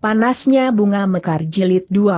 Panasnya bunga mekar jilid 20.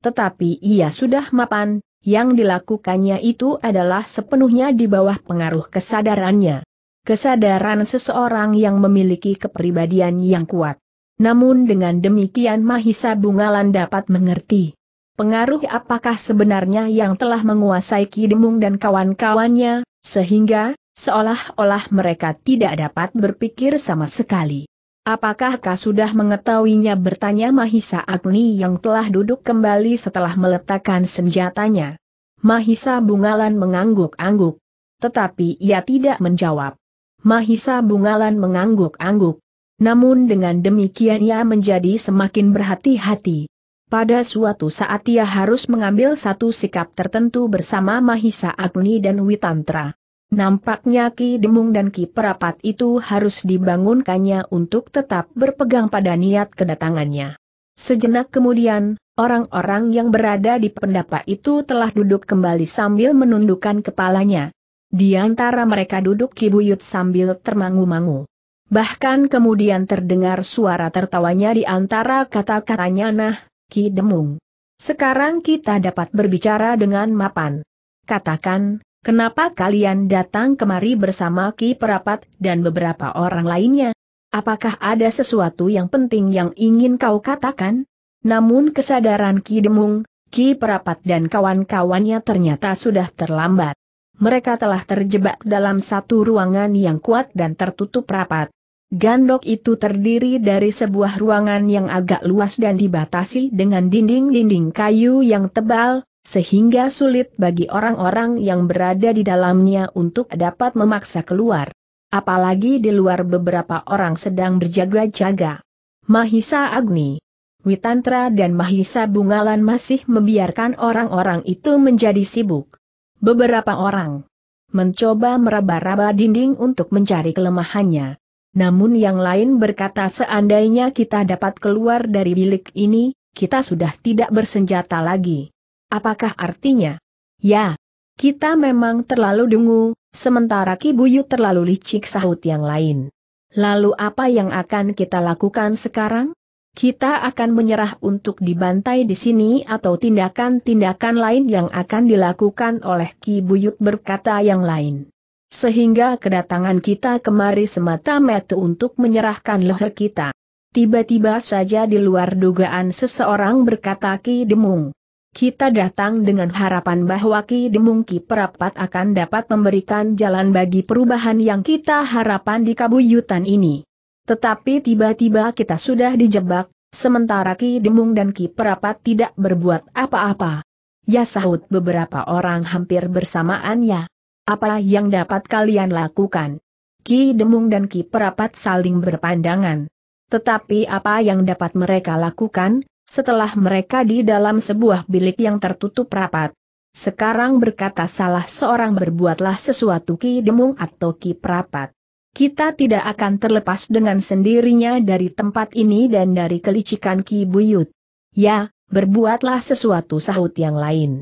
Tetapi ia sudah mapan, yang dilakukannya itu adalah sepenuhnya di bawah pengaruh kesadarannya. Kesadaran seseorang yang memiliki kepribadian yang kuat. Namun dengan demikian Mahisa Bungalan dapat mengerti. Pengaruh apakah sebenarnya yang telah menguasai Kidemung dan kawan-kawannya, sehingga, seolah-olah mereka tidak dapat berpikir sama sekali. Apakah kau sudah mengetahuinya bertanya Mahisa Agni yang telah duduk kembali setelah meletakkan senjatanya. Mahisa Bungalan mengangguk-angguk. Tetapi ia tidak menjawab. Mahisa Bungalan mengangguk-angguk. Namun dengan demikian ia menjadi semakin berhati-hati. Pada suatu saat ia harus mengambil satu sikap tertentu bersama Mahisa Agni dan Witantra. Nampaknya Ki Demung dan Ki Perapat itu harus dibangunkannya untuk tetap berpegang pada niat kedatangannya. Sejenak kemudian, orang-orang yang berada di pendapa itu telah duduk kembali sambil menundukkan kepalanya. Di antara mereka duduk Ki Buyut sambil termangu-mangu. Bahkan kemudian terdengar suara tertawanya di antara kata-katanya nah, Ki Demung. Sekarang kita dapat berbicara dengan mapan. Katakan, Kenapa kalian datang kemari bersama Ki Perapat dan beberapa orang lainnya? Apakah ada sesuatu yang penting yang ingin kau katakan? Namun kesadaran Ki Demung, Ki Perapat dan kawan-kawannya ternyata sudah terlambat. Mereka telah terjebak dalam satu ruangan yang kuat dan tertutup rapat. Gandok itu terdiri dari sebuah ruangan yang agak luas dan dibatasi dengan dinding-dinding kayu yang tebal, sehingga sulit bagi orang-orang yang berada di dalamnya untuk dapat memaksa keluar. Apalagi di luar beberapa orang sedang berjaga-jaga. Mahisa Agni, Witantra dan Mahisa Bungalan masih membiarkan orang-orang itu menjadi sibuk. Beberapa orang mencoba meraba-raba dinding untuk mencari kelemahannya. Namun yang lain berkata seandainya kita dapat keluar dari bilik ini, kita sudah tidak bersenjata lagi. Apakah artinya? Ya, kita memang terlalu dungu, sementara Ki Buyu terlalu licik sahut yang lain. Lalu apa yang akan kita lakukan sekarang? Kita akan menyerah untuk dibantai di sini atau tindakan-tindakan lain yang akan dilakukan oleh Ki Buyut berkata yang lain. Sehingga kedatangan kita kemari semata-mata untuk menyerahkan leher kita. Tiba-tiba saja di luar dugaan seseorang berkata Ki Demung. Kita datang dengan harapan bahwa Ki Demung Ki Perapat akan dapat memberikan jalan bagi perubahan yang kita harapkan di kabuyutan ini. Tetapi tiba-tiba kita sudah dijebak, sementara Ki Demung dan Ki Perapat tidak berbuat apa-apa. Ya sahut beberapa orang hampir bersamaan. Ya. Apa yang dapat kalian lakukan? Ki Demung dan Ki Perapat saling berpandangan. Tetapi apa yang dapat mereka lakukan, setelah mereka di dalam sebuah bilik yang tertutup rapat. Sekarang berkata salah seorang berbuatlah sesuatu ki demung atau ki perapat. Kita tidak akan terlepas dengan sendirinya dari tempat ini dan dari kelicikan ki buyut. Ya, berbuatlah sesuatu sahut yang lain.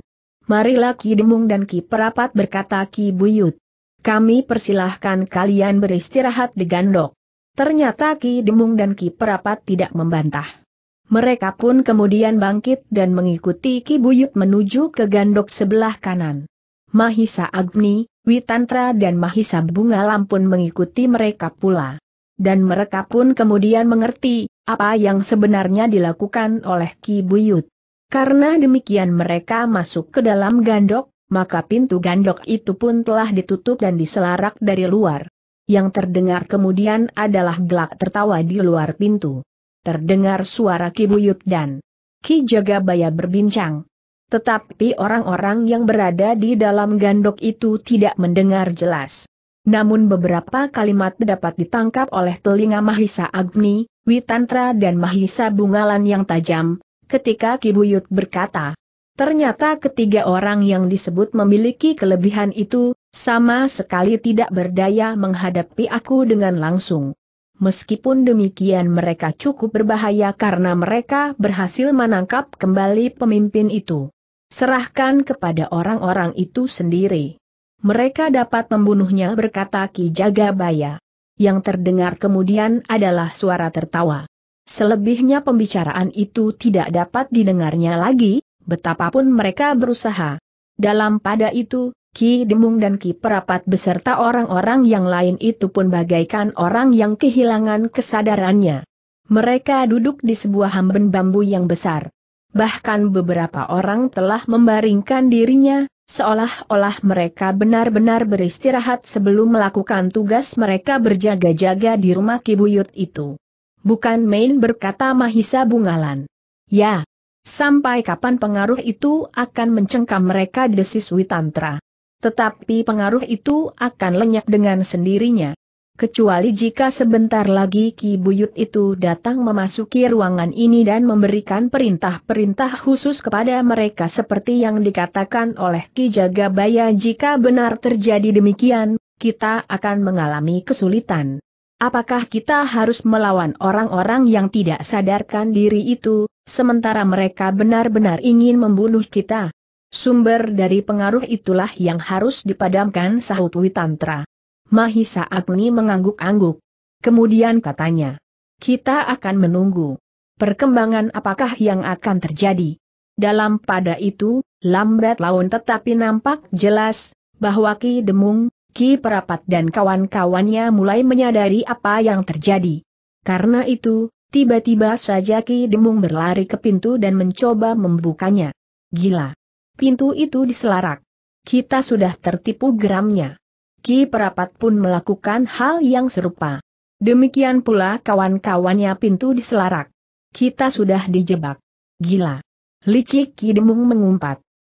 Marilah ki demung dan ki perapat berkata ki buyut. Kami persilahkan kalian beristirahat di gandok. Ternyata ki demung dan ki perapat tidak membantah. Mereka pun kemudian bangkit dan mengikuti Ki Buyut menuju ke gandok sebelah kanan. Mahisa Agni, Witantra dan Mahisa Bunga Lampun mengikuti mereka pula. Dan mereka pun kemudian mengerti, apa yang sebenarnya dilakukan oleh Ki Buyut. Karena demikian mereka masuk ke dalam gandok, maka pintu gandok itu pun telah ditutup dan diselarak dari luar. Yang terdengar kemudian adalah gelak tertawa di luar pintu terdengar suara Kibuyut dan Ki Jagabaya berbincang. Tetapi orang-orang yang berada di dalam gandok itu tidak mendengar jelas. Namun beberapa kalimat dapat ditangkap oleh telinga Mahisa Agni, Witantra dan Mahisa Bungalan yang tajam, ketika Kibuyut berkata. Ternyata ketiga orang yang disebut memiliki kelebihan itu, sama sekali tidak berdaya menghadapi aku dengan langsung. Meskipun demikian mereka cukup berbahaya karena mereka berhasil menangkap kembali pemimpin itu. Serahkan kepada orang-orang itu sendiri. Mereka dapat membunuhnya berkata Ki Jagabaya. Yang terdengar kemudian adalah suara tertawa. Selebihnya pembicaraan itu tidak dapat didengarnya lagi, betapapun mereka berusaha. Dalam pada itu, Ki Demung dan Ki Perapat beserta orang-orang yang lain itu pun bagaikan orang yang kehilangan kesadarannya. Mereka duduk di sebuah hamben bambu yang besar. Bahkan beberapa orang telah membaringkan dirinya, seolah-olah mereka benar-benar beristirahat sebelum melakukan tugas mereka berjaga-jaga di rumah Ki Buyut itu. Bukan main berkata Mahisa Bungalan. Ya, sampai kapan pengaruh itu akan mencengkam mereka desis Witantra. Tetapi pengaruh itu akan lenyap dengan sendirinya. Kecuali jika sebentar lagi Ki Buyut itu datang memasuki ruangan ini dan memberikan perintah-perintah khusus kepada mereka seperti yang dikatakan oleh Ki Jagabaya jika benar terjadi demikian, kita akan mengalami kesulitan. Apakah kita harus melawan orang-orang yang tidak sadarkan diri itu, sementara mereka benar-benar ingin membunuh kita? Sumber dari pengaruh itulah yang harus dipadamkan sahut Witantra. Mahisa Agni mengangguk-angguk. Kemudian katanya, kita akan menunggu perkembangan apakah yang akan terjadi. Dalam pada itu, lambat laun tetapi nampak jelas, bahwa Ki Demung, Ki Perapat dan kawan-kawannya mulai menyadari apa yang terjadi. Karena itu, tiba-tiba saja Ki Demung berlari ke pintu dan mencoba membukanya. Gila! Pintu itu diselarak. Kita sudah tertipu geramnya. Ki Perapat pun melakukan hal yang serupa. Demikian pula kawan-kawannya pintu diselarak. Kita sudah dijebak. Gila. Licik Ki Demung mengumpat.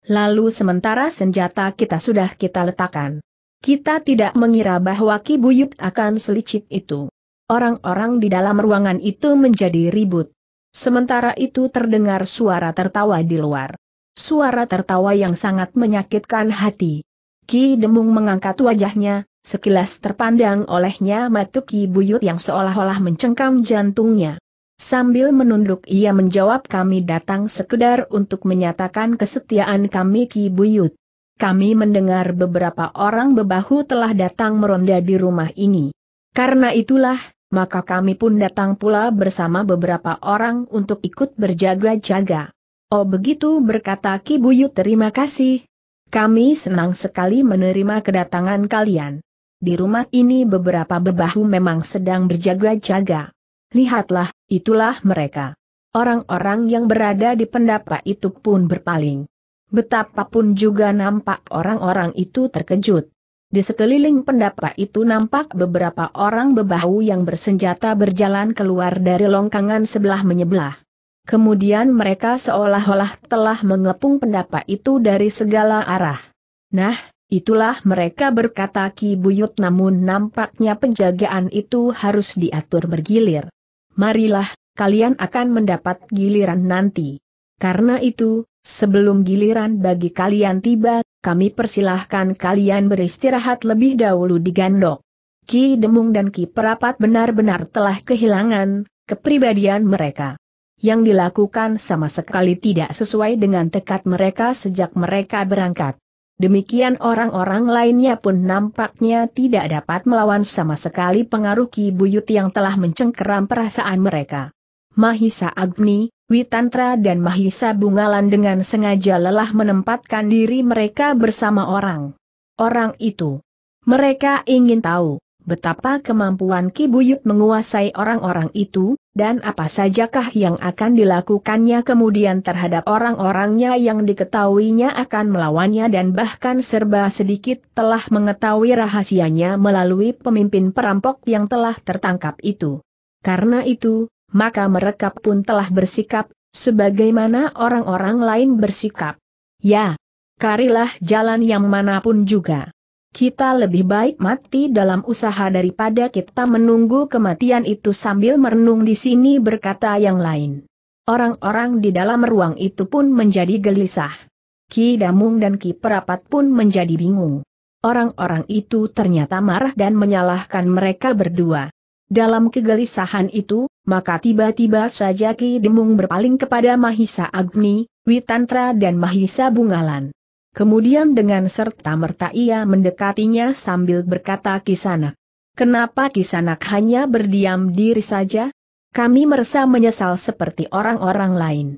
Lalu sementara senjata kita sudah kita letakkan. Kita tidak mengira bahwa Ki Buyut akan selicik itu. Orang-orang di dalam ruangan itu menjadi ribut. Sementara itu terdengar suara tertawa di luar. Suara tertawa yang sangat menyakitkan hati. Ki Demung mengangkat wajahnya, sekilas terpandang olehnya matu Ki Buyut yang seolah-olah mencengkam jantungnya. Sambil menunduk ia menjawab kami datang sekedar untuk menyatakan kesetiaan kami Ki Buyut. Kami mendengar beberapa orang bebahu telah datang meronda di rumah ini. Karena itulah, maka kami pun datang pula bersama beberapa orang untuk ikut berjaga-jaga. Oh begitu berkata Ki Buyut terima kasih. Kami senang sekali menerima kedatangan kalian. Di rumah ini beberapa bebahu memang sedang berjaga-jaga. Lihatlah, itulah mereka. Orang-orang yang berada di pendapa itu pun berpaling. Betapapun juga nampak orang-orang itu terkejut. Di sekeliling pendapa itu nampak beberapa orang bebahu yang bersenjata berjalan keluar dari longkangan sebelah menyebelah. Kemudian mereka seolah-olah telah mengepung pendapat itu dari segala arah. Nah, itulah mereka berkata Ki Buyut namun nampaknya penjagaan itu harus diatur bergilir. Marilah, kalian akan mendapat giliran nanti. Karena itu, sebelum giliran bagi kalian tiba, kami persilahkan kalian beristirahat lebih dahulu di Gandok. Ki Demung dan Ki Perapat benar-benar telah kehilangan kepribadian mereka yang dilakukan sama sekali tidak sesuai dengan tekad mereka sejak mereka berangkat. Demikian orang-orang lainnya pun nampaknya tidak dapat melawan sama sekali pengaruh Ki Buyut yang telah mencengkeram perasaan mereka. Mahisa Agni, Witantra dan Mahisa Bungalan dengan sengaja lelah menempatkan diri mereka bersama orang. Orang itu. Mereka ingin tahu, betapa kemampuan Ki Buyut menguasai orang-orang itu, dan apa sajakah yang akan dilakukannya kemudian terhadap orang-orangnya yang diketahuinya akan melawannya dan bahkan serba sedikit telah mengetahui rahasianya melalui pemimpin perampok yang telah tertangkap itu. Karena itu, maka mereka pun telah bersikap, sebagaimana orang-orang lain bersikap. Ya, karilah jalan yang manapun juga kita lebih baik mati dalam usaha daripada kita menunggu kematian itu sambil merenung di sini berkata yang lain. Orang-orang di dalam ruang itu pun menjadi gelisah. Ki Damung dan Ki Perapat pun menjadi bingung. Orang-orang itu ternyata marah dan menyalahkan mereka berdua. Dalam kegelisahan itu, maka tiba-tiba saja Ki Demung berpaling kepada Mahisa Agni, Witantra dan Mahisa Bungalan. Kemudian dengan serta-merta ia mendekatinya sambil berkata Kisanak. Kenapa Kisanak hanya berdiam diri saja? Kami merasa menyesal seperti orang-orang lain.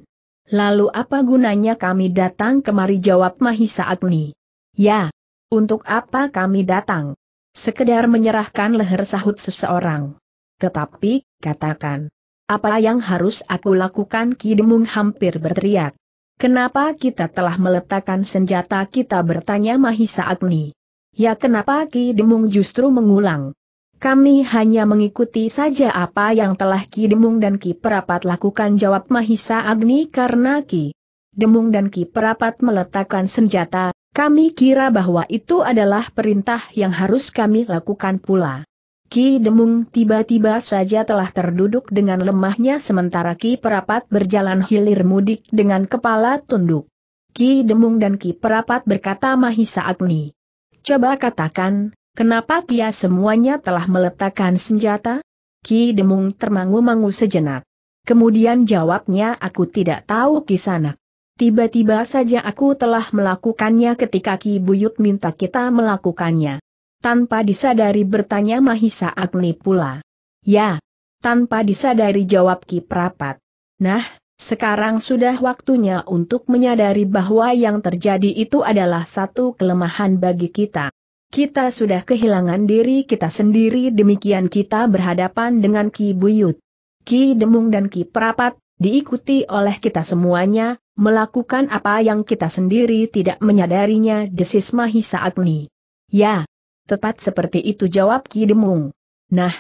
Lalu apa gunanya kami datang kemari jawab Mahisa Agni? Ya, untuk apa kami datang? Sekedar menyerahkan leher sahut seseorang. Tetapi, katakan. Apa yang harus aku lakukan Kidemung hampir berteriak. Kenapa kita telah meletakkan senjata kita bertanya Mahisa Agni. Ya kenapa Ki Demung justru mengulang. Kami hanya mengikuti saja apa yang telah Ki Demung dan Ki Perapat lakukan jawab Mahisa Agni karena Ki Demung dan Ki Perapat meletakkan senjata, kami kira bahwa itu adalah perintah yang harus kami lakukan pula. Ki Demung tiba-tiba saja telah terduduk dengan lemahnya sementara Ki Perapat berjalan hilir mudik dengan kepala tunduk. Ki Demung dan Ki Perapat berkata Mahisa Agni. Coba katakan, kenapa dia semuanya telah meletakkan senjata? Ki Demung termangu-mangu sejenak. Kemudian jawabnya aku tidak tahu kisanak. Tiba-tiba saja aku telah melakukannya ketika Ki Buyut minta kita melakukannya tanpa disadari bertanya Mahisa Agni pula. Ya, tanpa disadari jawab Ki Prapat. Nah, sekarang sudah waktunya untuk menyadari bahwa yang terjadi itu adalah satu kelemahan bagi kita. Kita sudah kehilangan diri kita sendiri demikian kita berhadapan dengan Ki Buyut. Ki Demung dan Ki Prapat, diikuti oleh kita semuanya, melakukan apa yang kita sendiri tidak menyadarinya desis Mahisa Agni. Ya, Tepat seperti itu jawab Ki Demung. Nah,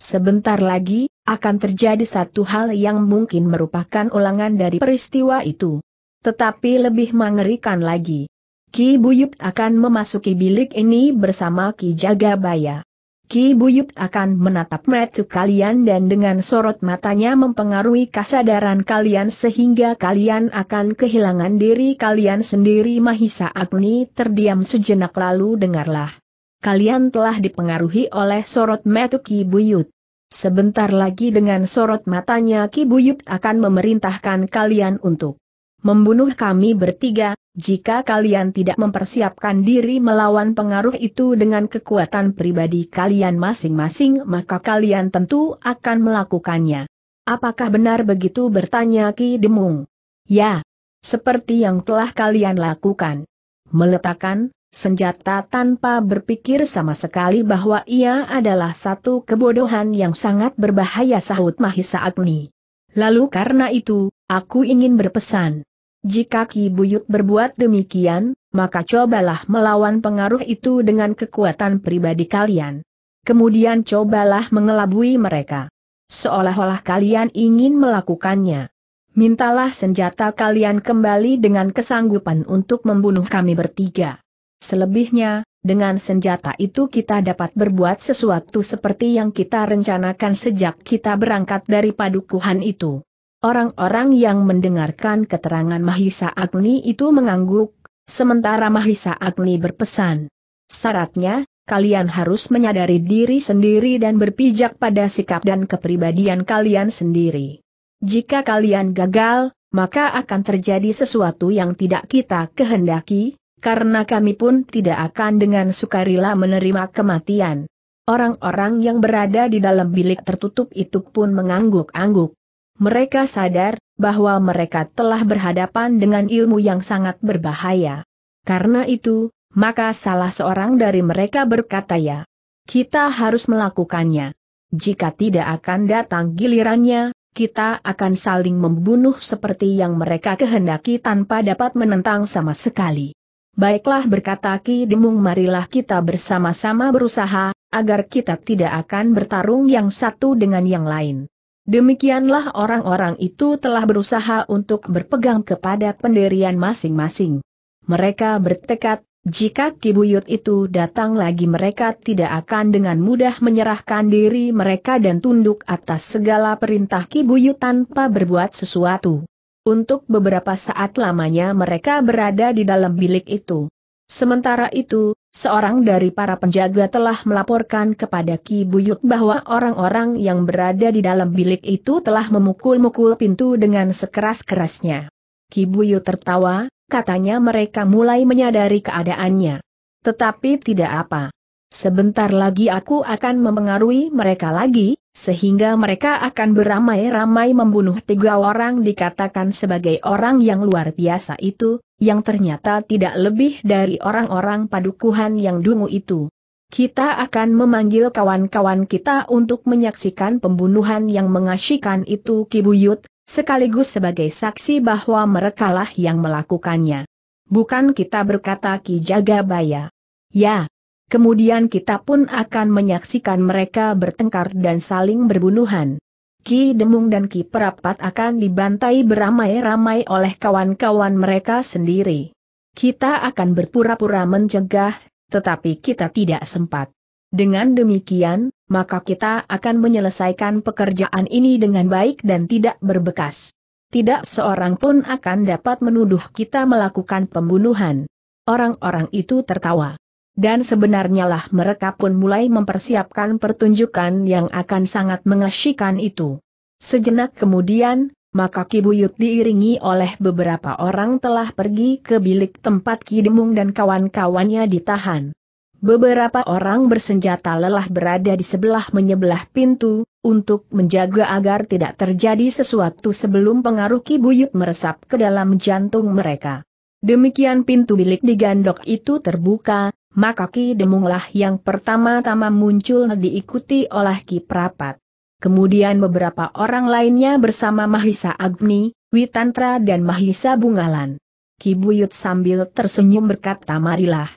sebentar lagi, akan terjadi satu hal yang mungkin merupakan ulangan dari peristiwa itu. Tetapi lebih mengerikan lagi. Ki Buyut akan memasuki bilik ini bersama Ki Jagabaya. Ki Buyut akan menatap mata kalian dan dengan sorot matanya mempengaruhi kesadaran kalian sehingga kalian akan kehilangan diri kalian sendiri Mahisa Agni terdiam sejenak lalu dengarlah kalian telah dipengaruhi oleh sorot metu Ki Buyut. Sebentar lagi dengan sorot matanya Ki Buyut akan memerintahkan kalian untuk membunuh kami bertiga, jika kalian tidak mempersiapkan diri melawan pengaruh itu dengan kekuatan pribadi kalian masing-masing maka kalian tentu akan melakukannya. Apakah benar begitu bertanya Ki Demung? Ya, seperti yang telah kalian lakukan. Meletakkan, senjata tanpa berpikir sama sekali bahwa ia adalah satu kebodohan yang sangat berbahaya sahut Mahisa Agni. Lalu karena itu, aku ingin berpesan. Jika Ki Buyut berbuat demikian, maka cobalah melawan pengaruh itu dengan kekuatan pribadi kalian. Kemudian cobalah mengelabui mereka. Seolah-olah kalian ingin melakukannya. Mintalah senjata kalian kembali dengan kesanggupan untuk membunuh kami bertiga. Selebihnya, dengan senjata itu kita dapat berbuat sesuatu seperti yang kita rencanakan sejak kita berangkat dari padukuhan itu. Orang-orang yang mendengarkan keterangan Mahisa Agni itu mengangguk, sementara Mahisa Agni berpesan. Syaratnya, kalian harus menyadari diri sendiri dan berpijak pada sikap dan kepribadian kalian sendiri. Jika kalian gagal, maka akan terjadi sesuatu yang tidak kita kehendaki, karena kami pun tidak akan dengan sukarela menerima kematian. Orang-orang yang berada di dalam bilik tertutup itu pun mengangguk-angguk. Mereka sadar bahwa mereka telah berhadapan dengan ilmu yang sangat berbahaya. Karena itu, maka salah seorang dari mereka berkata ya, kita harus melakukannya. Jika tidak akan datang gilirannya, kita akan saling membunuh seperti yang mereka kehendaki tanpa dapat menentang sama sekali. Baiklah berkata Ki Demung marilah kita bersama-sama berusaha, agar kita tidak akan bertarung yang satu dengan yang lain. Demikianlah orang-orang itu telah berusaha untuk berpegang kepada pendirian masing-masing. Mereka bertekad, jika Ki Buyut itu datang lagi mereka tidak akan dengan mudah menyerahkan diri mereka dan tunduk atas segala perintah Ki Buyut tanpa berbuat sesuatu. Untuk beberapa saat lamanya mereka berada di dalam bilik itu. Sementara itu, seorang dari para penjaga telah melaporkan kepada Ki Buyut bahwa orang-orang yang berada di dalam bilik itu telah memukul-mukul pintu dengan sekeras-kerasnya. Ki Buyut tertawa, katanya mereka mulai menyadari keadaannya. Tetapi tidak apa. Sebentar lagi aku akan memengaruhi mereka lagi, sehingga mereka akan beramai-ramai membunuh tiga orang dikatakan sebagai orang yang luar biasa itu, yang ternyata tidak lebih dari orang-orang padukuhan yang dungu itu. Kita akan memanggil kawan-kawan kita untuk menyaksikan pembunuhan yang mengasyikan itu Kibuyut, sekaligus sebagai saksi bahwa merekalah yang melakukannya. Bukan kita berkata Ki Jagabaya. Ya, Kemudian kita pun akan menyaksikan mereka bertengkar dan saling berbunuhan. Ki Demung dan Ki Perapat akan dibantai beramai-ramai oleh kawan-kawan mereka sendiri. Kita akan berpura-pura mencegah, tetapi kita tidak sempat. Dengan demikian, maka kita akan menyelesaikan pekerjaan ini dengan baik dan tidak berbekas. Tidak seorang pun akan dapat menuduh kita melakukan pembunuhan. Orang-orang itu tertawa. Dan sebenarnya lah mereka pun mulai mempersiapkan pertunjukan yang akan sangat mengasyikan itu. Sejenak kemudian, maka Kibuyut diiringi oleh beberapa orang telah pergi ke bilik tempat Kidemung dan kawan-kawannya ditahan. Beberapa orang bersenjata lelah berada di sebelah menyebelah pintu, untuk menjaga agar tidak terjadi sesuatu sebelum pengaruh Kibuyut meresap ke dalam jantung mereka. Demikian pintu bilik digandok itu terbuka, maka Ki Demunglah yang pertama-tama muncul diikuti oleh Ki Prapat. Kemudian beberapa orang lainnya bersama Mahisa Agni, Witantra dan Mahisa Bungalan. Ki Buyut sambil tersenyum berkata marilah.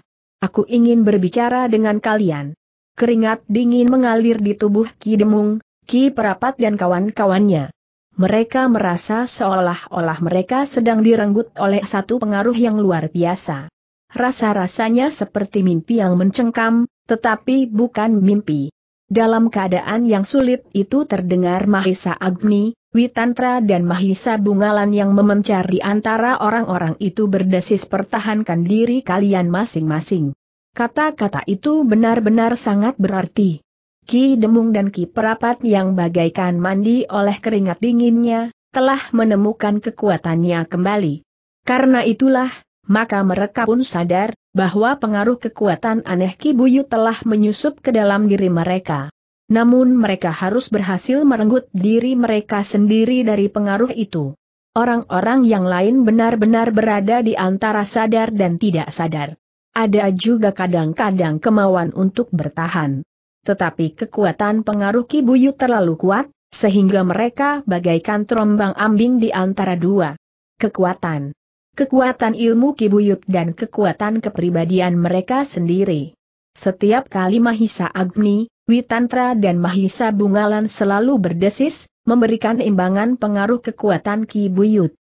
Aku ingin berbicara dengan kalian. Keringat dingin mengalir di tubuh Ki Demung, Ki Prapat dan kawan-kawannya. Mereka merasa seolah-olah mereka sedang direnggut oleh satu pengaruh yang luar biasa. Rasa-rasanya seperti mimpi yang mencengkam, tetapi bukan mimpi. Dalam keadaan yang sulit itu terdengar Mahisa Agni, Witantra dan Mahisa Bungalan yang memencar di antara orang-orang itu berdesis pertahankan diri kalian masing-masing. Kata-kata itu benar-benar sangat berarti. Ki Demung dan Ki Perapat yang bagaikan mandi oleh keringat dinginnya, telah menemukan kekuatannya kembali. Karena itulah, maka mereka pun sadar bahwa pengaruh kekuatan aneh Kibuyu telah menyusup ke dalam diri mereka. Namun mereka harus berhasil merenggut diri mereka sendiri dari pengaruh itu. Orang-orang yang lain benar-benar berada di antara sadar dan tidak sadar. Ada juga kadang-kadang kemauan untuk bertahan. Tetapi kekuatan pengaruh Kibuyu terlalu kuat, sehingga mereka bagaikan terombang ambing di antara dua kekuatan kekuatan ilmu kibuyut dan kekuatan kepribadian mereka sendiri. Setiap kali Mahisa Agni, Witantra dan Mahisa Bungalan selalu berdesis, memberikan imbangan pengaruh kekuatan Ki Buyut.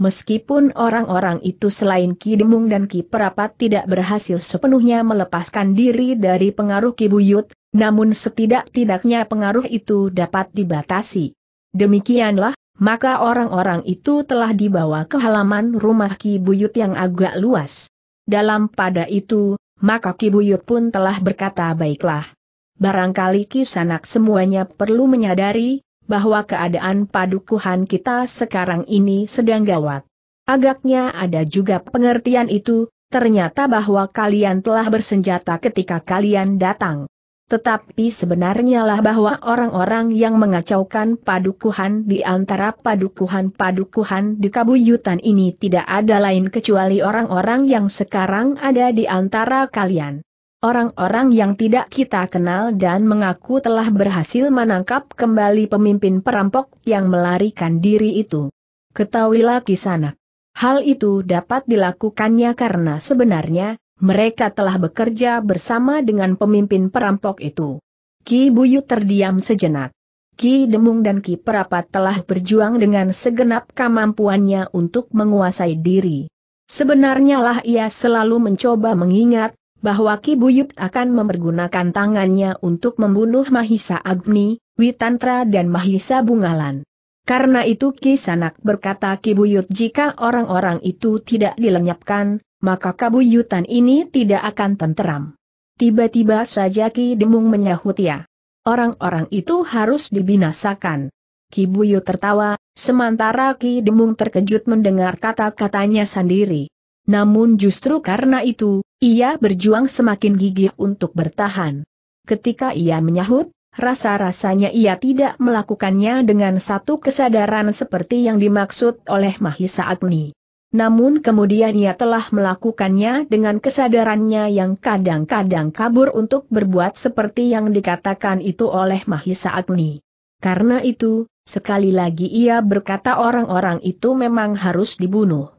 Meskipun orang-orang itu selain Ki Demung dan Ki Perapat tidak berhasil sepenuhnya melepaskan diri dari pengaruh Ki Buyut, namun setidak-tidaknya pengaruh itu dapat dibatasi. Demikianlah, maka orang-orang itu telah dibawa ke halaman rumah Ki Buyut yang agak luas. Dalam pada itu, maka Ki Buyut pun telah berkata baiklah. Barangkali Ki Sanak semuanya perlu menyadari, bahwa keadaan padukuhan kita sekarang ini sedang gawat. Agaknya ada juga pengertian itu, ternyata bahwa kalian telah bersenjata ketika kalian datang. Tetapi sebenarnya lah bahwa orang-orang yang mengacaukan padukuhan di antara padukuhan-padukuhan di kabuyutan ini tidak ada lain kecuali orang-orang yang sekarang ada di antara kalian. Orang-orang yang tidak kita kenal dan mengaku telah berhasil menangkap kembali pemimpin perampok yang melarikan diri itu. Ketahuilah sana. Hal itu dapat dilakukannya karena sebenarnya, mereka telah bekerja bersama dengan pemimpin perampok itu. Ki Buyu terdiam sejenak. Ki Demung dan Ki Perapat telah berjuang dengan segenap kemampuannya untuk menguasai diri. Sebenarnya lah ia selalu mencoba mengingat, bahwa Ki Buyut akan mempergunakan tangannya untuk membunuh Mahisa Agni, Witantra dan Mahisa Bungalan. Karena itu Ki Sanak berkata Ki Buyut jika orang-orang itu tidak dilenyapkan, maka kabuyutan ini tidak akan tenteram. Tiba-tiba saja Ki Demung menyahut ya. Orang-orang itu harus dibinasakan. Ki Buyu tertawa, sementara Ki Demung terkejut mendengar kata-katanya sendiri. Namun justru karena itu, ia berjuang semakin gigih untuk bertahan. Ketika ia menyahut, rasa-rasanya ia tidak melakukannya dengan satu kesadaran seperti yang dimaksud oleh Mahisa Agni. Namun kemudian ia telah melakukannya dengan kesadarannya yang kadang-kadang kabur untuk berbuat seperti yang dikatakan itu oleh Mahisa Agni. Karena itu, sekali lagi ia berkata orang-orang itu memang harus dibunuh.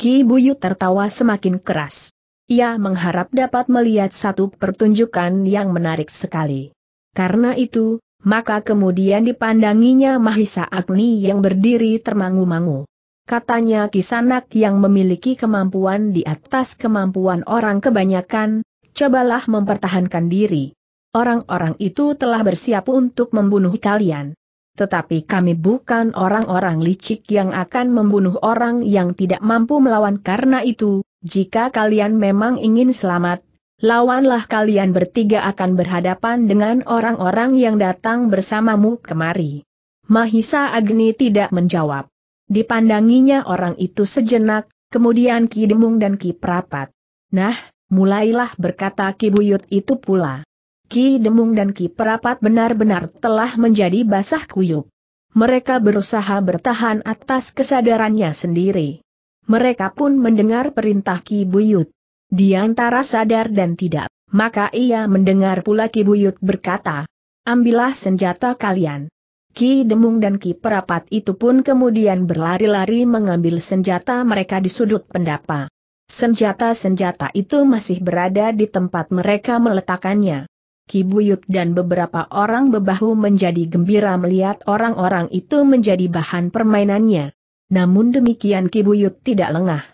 Ki Buyu tertawa semakin keras. Ia mengharap dapat melihat satu pertunjukan yang menarik sekali. Karena itu, maka kemudian dipandanginya Mahisa Agni yang berdiri termangu-mangu katanya Kisanak yang memiliki kemampuan di atas kemampuan orang kebanyakan, cobalah mempertahankan diri. Orang-orang itu telah bersiap untuk membunuh kalian. Tetapi kami bukan orang-orang licik yang akan membunuh orang yang tidak mampu melawan karena itu, jika kalian memang ingin selamat, lawanlah kalian bertiga akan berhadapan dengan orang-orang yang datang bersamamu kemari. Mahisa Agni tidak menjawab. Dipandanginya orang itu sejenak, kemudian Ki Demung dan Ki Prapat. Nah, mulailah berkata Ki Buyut itu pula. Ki Demung dan Ki Prapat benar-benar telah menjadi basah kuyup. Mereka berusaha bertahan atas kesadarannya sendiri. Mereka pun mendengar perintah Ki Buyut. Di antara sadar dan tidak, maka ia mendengar pula Ki Buyut berkata, Ambillah senjata kalian. Ki Demung dan Ki Perapat itu pun kemudian berlari-lari mengambil senjata mereka di sudut pendapa. Senjata-senjata itu masih berada di tempat mereka meletakkannya. Ki Buyut dan beberapa orang bebahu menjadi gembira melihat orang-orang itu menjadi bahan permainannya. Namun demikian Ki Buyut tidak lengah.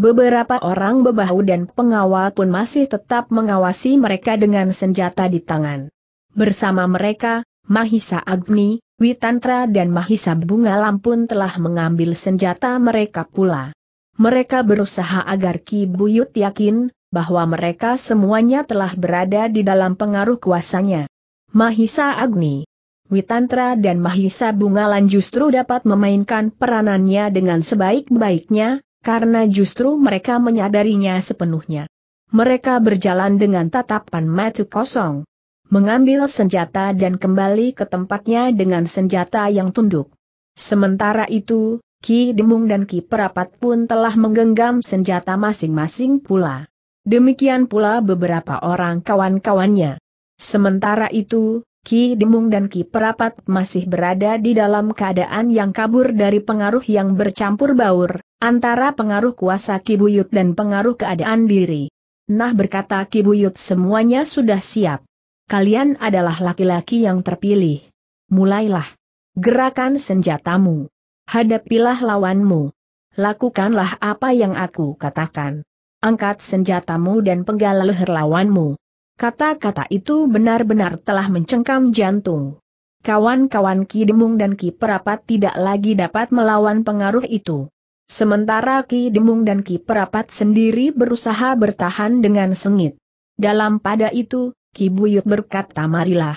Beberapa orang bebahu dan pengawal pun masih tetap mengawasi mereka dengan senjata di tangan. Bersama mereka, Mahisa Agni, Witantra dan Mahisa Bunga Lampun telah mengambil senjata mereka pula. Mereka berusaha agar Ki Buyut yakin, bahwa mereka semuanya telah berada di dalam pengaruh kuasanya. Mahisa Agni Witantra dan Mahisa Bungalan justru dapat memainkan peranannya dengan sebaik-baiknya, karena justru mereka menyadarinya sepenuhnya. Mereka berjalan dengan tatapan mata kosong mengambil senjata dan kembali ke tempatnya dengan senjata yang tunduk. Sementara itu, Ki Demung dan Ki Perapat pun telah menggenggam senjata masing-masing pula. Demikian pula beberapa orang kawan-kawannya. Sementara itu, Ki Demung dan Ki Perapat masih berada di dalam keadaan yang kabur dari pengaruh yang bercampur baur, antara pengaruh kuasa Ki Buyut dan pengaruh keadaan diri. Nah berkata Ki Buyut semuanya sudah siap kalian adalah laki-laki yang terpilih. Mulailah. Gerakan senjatamu. Hadapilah lawanmu. Lakukanlah apa yang aku katakan. Angkat senjatamu dan penggal leher lawanmu. Kata-kata itu benar-benar telah mencengkam jantung. Kawan-kawan Ki Demung dan Ki Perapat tidak lagi dapat melawan pengaruh itu. Sementara Ki Demung dan Ki Perapat sendiri berusaha bertahan dengan sengit. Dalam pada itu, Kibuyut berkata marilah.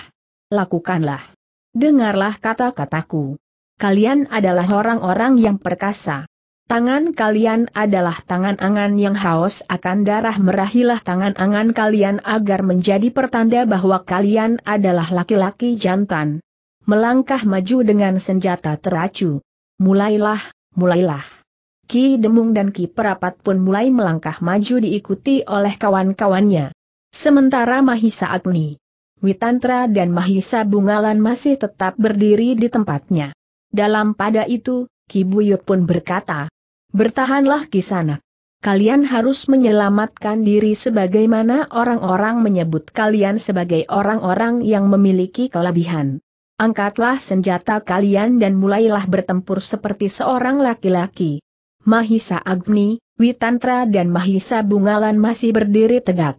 Lakukanlah. Dengarlah kata-kataku. Kalian adalah orang-orang yang perkasa. Tangan kalian adalah tangan angan yang haus akan darah merahilah tangan angan kalian agar menjadi pertanda bahwa kalian adalah laki-laki jantan. Melangkah maju dengan senjata teracu. Mulailah, mulailah. Ki Demung dan Ki Perapat pun mulai melangkah maju diikuti oleh kawan-kawannya. Sementara Mahisa Agni, Witantra dan Mahisa Bungalan masih tetap berdiri di tempatnya. Dalam pada itu, Kibuyut pun berkata, Bertahanlah kisana. Kalian harus menyelamatkan diri sebagaimana orang-orang menyebut kalian sebagai orang-orang yang memiliki kelebihan. Angkatlah senjata kalian dan mulailah bertempur seperti seorang laki-laki. Mahisa Agni, Witantra dan Mahisa Bungalan masih berdiri tegak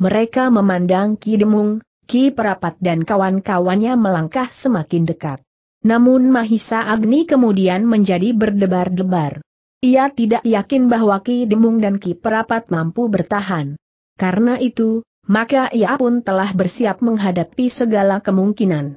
mereka memandang Ki Demung, Ki Perapat dan kawan-kawannya melangkah semakin dekat. Namun Mahisa Agni kemudian menjadi berdebar-debar. Ia tidak yakin bahwa Ki Demung dan Ki Perapat mampu bertahan. Karena itu, maka ia pun telah bersiap menghadapi segala kemungkinan.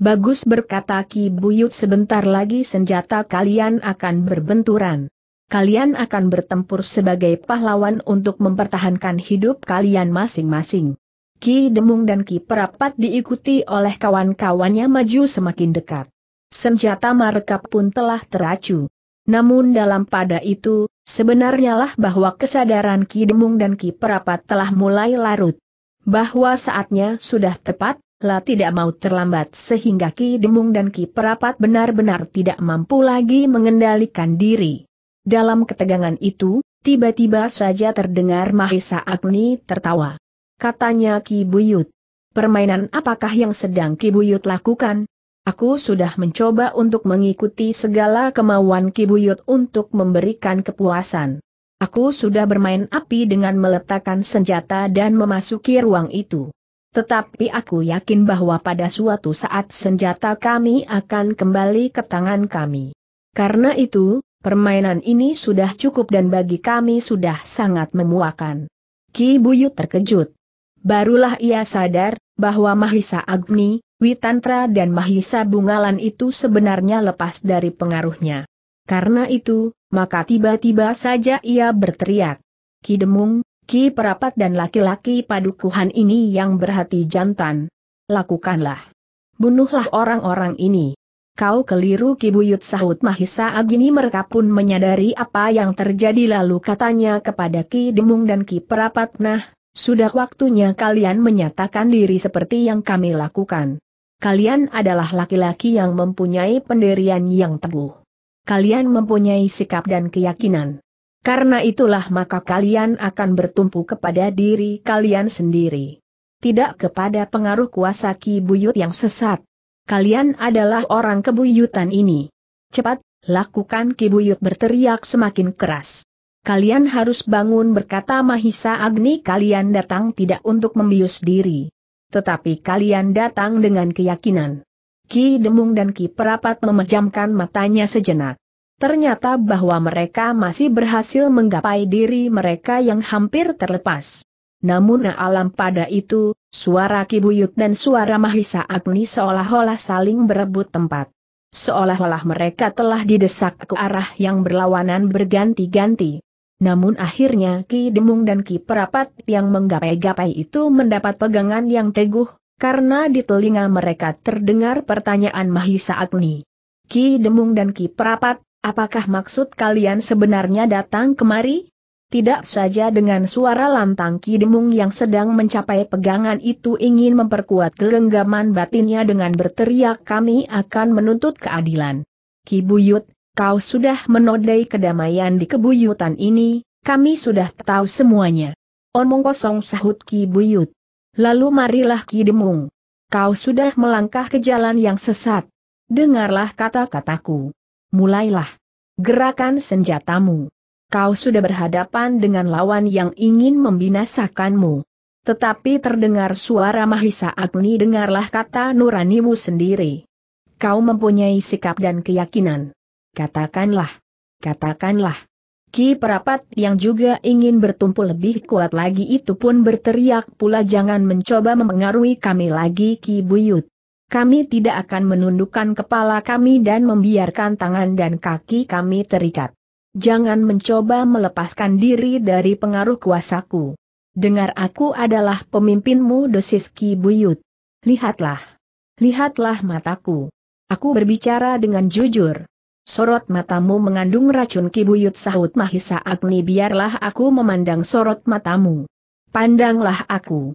Bagus berkata Ki Buyut sebentar lagi senjata kalian akan berbenturan kalian akan bertempur sebagai pahlawan untuk mempertahankan hidup kalian masing-masing. Ki Demung dan Ki Perapat diikuti oleh kawan-kawannya maju semakin dekat. Senjata mereka pun telah teracu. Namun dalam pada itu, sebenarnya lah bahwa kesadaran Ki Demung dan Ki Perapat telah mulai larut. Bahwa saatnya sudah tepat, lah tidak mau terlambat sehingga Ki Demung dan Ki Perapat benar-benar tidak mampu lagi mengendalikan diri. Dalam ketegangan itu, tiba-tiba saja terdengar Mahisa Agni tertawa. Katanya Ki Buyut. Permainan apakah yang sedang Ki Buyut lakukan? Aku sudah mencoba untuk mengikuti segala kemauan Ki Buyut untuk memberikan kepuasan. Aku sudah bermain api dengan meletakkan senjata dan memasuki ruang itu. Tetapi aku yakin bahwa pada suatu saat senjata kami akan kembali ke tangan kami. Karena itu, permainan ini sudah cukup dan bagi kami sudah sangat memuakan. Ki Buyut terkejut. Barulah ia sadar, bahwa Mahisa Agni, Witantra dan Mahisa Bungalan itu sebenarnya lepas dari pengaruhnya. Karena itu, maka tiba-tiba saja ia berteriak. Ki Demung, Ki Perapat dan laki-laki padukuhan ini yang berhati jantan. Lakukanlah. Bunuhlah orang-orang ini. Kau keliru kibuyut sahut Mahisa Agini mereka pun menyadari apa yang terjadi lalu katanya kepada Ki Demung dan Ki Nah, sudah waktunya kalian menyatakan diri seperti yang kami lakukan. Kalian adalah laki-laki yang mempunyai pendirian yang teguh. Kalian mempunyai sikap dan keyakinan. Karena itulah maka kalian akan bertumpu kepada diri kalian sendiri. Tidak kepada pengaruh kuasa Ki Buyut yang sesat kalian adalah orang kebuyutan ini. Cepat, lakukan kibuyut berteriak semakin keras. Kalian harus bangun berkata Mahisa Agni kalian datang tidak untuk membius diri. Tetapi kalian datang dengan keyakinan. Ki Demung dan Ki Perapat memejamkan matanya sejenak. Ternyata bahwa mereka masih berhasil menggapai diri mereka yang hampir terlepas. Namun alam pada itu, suara Kibuyut dan suara Mahisa Agni seolah-olah saling berebut tempat. Seolah-olah mereka telah didesak ke arah yang berlawanan berganti-ganti. Namun akhirnya Ki Demung dan Ki Perapat yang menggapai-gapai itu mendapat pegangan yang teguh, karena di telinga mereka terdengar pertanyaan Mahisa Agni. Ki Demung dan Ki Perapat, apakah maksud kalian sebenarnya datang kemari? Tidak saja dengan suara lantang Ki Demung yang sedang mencapai pegangan itu ingin memperkuat kelenggaman batinnya dengan berteriak kami akan menuntut keadilan. Ki Buyut, kau sudah menodai kedamaian di kebuyutan ini, kami sudah tahu semuanya. Omong kosong sahut Ki Buyut. Lalu marilah Ki Demung. Kau sudah melangkah ke jalan yang sesat. Dengarlah kata-kataku. Mulailah. Gerakan senjatamu kau sudah berhadapan dengan lawan yang ingin membinasakanmu. Tetapi terdengar suara Mahisa Agni dengarlah kata nuranimu sendiri. Kau mempunyai sikap dan keyakinan. Katakanlah. Katakanlah. Ki perapat yang juga ingin bertumpu lebih kuat lagi itu pun berteriak pula jangan mencoba memengaruhi kami lagi Ki Buyut. Kami tidak akan menundukkan kepala kami dan membiarkan tangan dan kaki kami terikat jangan mencoba melepaskan diri dari pengaruh kuasaku. Dengar aku adalah pemimpinmu dosis Ki Buyut. Lihatlah. Lihatlah mataku. Aku berbicara dengan jujur. Sorot matamu mengandung racun Ki Buyut sahut Mahisa Agni biarlah aku memandang sorot matamu. Pandanglah aku.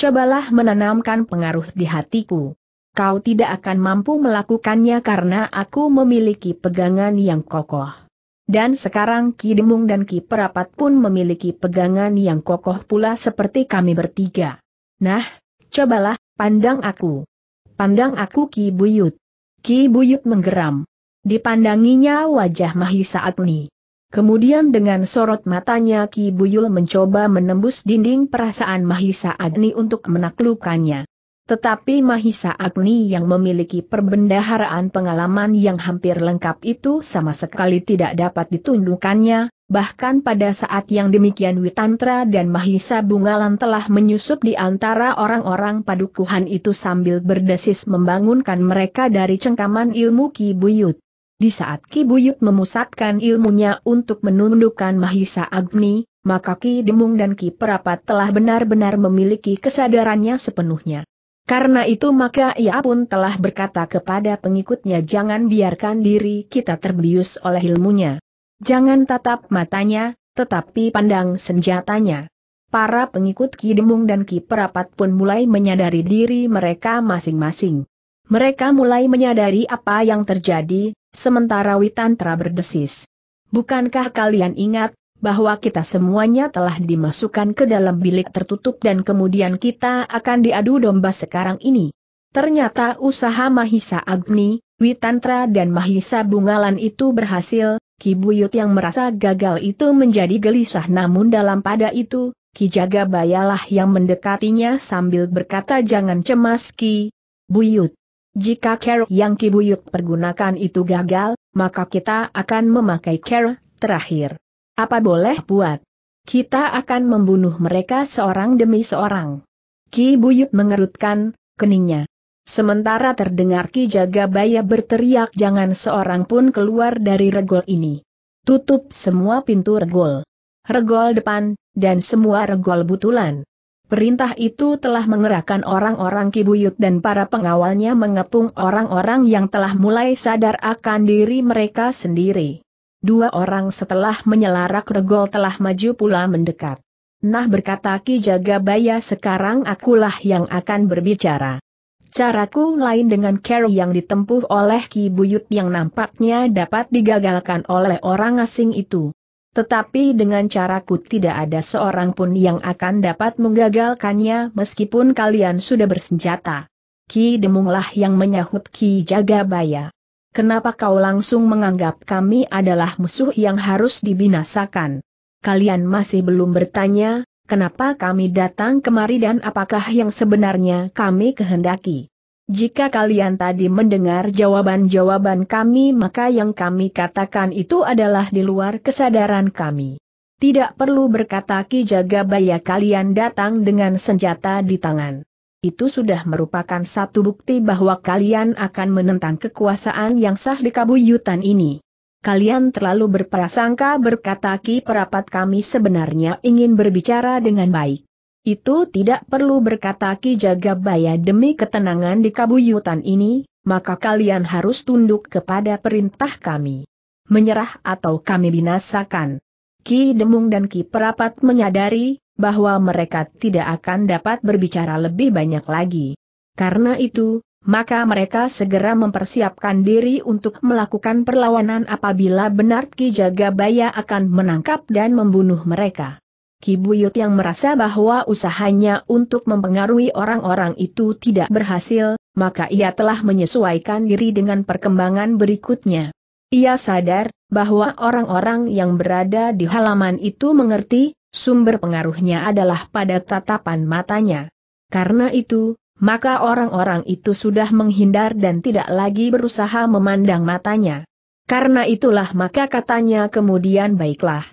Cobalah menanamkan pengaruh di hatiku. Kau tidak akan mampu melakukannya karena aku memiliki pegangan yang kokoh. Dan sekarang Ki Demung dan Ki Perapat pun memiliki pegangan yang kokoh pula seperti kami bertiga. Nah, cobalah, pandang aku. Pandang aku Ki Buyut. Ki Buyut menggeram. Dipandanginya wajah Mahisa Agni. Kemudian dengan sorot matanya Ki Buyul mencoba menembus dinding perasaan Mahisa Agni untuk menaklukkannya. Tetapi Mahisa Agni yang memiliki perbendaharaan pengalaman yang hampir lengkap itu sama sekali tidak dapat ditundukannya, bahkan pada saat yang demikian Witantra dan Mahisa Bungalan telah menyusup di antara orang-orang padukuhan itu sambil berdesis membangunkan mereka dari cengkaman ilmu Ki Buyut. Di saat Ki Buyut memusatkan ilmunya untuk menundukkan Mahisa Agni, maka Ki Demung dan Ki Perapat telah benar-benar memiliki kesadarannya sepenuhnya. Karena itu maka ia pun telah berkata kepada pengikutnya jangan biarkan diri kita terbius oleh ilmunya. Jangan tatap matanya, tetapi pandang senjatanya. Para pengikut Ki Demung dan Ki Perapat pun mulai menyadari diri mereka masing-masing. Mereka mulai menyadari apa yang terjadi, sementara Witantra berdesis. Bukankah kalian ingat, bahwa kita semuanya telah dimasukkan ke dalam bilik tertutup dan kemudian kita akan diadu domba sekarang ini. Ternyata usaha Mahisa Agni, Witantra dan Mahisa Bungalan itu berhasil, Ki Buyut yang merasa gagal itu menjadi gelisah namun dalam pada itu, Ki Bayalah yang mendekatinya sambil berkata jangan cemas Ki Buyut. Jika care yang Ki Buyut pergunakan itu gagal, maka kita akan memakai care terakhir. Apa boleh buat? Kita akan membunuh mereka seorang demi seorang. Ki Buyut mengerutkan keningnya. Sementara terdengar Ki Jagabaya berteriak jangan seorang pun keluar dari regol ini. Tutup semua pintu regol. Regol depan, dan semua regol butulan. Perintah itu telah mengerahkan orang-orang Ki Buyut dan para pengawalnya mengepung orang-orang yang telah mulai sadar akan diri mereka sendiri. Dua orang setelah menyelarak regol telah maju pula mendekat. Nah berkata Ki Jagabaya sekarang akulah yang akan berbicara. Caraku lain dengan cara yang ditempuh oleh Ki Buyut yang nampaknya dapat digagalkan oleh orang asing itu. Tetapi dengan caraku tidak ada seorang pun yang akan dapat menggagalkannya meskipun kalian sudah bersenjata. Ki Demunglah yang menyahut Ki Jagabaya. Kenapa kau langsung menganggap kami adalah musuh yang harus dibinasakan? Kalian masih belum bertanya, kenapa kami datang kemari dan apakah yang sebenarnya kami kehendaki? Jika kalian tadi mendengar jawaban-jawaban kami maka yang kami katakan itu adalah di luar kesadaran kami. Tidak perlu berkata Ki Jaga kalian datang dengan senjata di tangan itu sudah merupakan satu bukti bahwa kalian akan menentang kekuasaan yang sah di kabuyutan ini. Kalian terlalu berprasangka berkata Ki Perapat kami sebenarnya ingin berbicara dengan baik. Itu tidak perlu berkata Ki Jagabaya demi ketenangan di kabuyutan ini, maka kalian harus tunduk kepada perintah kami. Menyerah atau kami binasakan. Ki Demung dan Ki Perapat menyadari, bahwa mereka tidak akan dapat berbicara lebih banyak lagi. Karena itu, maka mereka segera mempersiapkan diri untuk melakukan perlawanan apabila benar Ki Jagabaya akan menangkap dan membunuh mereka. Ki Buyut yang merasa bahwa usahanya untuk mempengaruhi orang-orang itu tidak berhasil, maka ia telah menyesuaikan diri dengan perkembangan berikutnya. Ia sadar bahwa orang-orang yang berada di halaman itu mengerti Sumber pengaruhnya adalah pada tatapan matanya. Karena itu, maka orang-orang itu sudah menghindar dan tidak lagi berusaha memandang matanya. Karena itulah maka katanya kemudian baiklah.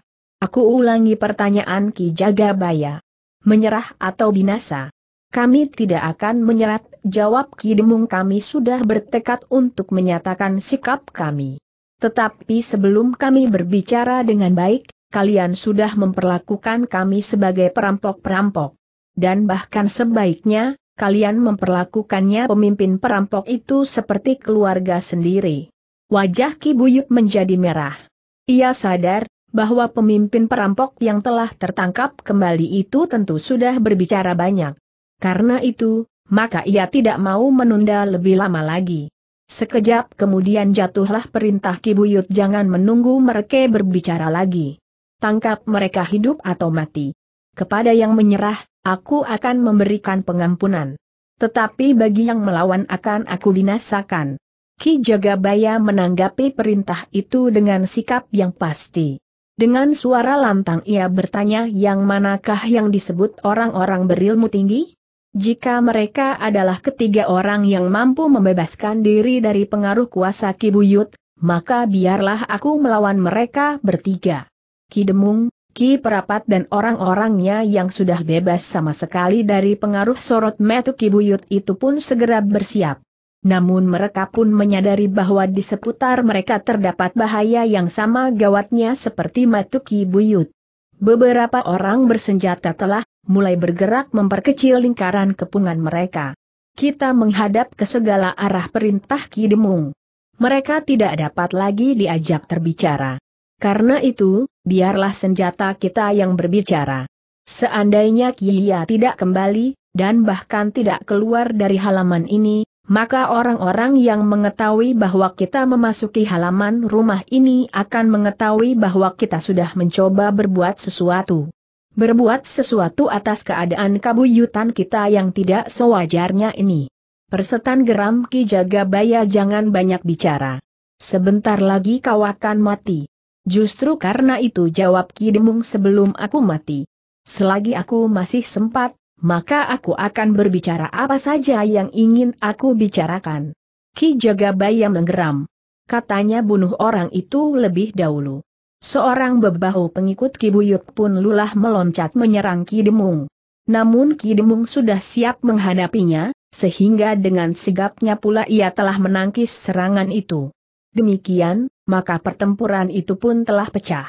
Aku ulangi pertanyaan Ki Jagabaya. Menyerah atau binasa? Kami tidak akan menyerat. jawab Ki Demung kami sudah bertekad untuk menyatakan sikap kami. Tetapi sebelum kami berbicara dengan baik, kalian sudah memperlakukan kami sebagai perampok-perampok. Dan bahkan sebaiknya, kalian memperlakukannya pemimpin perampok itu seperti keluarga sendiri. Wajah Ki Buyut menjadi merah. Ia sadar bahwa pemimpin perampok yang telah tertangkap kembali itu tentu sudah berbicara banyak. Karena itu, maka ia tidak mau menunda lebih lama lagi. Sekejap kemudian jatuhlah perintah Ki Buyut jangan menunggu mereka berbicara lagi tangkap mereka hidup atau mati. Kepada yang menyerah, aku akan memberikan pengampunan. Tetapi bagi yang melawan akan aku binasakan. Ki Jagabaya menanggapi perintah itu dengan sikap yang pasti. Dengan suara lantang ia bertanya yang manakah yang disebut orang-orang berilmu tinggi? Jika mereka adalah ketiga orang yang mampu membebaskan diri dari pengaruh kuasa Ki Buyut, maka biarlah aku melawan mereka bertiga. Ki Demung, Ki Perapat dan orang-orangnya yang sudah bebas sama sekali dari pengaruh sorot metu Ki Buyut itu pun segera bersiap. Namun mereka pun menyadari bahwa di seputar mereka terdapat bahaya yang sama gawatnya seperti metu Ki Buyut. Beberapa orang bersenjata telah mulai bergerak memperkecil lingkaran kepungan mereka. Kita menghadap ke segala arah perintah Ki Demung mereka tidak dapat lagi diajak terbicara. Karena itu, biarlah senjata kita yang berbicara. Seandainya Kiya tidak kembali, dan bahkan tidak keluar dari halaman ini, maka orang-orang yang mengetahui bahwa kita memasuki halaman rumah ini akan mengetahui bahwa kita sudah mencoba berbuat sesuatu. Berbuat sesuatu atas keadaan kabuyutan kita yang tidak sewajarnya ini. Persetan geram Ki Jagabaya, jangan banyak bicara. Sebentar lagi kau akan mati. Justru karena itu jawab Kidemung sebelum aku mati. Selagi aku masih sempat, maka aku akan berbicara apa saja yang ingin aku bicarakan. Ki Jagabaya menggeram. Katanya bunuh orang itu lebih dahulu. Seorang bebahu pengikut Ki Buyut pun lulah meloncat menyerang Ki Demung. Namun Ki Demung sudah siap menghadapinya, sehingga dengan sigapnya pula ia telah menangkis serangan itu demikian, maka pertempuran itu pun telah pecah.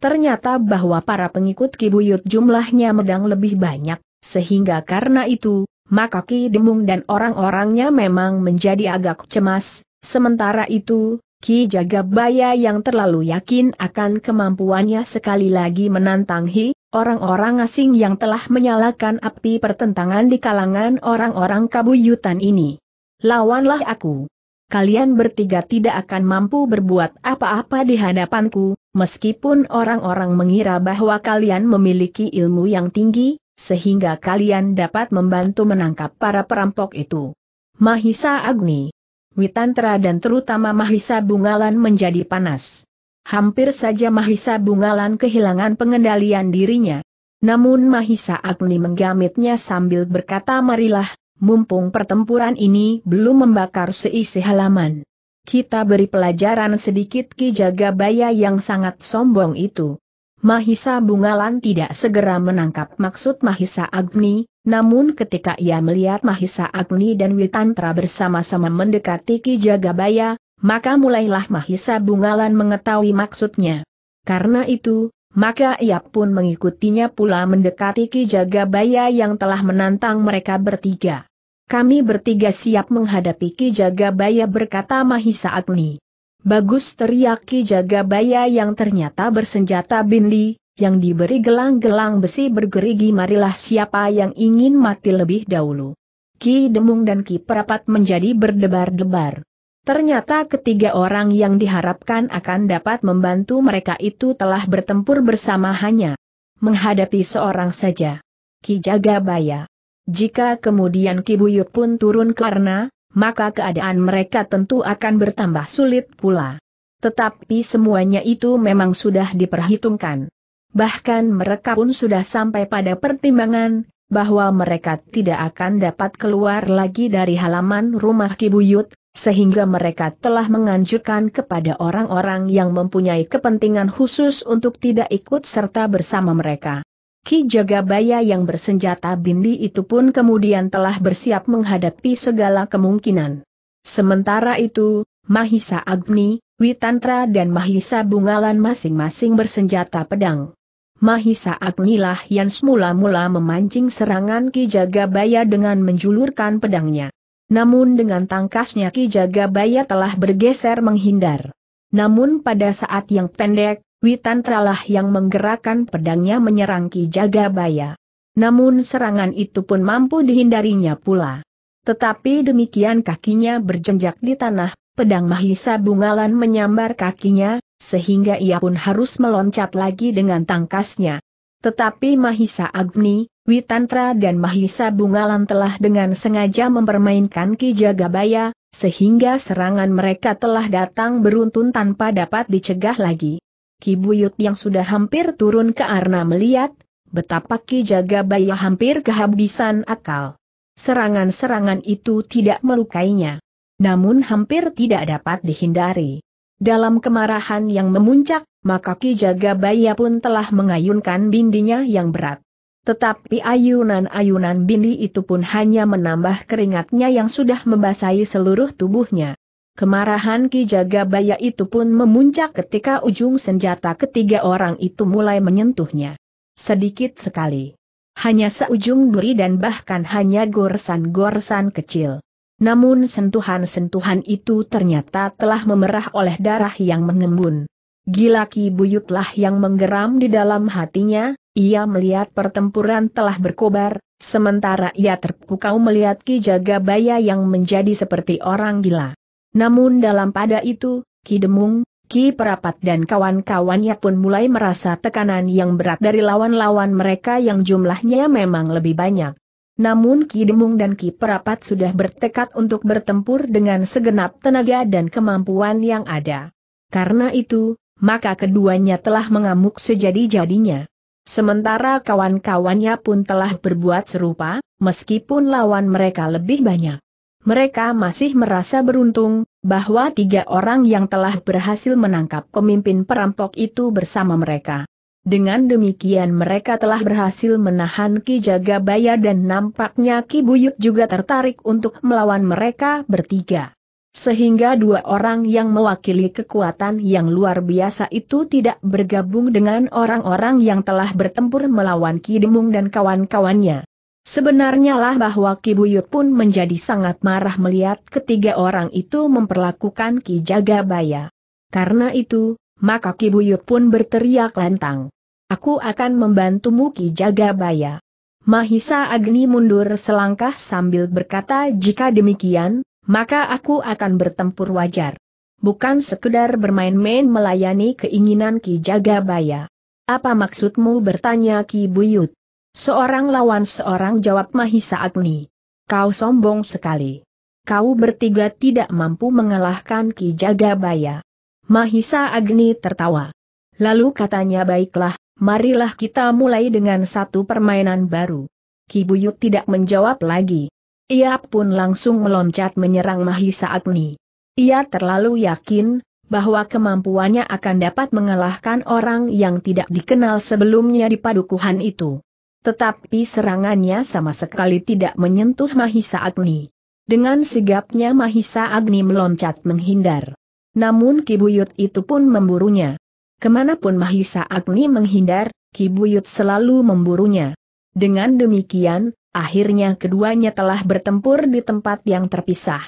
Ternyata bahwa para pengikut Kibuyut jumlahnya medang lebih banyak, sehingga karena itu, maka Ki Demung dan orang-orangnya memang menjadi agak cemas, sementara itu, Ki Jagabaya yang terlalu yakin akan kemampuannya sekali lagi menantang Hi, orang-orang asing yang telah menyalakan api pertentangan di kalangan orang-orang kabuyutan ini. Lawanlah aku kalian bertiga tidak akan mampu berbuat apa-apa di hadapanku, meskipun orang-orang mengira bahwa kalian memiliki ilmu yang tinggi, sehingga kalian dapat membantu menangkap para perampok itu. Mahisa Agni Witantra dan terutama Mahisa Bungalan menjadi panas. Hampir saja Mahisa Bungalan kehilangan pengendalian dirinya. Namun Mahisa Agni menggamitnya sambil berkata marilah, mumpung pertempuran ini belum membakar seisi halaman. Kita beri pelajaran sedikit Ki Jagabaya yang sangat sombong itu. Mahisa Bungalan tidak segera menangkap maksud Mahisa Agni, namun ketika ia melihat Mahisa Agni dan Witantra bersama-sama mendekati Ki Jagabaya, maka mulailah Mahisa Bungalan mengetahui maksudnya. Karena itu, maka ia pun mengikutinya pula mendekati Ki Jagabaya yang telah menantang mereka bertiga. Kami bertiga siap menghadapi Ki Jagabaya berkata Mahisa Agni. Bagus teriak Ki Jagabaya yang ternyata bersenjata bindi, yang diberi gelang-gelang besi bergerigi marilah siapa yang ingin mati lebih dahulu. Ki Demung dan Ki Perapat menjadi berdebar-debar. Ternyata ketiga orang yang diharapkan akan dapat membantu mereka itu telah bertempur bersama hanya menghadapi seorang saja. Ki Jagabaya. Jika kemudian Kibuyut pun turun karena, maka keadaan mereka tentu akan bertambah sulit pula. Tetapi semuanya itu memang sudah diperhitungkan. Bahkan mereka pun sudah sampai pada pertimbangan, bahwa mereka tidak akan dapat keluar lagi dari halaman rumah Kibuyut, sehingga mereka telah menganjurkan kepada orang-orang yang mempunyai kepentingan khusus untuk tidak ikut serta bersama mereka. Ki Jagabaya yang bersenjata bindi itu pun kemudian telah bersiap menghadapi segala kemungkinan. Sementara itu, Mahisa Agni, Witantra dan Mahisa Bungalan masing-masing bersenjata pedang. Mahisa Agnilah yang semula-mula memancing serangan Ki Jagabaya dengan menjulurkan pedangnya. Namun dengan tangkasnya Ki Jagabaya telah bergeser menghindar. Namun pada saat yang pendek, Witantralah yang menggerakkan pedangnya menyerang Ki Jagabaya. Namun serangan itu pun mampu dihindarinya pula. Tetapi demikian kakinya berjenjak di tanah, pedang Mahisa Bungalan menyambar kakinya, sehingga ia pun harus meloncat lagi dengan tangkasnya. Tetapi Mahisa Agni, Witantra dan Mahisa Bungalan telah dengan sengaja mempermainkan Ki Jagabaya, sehingga serangan mereka telah datang beruntun tanpa dapat dicegah lagi. Ki Buyut yang sudah hampir turun ke arna melihat, betapa Ki Jagabaya hampir kehabisan akal. Serangan-serangan itu tidak melukainya. Namun hampir tidak dapat dihindari. Dalam kemarahan yang memuncak, maka Ki Jagabaya pun telah mengayunkan bindinya yang berat. Tetapi ayunan-ayunan bindi itu pun hanya menambah keringatnya yang sudah membasahi seluruh tubuhnya. Kemarahan Ki Jagabaya itu pun memuncak ketika ujung senjata ketiga orang itu mulai menyentuhnya. Sedikit sekali. Hanya seujung duri dan bahkan hanya goresan-goresan kecil. Namun sentuhan-sentuhan itu ternyata telah memerah oleh darah yang mengembun. Gila Ki Buyutlah yang menggeram di dalam hatinya, ia melihat pertempuran telah berkobar, sementara ia terpukau melihat Ki Jagabaya yang menjadi seperti orang gila. Namun dalam pada itu, Ki Demung, Ki Perapat dan kawan-kawannya pun mulai merasa tekanan yang berat dari lawan-lawan mereka yang jumlahnya memang lebih banyak. Namun Ki Demung dan Ki Perapat sudah bertekad untuk bertempur dengan segenap tenaga dan kemampuan yang ada. Karena itu, maka keduanya telah mengamuk sejadi-jadinya. Sementara kawan-kawannya pun telah berbuat serupa, meskipun lawan mereka lebih banyak mereka masih merasa beruntung, bahwa tiga orang yang telah berhasil menangkap pemimpin perampok itu bersama mereka. Dengan demikian mereka telah berhasil menahan Ki Jagabaya dan nampaknya Ki Buyut juga tertarik untuk melawan mereka bertiga. Sehingga dua orang yang mewakili kekuatan yang luar biasa itu tidak bergabung dengan orang-orang yang telah bertempur melawan Ki Demung dan kawan-kawannya. Sebenarnya lah bahwa Ki Buyut pun menjadi sangat marah melihat ketiga orang itu memperlakukan Ki Jagabaya. Karena itu, maka Ki Buyut pun berteriak lantang. Aku akan membantumu Ki Jagabaya. Mahisa Agni mundur selangkah sambil berkata jika demikian, maka aku akan bertempur wajar. Bukan sekedar bermain-main melayani keinginan Ki Jagabaya. Apa maksudmu bertanya Ki Buyut? Seorang lawan seorang jawab Mahisa Agni. Kau sombong sekali. Kau bertiga tidak mampu mengalahkan Ki Jagabaya. Mahisa Agni tertawa. Lalu katanya baiklah, marilah kita mulai dengan satu permainan baru. Ki Buyut tidak menjawab lagi. Ia pun langsung meloncat menyerang Mahisa Agni. Ia terlalu yakin, bahwa kemampuannya akan dapat mengalahkan orang yang tidak dikenal sebelumnya di padukuhan itu. Tetapi serangannya sama sekali tidak menyentuh Mahisa Agni. Dengan sigapnya Mahisa Agni meloncat menghindar. Namun Kibuyut itu pun memburunya. Kemanapun Mahisa Agni menghindar, Kibuyut selalu memburunya. Dengan demikian, akhirnya keduanya telah bertempur di tempat yang terpisah.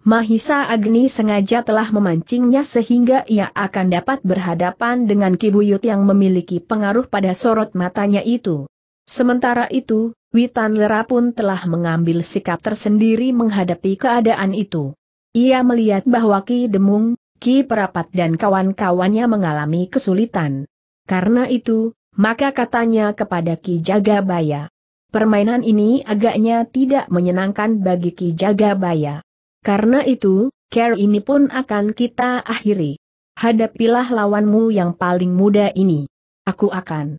Mahisa Agni sengaja telah memancingnya sehingga ia akan dapat berhadapan dengan Kibuyut yang memiliki pengaruh pada sorot matanya itu. Sementara itu, Witan Lera pun telah mengambil sikap tersendiri menghadapi keadaan itu. Ia melihat bahwa Ki Demung, Ki Perapat dan kawan-kawannya mengalami kesulitan. Karena itu, maka katanya kepada Ki Jagabaya. Permainan ini agaknya tidak menyenangkan bagi Ki Jagabaya. Karena itu, care ini pun akan kita akhiri. Hadapilah lawanmu yang paling muda ini. Aku akan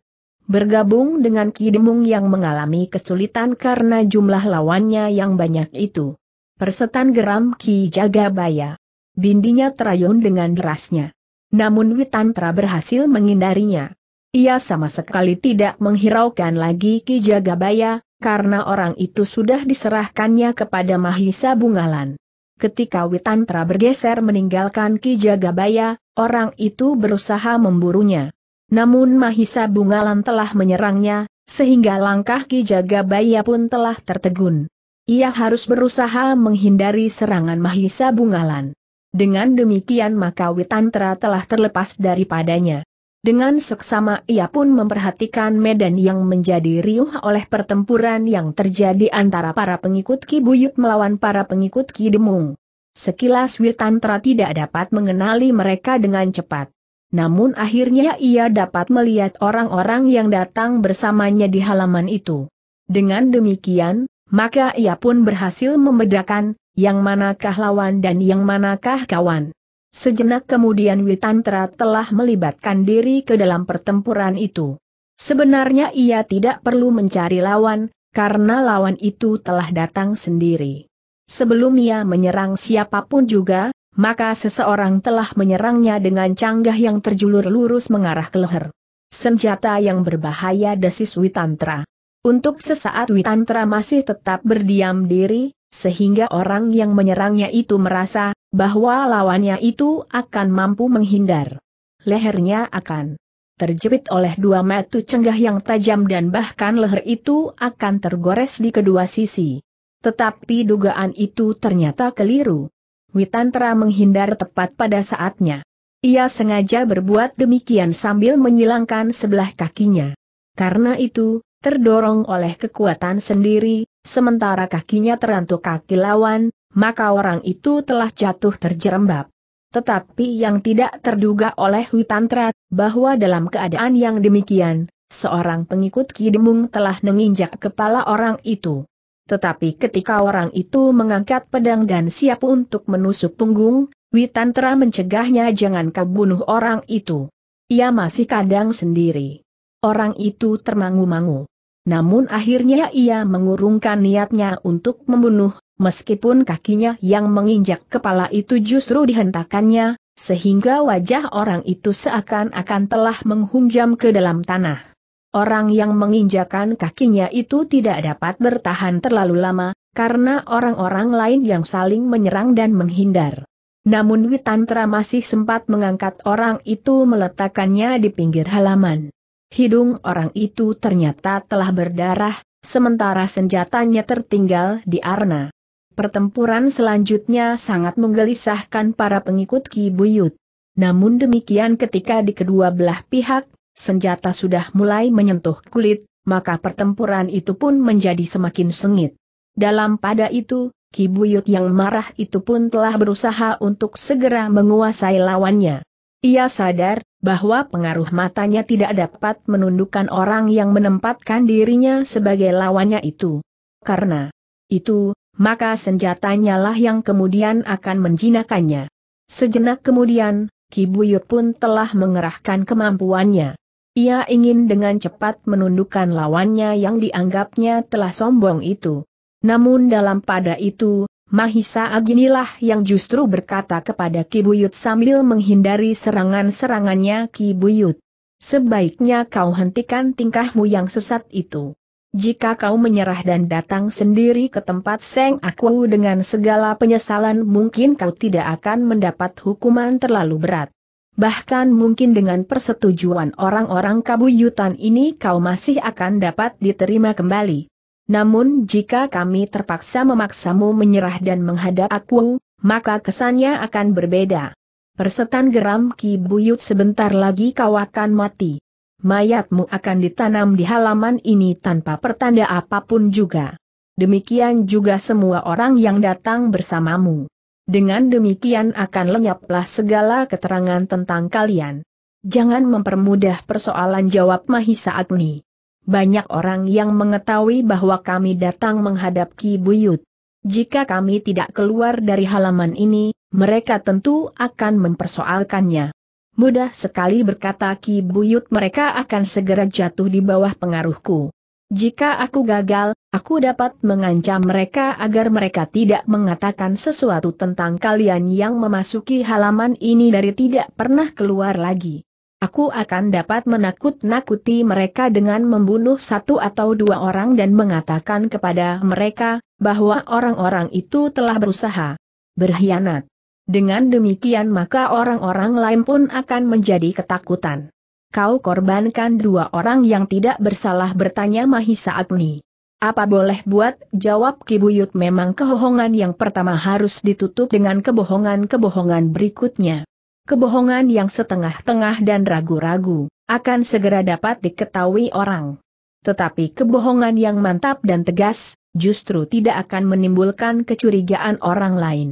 bergabung dengan Kidemung yang mengalami kesulitan karena jumlah lawannya yang banyak itu. Persetan geram Ki Jagabaya. Bindinya terayun dengan derasnya. Namun Witantra berhasil menghindarinya. Ia sama sekali tidak menghiraukan lagi Ki Jagabaya, karena orang itu sudah diserahkannya kepada Mahisa Bungalan. Ketika Witantra bergeser meninggalkan Ki Jagabaya, orang itu berusaha memburunya. Namun Mahisa Bungalan telah menyerangnya, sehingga langkah Ki Jagabaya pun telah tertegun. Ia harus berusaha menghindari serangan Mahisa Bungalan. Dengan demikian maka Witantra telah terlepas daripadanya. Dengan seksama ia pun memperhatikan medan yang menjadi riuh oleh pertempuran yang terjadi antara para pengikut Ki Buyut melawan para pengikut Ki Demung. Sekilas Witantra tidak dapat mengenali mereka dengan cepat namun akhirnya ia dapat melihat orang-orang yang datang bersamanya di halaman itu. Dengan demikian, maka ia pun berhasil membedakan, yang manakah lawan dan yang manakah kawan. Sejenak kemudian Witantra telah melibatkan diri ke dalam pertempuran itu. Sebenarnya ia tidak perlu mencari lawan, karena lawan itu telah datang sendiri. Sebelum ia menyerang siapapun juga, maka seseorang telah menyerangnya dengan canggah yang terjulur lurus mengarah ke leher. Senjata yang berbahaya desis Witantra. Untuk sesaat Witantra masih tetap berdiam diri, sehingga orang yang menyerangnya itu merasa bahwa lawannya itu akan mampu menghindar. Lehernya akan terjepit oleh dua metu cenggah yang tajam dan bahkan leher itu akan tergores di kedua sisi. Tetapi dugaan itu ternyata keliru. Witantra menghindar tepat pada saatnya. Ia sengaja berbuat demikian sambil menyilangkan sebelah kakinya. Karena itu, terdorong oleh kekuatan sendiri, sementara kakinya terantuk kaki lawan, maka orang itu telah jatuh terjerembab. Tetapi yang tidak terduga oleh Witantra, bahwa dalam keadaan yang demikian, seorang pengikut Kidemung telah menginjak kepala orang itu. Tetapi ketika orang itu mengangkat pedang dan siap untuk menusuk punggung, Witantra mencegahnya jangan kau bunuh orang itu. Ia masih kadang sendiri. Orang itu termangu-mangu. Namun akhirnya ia mengurungkan niatnya untuk membunuh, meskipun kakinya yang menginjak kepala itu justru dihentakannya, sehingga wajah orang itu seakan-akan telah menghunjam ke dalam tanah. Orang yang menginjakan kakinya itu tidak dapat bertahan terlalu lama, karena orang-orang lain yang saling menyerang dan menghindar. Namun Witantra masih sempat mengangkat orang itu meletakkannya di pinggir halaman. Hidung orang itu ternyata telah berdarah, sementara senjatanya tertinggal di arna. Pertempuran selanjutnya sangat menggelisahkan para pengikut Ki Buyut. Namun demikian ketika di kedua belah pihak, senjata sudah mulai menyentuh kulit, maka pertempuran itu pun menjadi semakin sengit. Dalam pada itu, Kibuyut yang marah itu pun telah berusaha untuk segera menguasai lawannya. Ia sadar bahwa pengaruh matanya tidak dapat menundukkan orang yang menempatkan dirinya sebagai lawannya itu. Karena itu, maka senjatanya lah yang kemudian akan menjinakannya. Sejenak kemudian, Kibuyut pun telah mengerahkan kemampuannya. Ia ingin dengan cepat menundukkan lawannya yang dianggapnya telah sombong itu. Namun dalam pada itu, Mahisa Aginilah yang justru berkata kepada Kibuyut sambil menghindari serangan-serangannya Kibuyut. Sebaiknya kau hentikan tingkahmu yang sesat itu. Jika kau menyerah dan datang sendiri ke tempat Seng Aku dengan segala penyesalan mungkin kau tidak akan mendapat hukuman terlalu berat. Bahkan mungkin dengan persetujuan orang-orang kabuyutan ini kau masih akan dapat diterima kembali. Namun jika kami terpaksa memaksamu menyerah dan menghadap aku, maka kesannya akan berbeda. Persetan geram Ki Buyut sebentar lagi kau akan mati. Mayatmu akan ditanam di halaman ini tanpa pertanda apapun juga. Demikian juga semua orang yang datang bersamamu. Dengan demikian akan lenyaplah segala keterangan tentang kalian. Jangan mempermudah persoalan jawab Mahisa Agni. Banyak orang yang mengetahui bahwa kami datang menghadap Ki Buyut. Jika kami tidak keluar dari halaman ini, mereka tentu akan mempersoalkannya. Mudah sekali berkata Ki Buyut mereka akan segera jatuh di bawah pengaruhku. Jika aku gagal, Aku dapat mengancam mereka agar mereka tidak mengatakan sesuatu tentang kalian yang memasuki halaman ini dari tidak pernah keluar lagi. Aku akan dapat menakut-nakuti mereka dengan membunuh satu atau dua orang dan mengatakan kepada mereka, bahwa orang-orang itu telah berusaha berkhianat. Dengan demikian maka orang-orang lain pun akan menjadi ketakutan. Kau korbankan dua orang yang tidak bersalah bertanya Mahisa Agni. Apa boleh buat? Jawab Kibuyut memang kebohongan yang pertama harus ditutup dengan kebohongan-kebohongan berikutnya. Kebohongan yang setengah-tengah dan ragu-ragu, akan segera dapat diketahui orang. Tetapi kebohongan yang mantap dan tegas, justru tidak akan menimbulkan kecurigaan orang lain.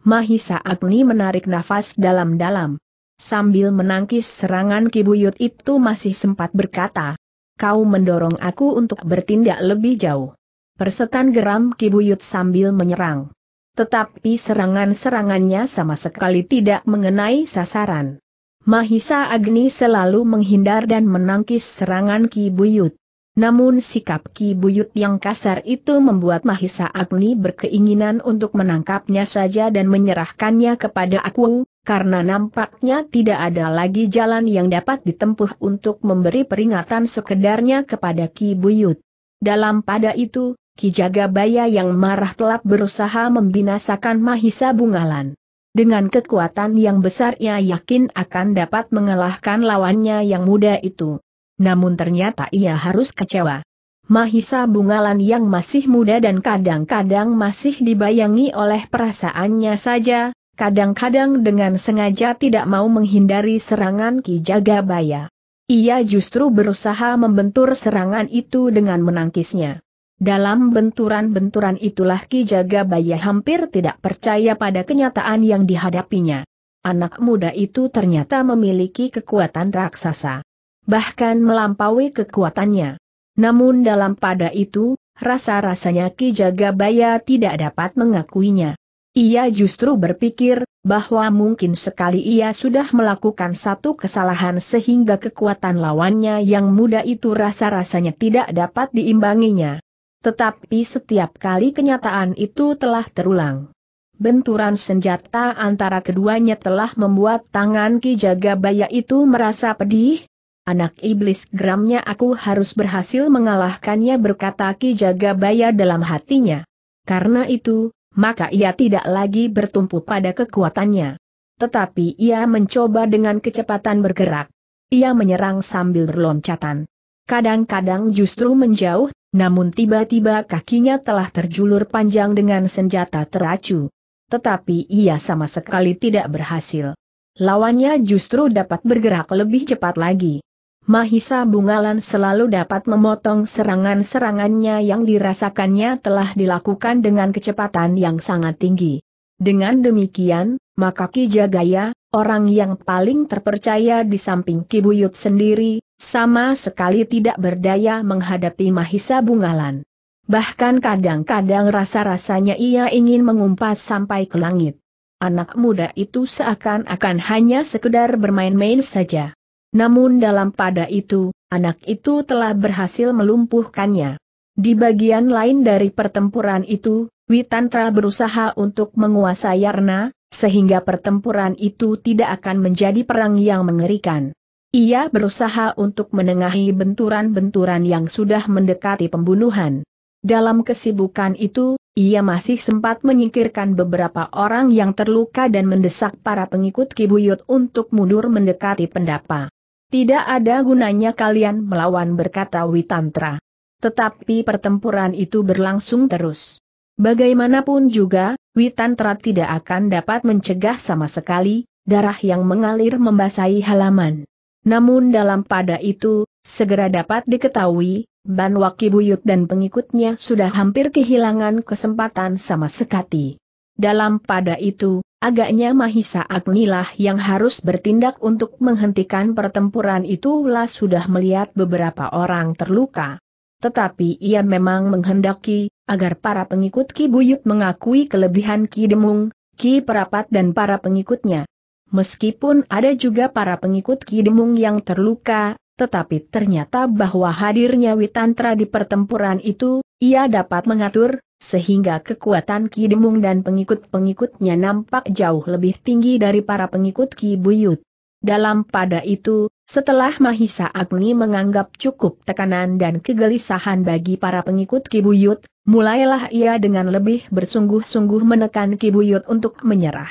Mahisa Agni menarik nafas dalam-dalam. Sambil menangkis serangan Kibuyut itu masih sempat berkata, kau mendorong aku untuk bertindak lebih jauh. Persetan geram Kibuyut sambil menyerang. Tetapi serangan-serangannya sama sekali tidak mengenai sasaran. Mahisa Agni selalu menghindar dan menangkis serangan Kibuyut. Namun sikap Ki Buyut yang kasar itu membuat Mahisa Agni berkeinginan untuk menangkapnya saja dan menyerahkannya kepada aku, karena nampaknya tidak ada lagi jalan yang dapat ditempuh untuk memberi peringatan sekedarnya kepada Ki Buyut. Dalam pada itu, Ki Jagabaya yang marah telah berusaha membinasakan Mahisa Bungalan. Dengan kekuatan yang besar ia yakin akan dapat mengalahkan lawannya yang muda itu namun ternyata ia harus kecewa. Mahisa Bungalan yang masih muda dan kadang-kadang masih dibayangi oleh perasaannya saja, kadang-kadang dengan sengaja tidak mau menghindari serangan Ki Jagabaya. Ia justru berusaha membentur serangan itu dengan menangkisnya. Dalam benturan-benturan itulah Ki Jagabaya hampir tidak percaya pada kenyataan yang dihadapinya. Anak muda itu ternyata memiliki kekuatan raksasa bahkan melampaui kekuatannya. Namun dalam pada itu, rasa-rasanya Ki Jagabaya tidak dapat mengakuinya. Ia justru berpikir, bahwa mungkin sekali ia sudah melakukan satu kesalahan sehingga kekuatan lawannya yang muda itu rasa-rasanya tidak dapat diimbanginya. Tetapi setiap kali kenyataan itu telah terulang. Benturan senjata antara keduanya telah membuat tangan Ki Jagabaya itu merasa pedih, Anak iblis geramnya aku harus berhasil mengalahkannya berkata Ki Jagabaya dalam hatinya. Karena itu, maka ia tidak lagi bertumpu pada kekuatannya. Tetapi ia mencoba dengan kecepatan bergerak. Ia menyerang sambil berloncatan. Kadang-kadang justru menjauh, namun tiba-tiba kakinya telah terjulur panjang dengan senjata teracu. Tetapi ia sama sekali tidak berhasil. Lawannya justru dapat bergerak lebih cepat lagi. Mahisa Bungalan selalu dapat memotong serangan-serangannya yang dirasakannya telah dilakukan dengan kecepatan yang sangat tinggi. Dengan demikian, maka Ki Jagaya, orang yang paling terpercaya di samping Ki Buyut sendiri, sama sekali tidak berdaya menghadapi Mahisa Bungalan. Bahkan kadang-kadang rasa-rasanya ia ingin mengumpat sampai ke langit. Anak muda itu seakan-akan hanya sekedar bermain-main saja. Namun dalam pada itu, anak itu telah berhasil melumpuhkannya. Di bagian lain dari pertempuran itu, Witantra berusaha untuk menguasai Yarna, sehingga pertempuran itu tidak akan menjadi perang yang mengerikan. Ia berusaha untuk menengahi benturan-benturan yang sudah mendekati pembunuhan. Dalam kesibukan itu, ia masih sempat menyingkirkan beberapa orang yang terluka dan mendesak para pengikut Kibuyut untuk mundur mendekati pendapa. Tidak ada gunanya kalian melawan berkata Witantra. Tetapi pertempuran itu berlangsung terus. Bagaimanapun juga, Witantra tidak akan dapat mencegah sama sekali, darah yang mengalir membasahi halaman. Namun dalam pada itu, segera dapat diketahui, Ban Buyut dan pengikutnya sudah hampir kehilangan kesempatan sama sekali. Dalam pada itu, Agaknya Mahisa Agnilah yang harus bertindak untuk menghentikan pertempuran itu. itulah sudah melihat beberapa orang terluka. Tetapi ia memang menghendaki, agar para pengikut Ki Buyut mengakui kelebihan Ki Demung, Ki Perapat dan para pengikutnya. Meskipun ada juga para pengikut Ki Demung yang terluka, tetapi ternyata bahwa hadirnya Witantra di pertempuran itu, ia dapat mengatur, sehingga kekuatan Ki Demung dan pengikut-pengikutnya nampak jauh lebih tinggi dari para pengikut Ki Buyut. Dalam pada itu, setelah Mahisa Agni menganggap cukup tekanan dan kegelisahan bagi para pengikut Ki Buyut, mulailah ia dengan lebih bersungguh-sungguh menekan Ki Buyut untuk menyerah.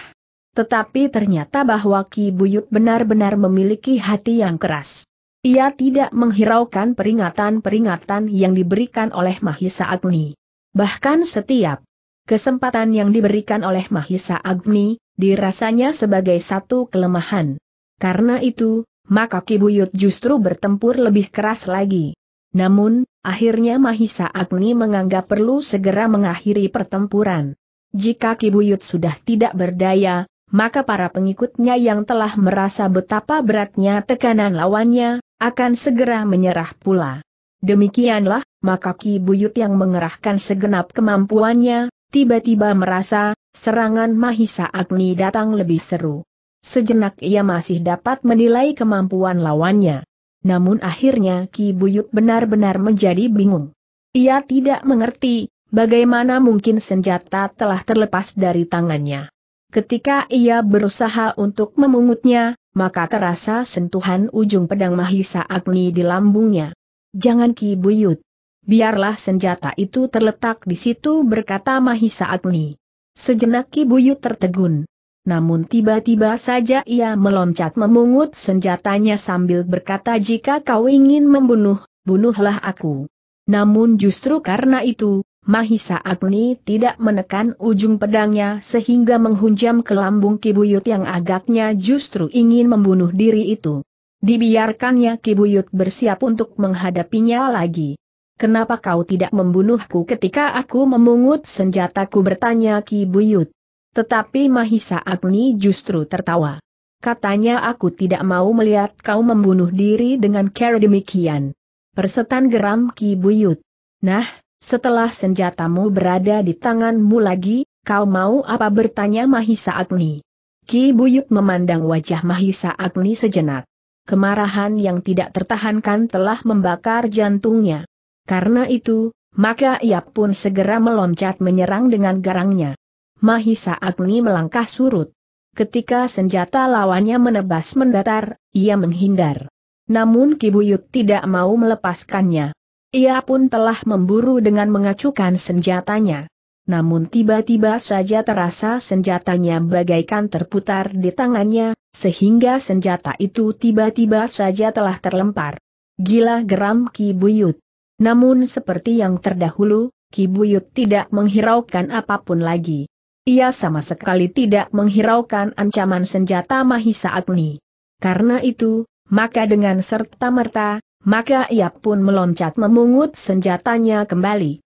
Tetapi ternyata bahwa Ki Buyut benar-benar memiliki hati yang keras. Ia tidak menghiraukan peringatan-peringatan yang diberikan oleh Mahisa Agni. Bahkan setiap kesempatan yang diberikan oleh Mahisa Agni, dirasanya sebagai satu kelemahan. Karena itu, maka Kibuyut justru bertempur lebih keras lagi. Namun, akhirnya Mahisa Agni menganggap perlu segera mengakhiri pertempuran. Jika Kibuyut sudah tidak berdaya, maka para pengikutnya yang telah merasa betapa beratnya tekanan lawannya, akan segera menyerah pula. Demikianlah, maka Ki Buyut yang mengerahkan segenap kemampuannya, tiba-tiba merasa, serangan Mahisa Agni datang lebih seru. Sejenak ia masih dapat menilai kemampuan lawannya. Namun akhirnya Ki Buyut benar-benar menjadi bingung. Ia tidak mengerti, bagaimana mungkin senjata telah terlepas dari tangannya. Ketika ia berusaha untuk memungutnya, maka terasa sentuhan ujung pedang Mahisa Agni di lambungnya. Jangan Ki Buyut, biarlah senjata itu terletak di situ berkata Mahisa Agni. Sejenak Kibuyu tertegun. Namun tiba-tiba saja ia meloncat memungut senjatanya sambil berkata jika kau ingin membunuh, bunuhlah aku. Namun justru karena itu, Mahisa Agni tidak menekan ujung pedangnya sehingga menghunjam ke lambung Kibuyut yang agaknya justru ingin membunuh diri itu. Dibiarkannya Kibuyut bersiap untuk menghadapinya lagi. Kenapa kau tidak membunuhku ketika aku memungut senjataku bertanya Ki Buyut. Tetapi Mahisa Agni justru tertawa. Katanya aku tidak mau melihat kau membunuh diri dengan cara demikian. Persetan geram Ki Buyut. Nah, setelah senjatamu berada di tanganmu lagi, kau mau apa bertanya Mahisa Agni. Ki Buyut memandang wajah Mahisa Agni sejenak. Kemarahan yang tidak tertahankan telah membakar jantungnya. Karena itu, maka ia pun segera meloncat menyerang dengan garangnya. Mahisa Agni melangkah surut. Ketika senjata lawannya menebas mendatar, ia menghindar. Namun Kibuyut tidak mau melepaskannya. Ia pun telah memburu dengan mengacukan senjatanya. Namun tiba-tiba saja terasa senjatanya bagaikan terputar di tangannya, sehingga senjata itu tiba-tiba saja telah terlempar. Gila geram Kibuyut. Namun seperti yang terdahulu, Kibuyut tidak menghiraukan apapun lagi. Ia sama sekali tidak menghiraukan ancaman senjata Mahisa Agni. Karena itu, maka dengan serta-merta, maka ia pun meloncat memungut senjatanya kembali.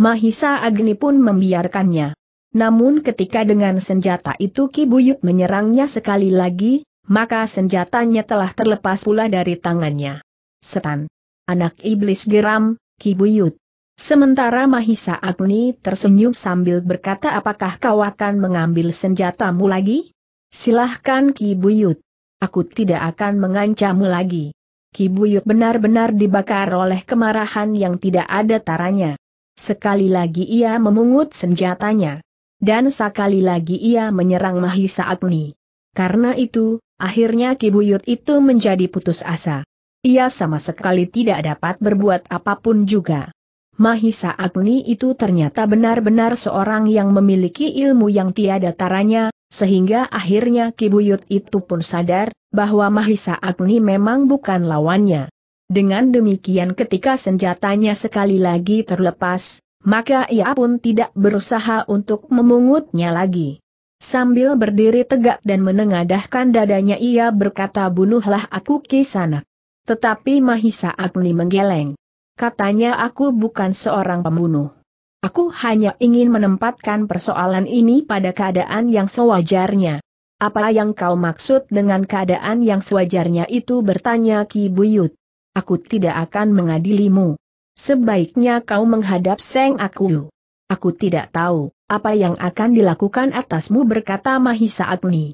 Mahisa Agni pun membiarkannya. Namun ketika dengan senjata itu Kibuyut menyerangnya sekali lagi, maka senjatanya telah terlepas pula dari tangannya. Setan anak iblis geram, Kibuyut. Sementara Mahisa Agni tersenyum sambil berkata apakah kau akan mengambil senjatamu lagi? Silahkan Kibuyut. Aku tidak akan mengancammu lagi. Kibuyut benar-benar dibakar oleh kemarahan yang tidak ada taranya. Sekali lagi ia memungut senjatanya. Dan sekali lagi ia menyerang Mahisa Agni. Karena itu, akhirnya Kibuyut itu menjadi putus asa ia sama sekali tidak dapat berbuat apapun juga. Mahisa Agni itu ternyata benar-benar seorang yang memiliki ilmu yang tiada taranya, sehingga akhirnya Kibuyut itu pun sadar, bahwa Mahisa Agni memang bukan lawannya. Dengan demikian ketika senjatanya sekali lagi terlepas, maka ia pun tidak berusaha untuk memungutnya lagi. Sambil berdiri tegak dan menengadahkan dadanya ia berkata bunuhlah aku kisanak. Tetapi Mahisa Agni menggeleng. Katanya aku bukan seorang pembunuh. Aku hanya ingin menempatkan persoalan ini pada keadaan yang sewajarnya. Apa yang kau maksud dengan keadaan yang sewajarnya itu bertanya Ki Buyut. Aku tidak akan mengadilimu. Sebaiknya kau menghadap Seng Aku. Aku tidak tahu apa yang akan dilakukan atasmu berkata Mahisa Agni.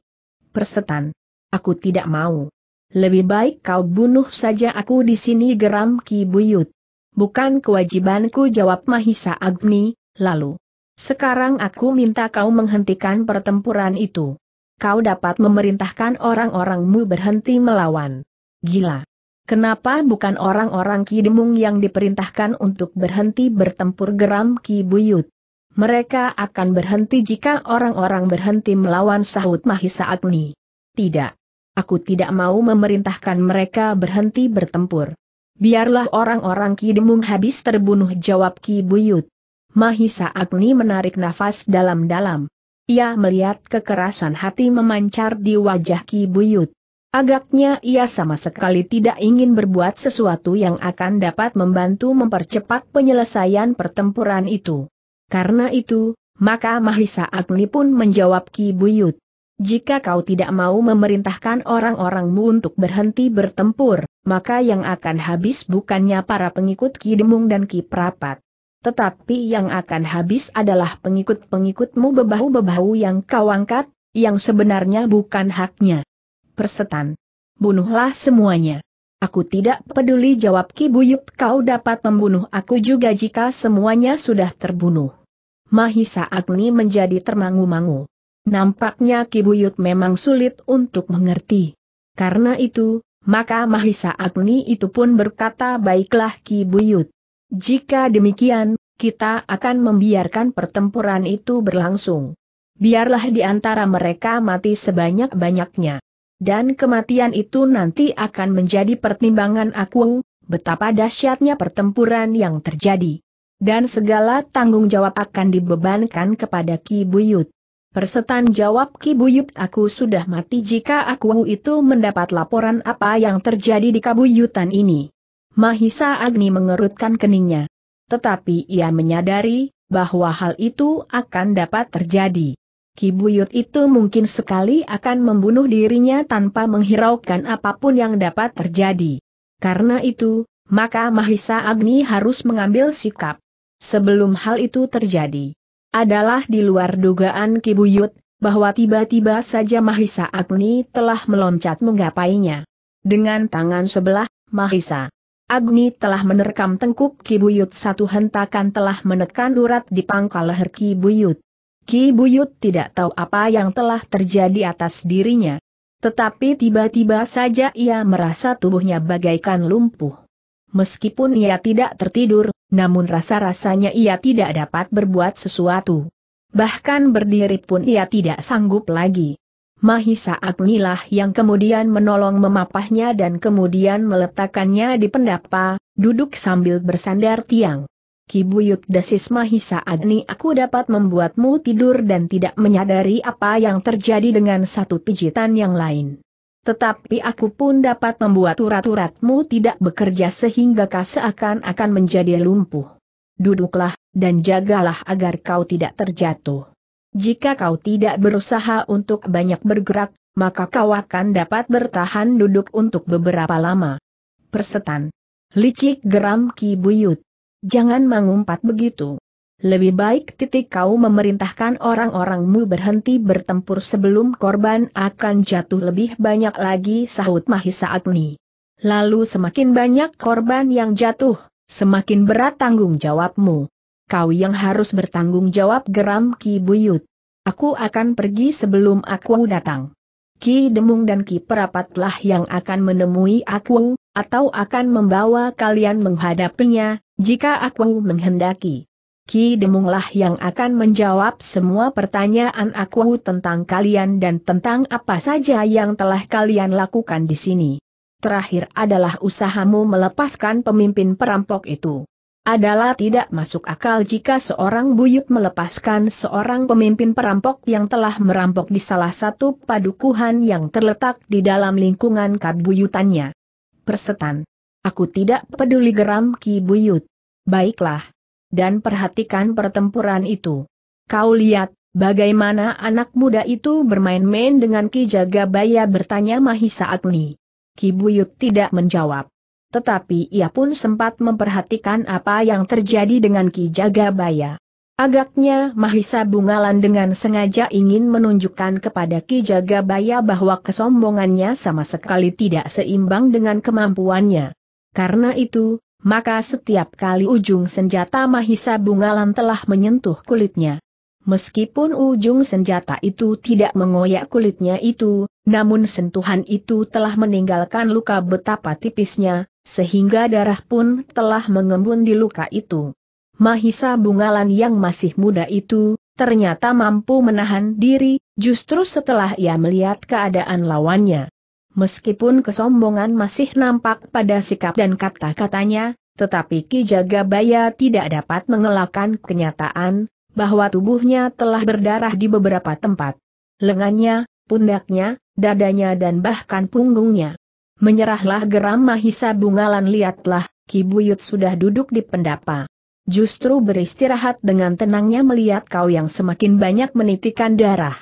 Persetan. Aku tidak mau. Lebih baik kau bunuh saja aku di sini geram Ki Buyut. Bukan kewajibanku jawab Mahisa Agni, lalu. Sekarang aku minta kau menghentikan pertempuran itu. Kau dapat memerintahkan orang-orangmu berhenti melawan. Gila. Kenapa bukan orang-orang Ki Demung yang diperintahkan untuk berhenti bertempur geram Ki Buyut? Mereka akan berhenti jika orang-orang berhenti melawan sahut Mahisa Agni. Tidak. Aku tidak mau memerintahkan mereka berhenti bertempur. Biarlah orang-orang Kidemung habis terbunuh jawab Ki Buyut. Mahisa Agni menarik nafas dalam-dalam. Ia melihat kekerasan hati memancar di wajah Ki Buyut. Agaknya ia sama sekali tidak ingin berbuat sesuatu yang akan dapat membantu mempercepat penyelesaian pertempuran itu. Karena itu, maka Mahisa Agni pun menjawab Ki Buyut. Jika kau tidak mau memerintahkan orang-orangmu untuk berhenti bertempur, maka yang akan habis bukannya para pengikut Ki Demung dan Ki Prapat. Tetapi yang akan habis adalah pengikut-pengikutmu bebahu-bebahu yang kau angkat, yang sebenarnya bukan haknya. Persetan. Bunuhlah semuanya. Aku tidak peduli jawab Ki Buyut kau dapat membunuh aku juga jika semuanya sudah terbunuh. Mahisa Agni menjadi termangu-mangu. Nampaknya Kibuyut memang sulit untuk mengerti. Karena itu, maka Mahisa Agni itu pun berkata baiklah Kibuyut. Jika demikian, kita akan membiarkan pertempuran itu berlangsung. Biarlah di antara mereka mati sebanyak-banyaknya. Dan kematian itu nanti akan menjadi pertimbangan aku, betapa dahsyatnya pertempuran yang terjadi. Dan segala tanggung jawab akan dibebankan kepada Ki Buyut. Persetan jawab Ki Buyut aku sudah mati jika aku itu mendapat laporan apa yang terjadi di kabuyutan ini. Mahisa Agni mengerutkan keningnya. Tetapi ia menyadari, bahwa hal itu akan dapat terjadi. Ki Buyut itu mungkin sekali akan membunuh dirinya tanpa menghiraukan apapun yang dapat terjadi. Karena itu, maka Mahisa Agni harus mengambil sikap. Sebelum hal itu terjadi, adalah di luar dugaan Kibuyut, bahwa tiba-tiba saja Mahisa Agni telah meloncat menggapainya. Dengan tangan sebelah, Mahisa Agni telah menerkam tengkuk Kibuyut satu hentakan telah menekan urat di pangkal leher Kibuyut. Kibuyut tidak tahu apa yang telah terjadi atas dirinya. Tetapi tiba-tiba saja ia merasa tubuhnya bagaikan lumpuh. Meskipun ia tidak tertidur, namun rasa-rasanya ia tidak dapat berbuat sesuatu. Bahkan berdiri pun ia tidak sanggup lagi. Mahisa Agnilah yang kemudian menolong memapahnya dan kemudian meletakkannya di pendapa, duduk sambil bersandar tiang. Kibuyut desis Mahisa Agni aku dapat membuatmu tidur dan tidak menyadari apa yang terjadi dengan satu pijitan yang lain. Tetapi aku pun dapat membuat urat-uratmu tidak bekerja sehingga kau seakan-akan menjadi lumpuh. Duduklah, dan jagalah agar kau tidak terjatuh. Jika kau tidak berusaha untuk banyak bergerak, maka kau akan dapat bertahan duduk untuk beberapa lama. Persetan. Licik geram Ki Buyut. Jangan mengumpat begitu lebih baik titik kau memerintahkan orang-orangmu berhenti bertempur sebelum korban akan jatuh lebih banyak lagi sahut Mahisa Agni. Lalu semakin banyak korban yang jatuh, semakin berat tanggung jawabmu. Kau yang harus bertanggung jawab geram Ki Buyut. Aku akan pergi sebelum aku datang. Ki Demung dan Ki Perapatlah yang akan menemui aku, atau akan membawa kalian menghadapinya, jika aku menghendaki. Ki Demunglah yang akan menjawab semua pertanyaan aku tentang kalian dan tentang apa saja yang telah kalian lakukan di sini. Terakhir adalah usahamu melepaskan pemimpin perampok itu adalah tidak masuk akal jika seorang buyut melepaskan seorang pemimpin perampok yang telah merampok di salah satu padukuhan yang terletak di dalam lingkungan kabuyutannya. Persetan. Aku tidak peduli geram Ki Buyut. Baiklah, dan perhatikan pertempuran itu. Kau lihat, bagaimana anak muda itu bermain-main dengan Ki Jagabaya bertanya Mahisa Agni. Ki Buyut tidak menjawab. Tetapi ia pun sempat memperhatikan apa yang terjadi dengan Ki Jagabaya. Agaknya Mahisa Bungalan dengan sengaja ingin menunjukkan kepada Ki Jagabaya bahwa kesombongannya sama sekali tidak seimbang dengan kemampuannya. Karena itu, maka setiap kali ujung senjata Mahisa Bungalan telah menyentuh kulitnya. Meskipun ujung senjata itu tidak mengoyak kulitnya itu, namun sentuhan itu telah meninggalkan luka betapa tipisnya, sehingga darah pun telah mengembun di luka itu. Mahisa Bungalan yang masih muda itu, ternyata mampu menahan diri, justru setelah ia melihat keadaan lawannya. Meskipun kesombongan masih nampak pada sikap dan kata-katanya, tetapi Ki Jagabaya tidak dapat mengelakkan kenyataan, bahwa tubuhnya telah berdarah di beberapa tempat. Lengannya, pundaknya, dadanya dan bahkan punggungnya. Menyerahlah geram Mahisa Bungalan lihatlah, Ki Buyut sudah duduk di pendapa. Justru beristirahat dengan tenangnya melihat kau yang semakin banyak menitikan darah.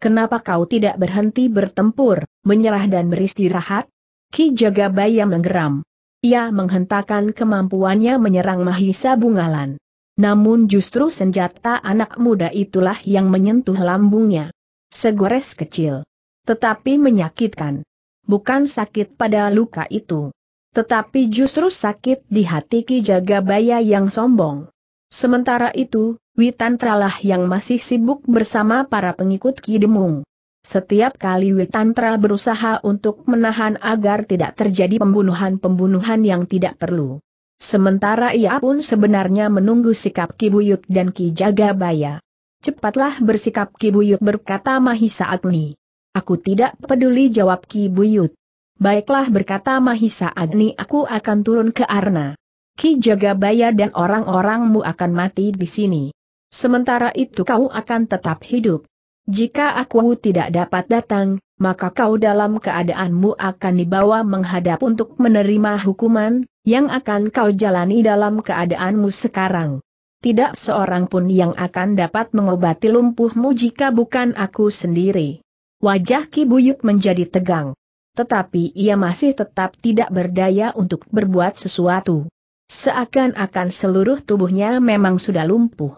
Kenapa kau tidak berhenti bertempur? menyerah dan beristirahat? Ki Jagabaya menggeram. Ia menghentakkan kemampuannya menyerang Mahisa Bungalan. Namun justru senjata anak muda itulah yang menyentuh lambungnya. Segores kecil. Tetapi menyakitkan. Bukan sakit pada luka itu. Tetapi justru sakit di hati Ki Jagabaya yang sombong. Sementara itu, Witantralah yang masih sibuk bersama para pengikut Ki Demung. Setiap kali Witantra berusaha untuk menahan agar tidak terjadi pembunuhan-pembunuhan yang tidak perlu. Sementara ia pun sebenarnya menunggu sikap Kibuyut dan Ki Jagabaya. Cepatlah bersikap Kibuyut berkata Mahisa Agni. Aku tidak peduli jawab Kibuyut. Baiklah berkata Mahisa Agni aku akan turun ke Arna. Ki Jagabaya dan orang-orangmu akan mati di sini. Sementara itu kau akan tetap hidup. Jika aku tidak dapat datang, maka kau dalam keadaanmu akan dibawa menghadap untuk menerima hukuman, yang akan kau jalani dalam keadaanmu sekarang. Tidak seorang pun yang akan dapat mengobati lumpuhmu jika bukan aku sendiri. Wajah Ki Buyuk menjadi tegang. Tetapi ia masih tetap tidak berdaya untuk berbuat sesuatu. Seakan-akan seluruh tubuhnya memang sudah lumpuh.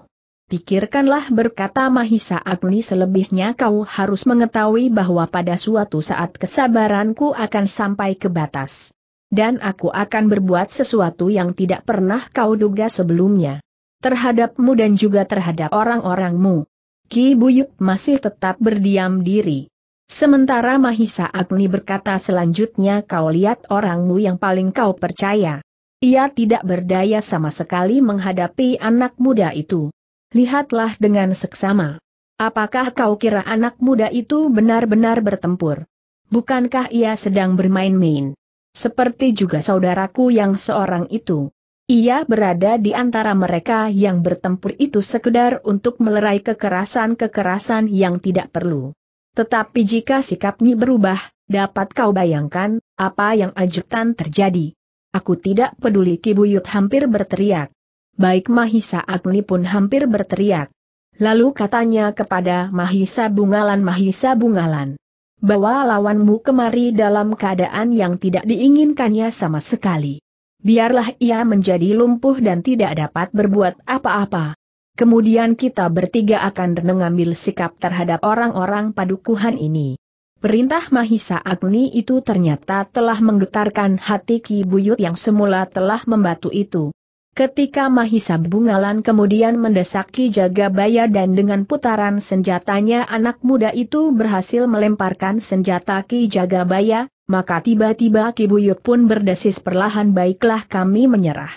Pikirkanlah berkata Mahisa Agni selebihnya kau harus mengetahui bahwa pada suatu saat kesabaranku akan sampai ke batas. Dan aku akan berbuat sesuatu yang tidak pernah kau duga sebelumnya. Terhadapmu dan juga terhadap orang-orangmu. Ki Buyuk masih tetap berdiam diri. Sementara Mahisa Agni berkata selanjutnya kau lihat orangmu yang paling kau percaya. Ia tidak berdaya sama sekali menghadapi anak muda itu lihatlah dengan seksama. Apakah kau kira anak muda itu benar-benar bertempur? Bukankah ia sedang bermain-main? Seperti juga saudaraku yang seorang itu. Ia berada di antara mereka yang bertempur itu sekedar untuk melerai kekerasan-kekerasan yang tidak perlu. Tetapi jika sikapnya berubah, dapat kau bayangkan, apa yang ajutan terjadi. Aku tidak peduli Kibuyut hampir berteriak. Baik Mahisa Agni pun hampir berteriak. Lalu katanya kepada Mahisa Bungalan Mahisa Bungalan. Bawa lawanmu kemari dalam keadaan yang tidak diinginkannya sama sekali. Biarlah ia menjadi lumpuh dan tidak dapat berbuat apa-apa. Kemudian kita bertiga akan mengambil sikap terhadap orang-orang padukuhan ini. Perintah Mahisa Agni itu ternyata telah menggetarkan hati Ki Buyut yang semula telah membatu itu. Ketika Mahisa Bungalan kemudian mendesaki Jagabaya dan dengan putaran senjatanya anak muda itu berhasil melemparkan senjata Ki Jagabaya, maka tiba-tiba Ki Buyut pun berdesis perlahan baiklah kami menyerah.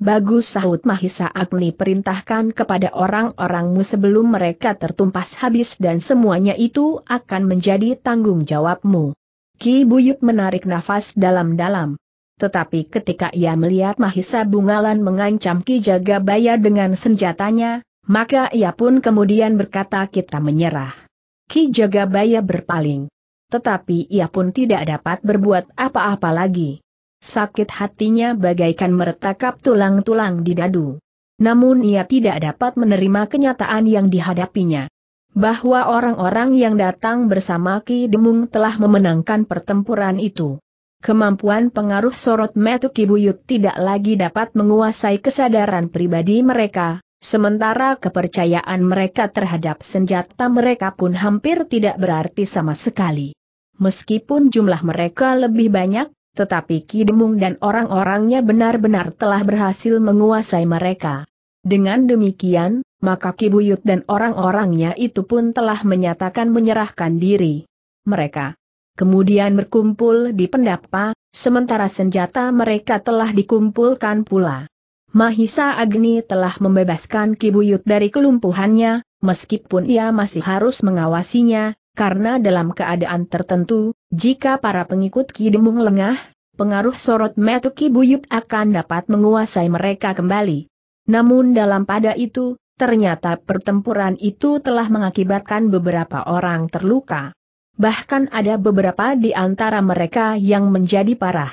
Bagus sahut Mahisa Agni perintahkan kepada orang-orangmu sebelum mereka tertumpas habis dan semuanya itu akan menjadi tanggung jawabmu. Ki Buyut menarik nafas dalam-dalam. Tetapi ketika ia melihat Mahisa Bungalan mengancam Ki Jagabaya dengan senjatanya, maka ia pun kemudian berkata kita menyerah. Ki Jagabaya berpaling. Tetapi ia pun tidak dapat berbuat apa-apa lagi. Sakit hatinya bagaikan meretakap tulang-tulang di dadu. Namun ia tidak dapat menerima kenyataan yang dihadapinya. Bahwa orang-orang yang datang bersama Ki Demung telah memenangkan pertempuran itu kemampuan pengaruh sorot metu kibuyut tidak lagi dapat menguasai kesadaran pribadi mereka, sementara kepercayaan mereka terhadap senjata mereka pun hampir tidak berarti sama sekali. Meskipun jumlah mereka lebih banyak, tetapi Kidemung dan orang-orangnya benar-benar telah berhasil menguasai mereka. Dengan demikian, maka Kibuyut dan orang-orangnya itu pun telah menyatakan menyerahkan diri. Mereka kemudian berkumpul di pendapa, sementara senjata mereka telah dikumpulkan pula. Mahisa Agni telah membebaskan Kibuyut dari kelumpuhannya, meskipun ia masih harus mengawasinya, karena dalam keadaan tertentu, jika para pengikut Kidemung lengah, pengaruh sorot metu Kibuyut akan dapat menguasai mereka kembali. Namun dalam pada itu, ternyata pertempuran itu telah mengakibatkan beberapa orang terluka. Bahkan ada beberapa di antara mereka yang menjadi parah.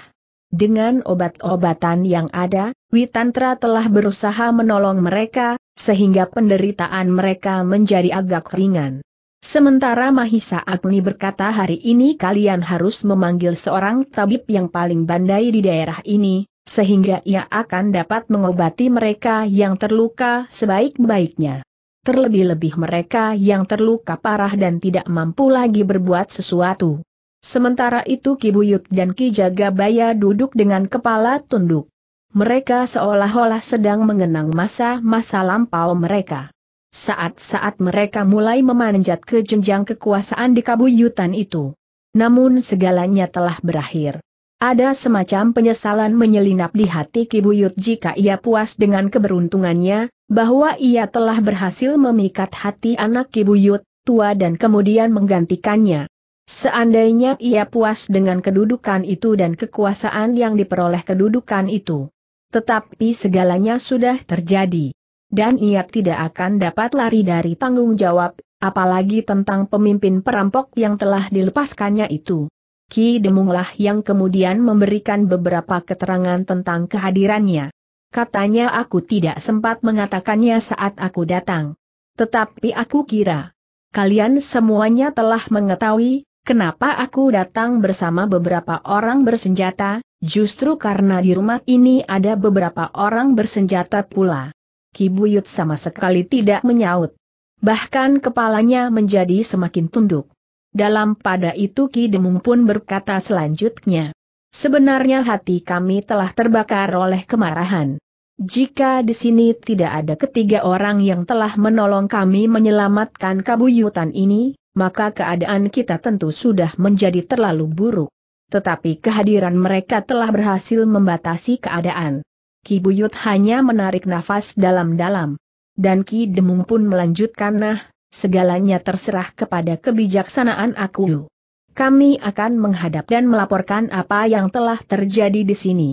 Dengan obat-obatan yang ada, Witantra telah berusaha menolong mereka, sehingga penderitaan mereka menjadi agak ringan. Sementara Mahisa Agni berkata hari ini kalian harus memanggil seorang tabib yang paling bandai di daerah ini, sehingga ia akan dapat mengobati mereka yang terluka sebaik-baiknya terlebih-lebih mereka yang terluka parah dan tidak mampu lagi berbuat sesuatu. Sementara itu Ki Buyut dan Ki Jagabaya duduk dengan kepala tunduk. Mereka seolah-olah sedang mengenang masa-masa lampau mereka. Saat-saat mereka mulai memanjat ke jenjang kekuasaan di kabuyutan itu. Namun segalanya telah berakhir. Ada semacam penyesalan menyelinap di hati Kibuyut jika ia puas dengan keberuntungannya, bahwa ia telah berhasil memikat hati anak kibuyut, tua dan kemudian menggantikannya. Seandainya ia puas dengan kedudukan itu dan kekuasaan yang diperoleh kedudukan itu. Tetapi segalanya sudah terjadi. Dan ia tidak akan dapat lari dari tanggung jawab, apalagi tentang pemimpin perampok yang telah dilepaskannya itu. Ki Demunglah yang kemudian memberikan beberapa keterangan tentang kehadirannya. Katanya aku tidak sempat mengatakannya saat aku datang. Tetapi aku kira. Kalian semuanya telah mengetahui, kenapa aku datang bersama beberapa orang bersenjata, justru karena di rumah ini ada beberapa orang bersenjata pula. Kibuyut sama sekali tidak menyaut. Bahkan kepalanya menjadi semakin tunduk. Dalam pada itu Ki Demung pun berkata selanjutnya. Sebenarnya hati kami telah terbakar oleh kemarahan. Jika di sini tidak ada ketiga orang yang telah menolong kami menyelamatkan kabuyutan ini, maka keadaan kita tentu sudah menjadi terlalu buruk. Tetapi kehadiran mereka telah berhasil membatasi keadaan. Kibuyut hanya menarik nafas dalam-dalam. Dan Ki Demung pun melanjutkan nah, segalanya terserah kepada kebijaksanaan aku. Kami akan menghadap dan melaporkan apa yang telah terjadi di sini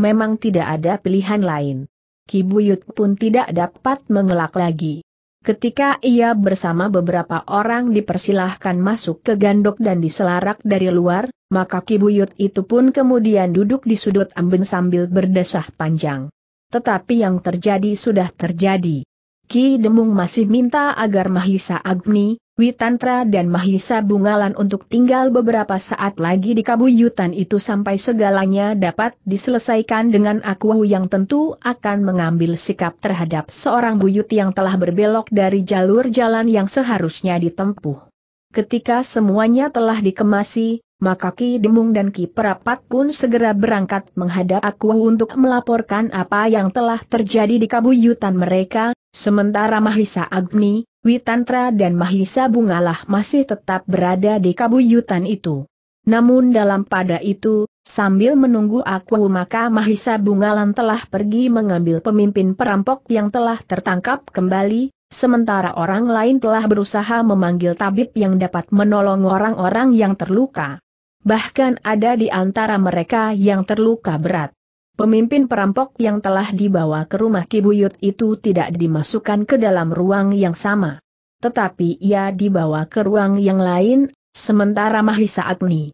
memang tidak ada pilihan lain. Kibuyut pun tidak dapat mengelak lagi. Ketika ia bersama beberapa orang dipersilahkan masuk ke gandok dan diselarak dari luar, maka Kibuyut itu pun kemudian duduk di sudut amben sambil berdesah panjang. Tetapi yang terjadi sudah terjadi. Ki Demung masih minta agar Mahisa Agni, Witantra dan Mahisa Bungalan untuk tinggal beberapa saat lagi di kabuyutan itu sampai segalanya dapat diselesaikan dengan aku yang tentu akan mengambil sikap terhadap seorang buyut yang telah berbelok dari jalur jalan yang seharusnya ditempuh. Ketika semuanya telah dikemasi, maka Ki Demung dan Ki Perapat pun segera berangkat menghadap aku untuk melaporkan apa yang telah terjadi di kabuyutan mereka, sementara Mahisa Agni, Witantra dan Mahisa Bungalah masih tetap berada di kabuyutan itu. Namun dalam pada itu, sambil menunggu aku maka Mahisa Bungalan telah pergi mengambil pemimpin perampok yang telah tertangkap kembali, sementara orang lain telah berusaha memanggil tabib yang dapat menolong orang-orang yang terluka. Bahkan ada di antara mereka yang terluka berat. Pemimpin perampok yang telah dibawa ke rumah Kibuyut itu tidak dimasukkan ke dalam ruang yang sama. Tetapi ia dibawa ke ruang yang lain, sementara Mahisa Agni.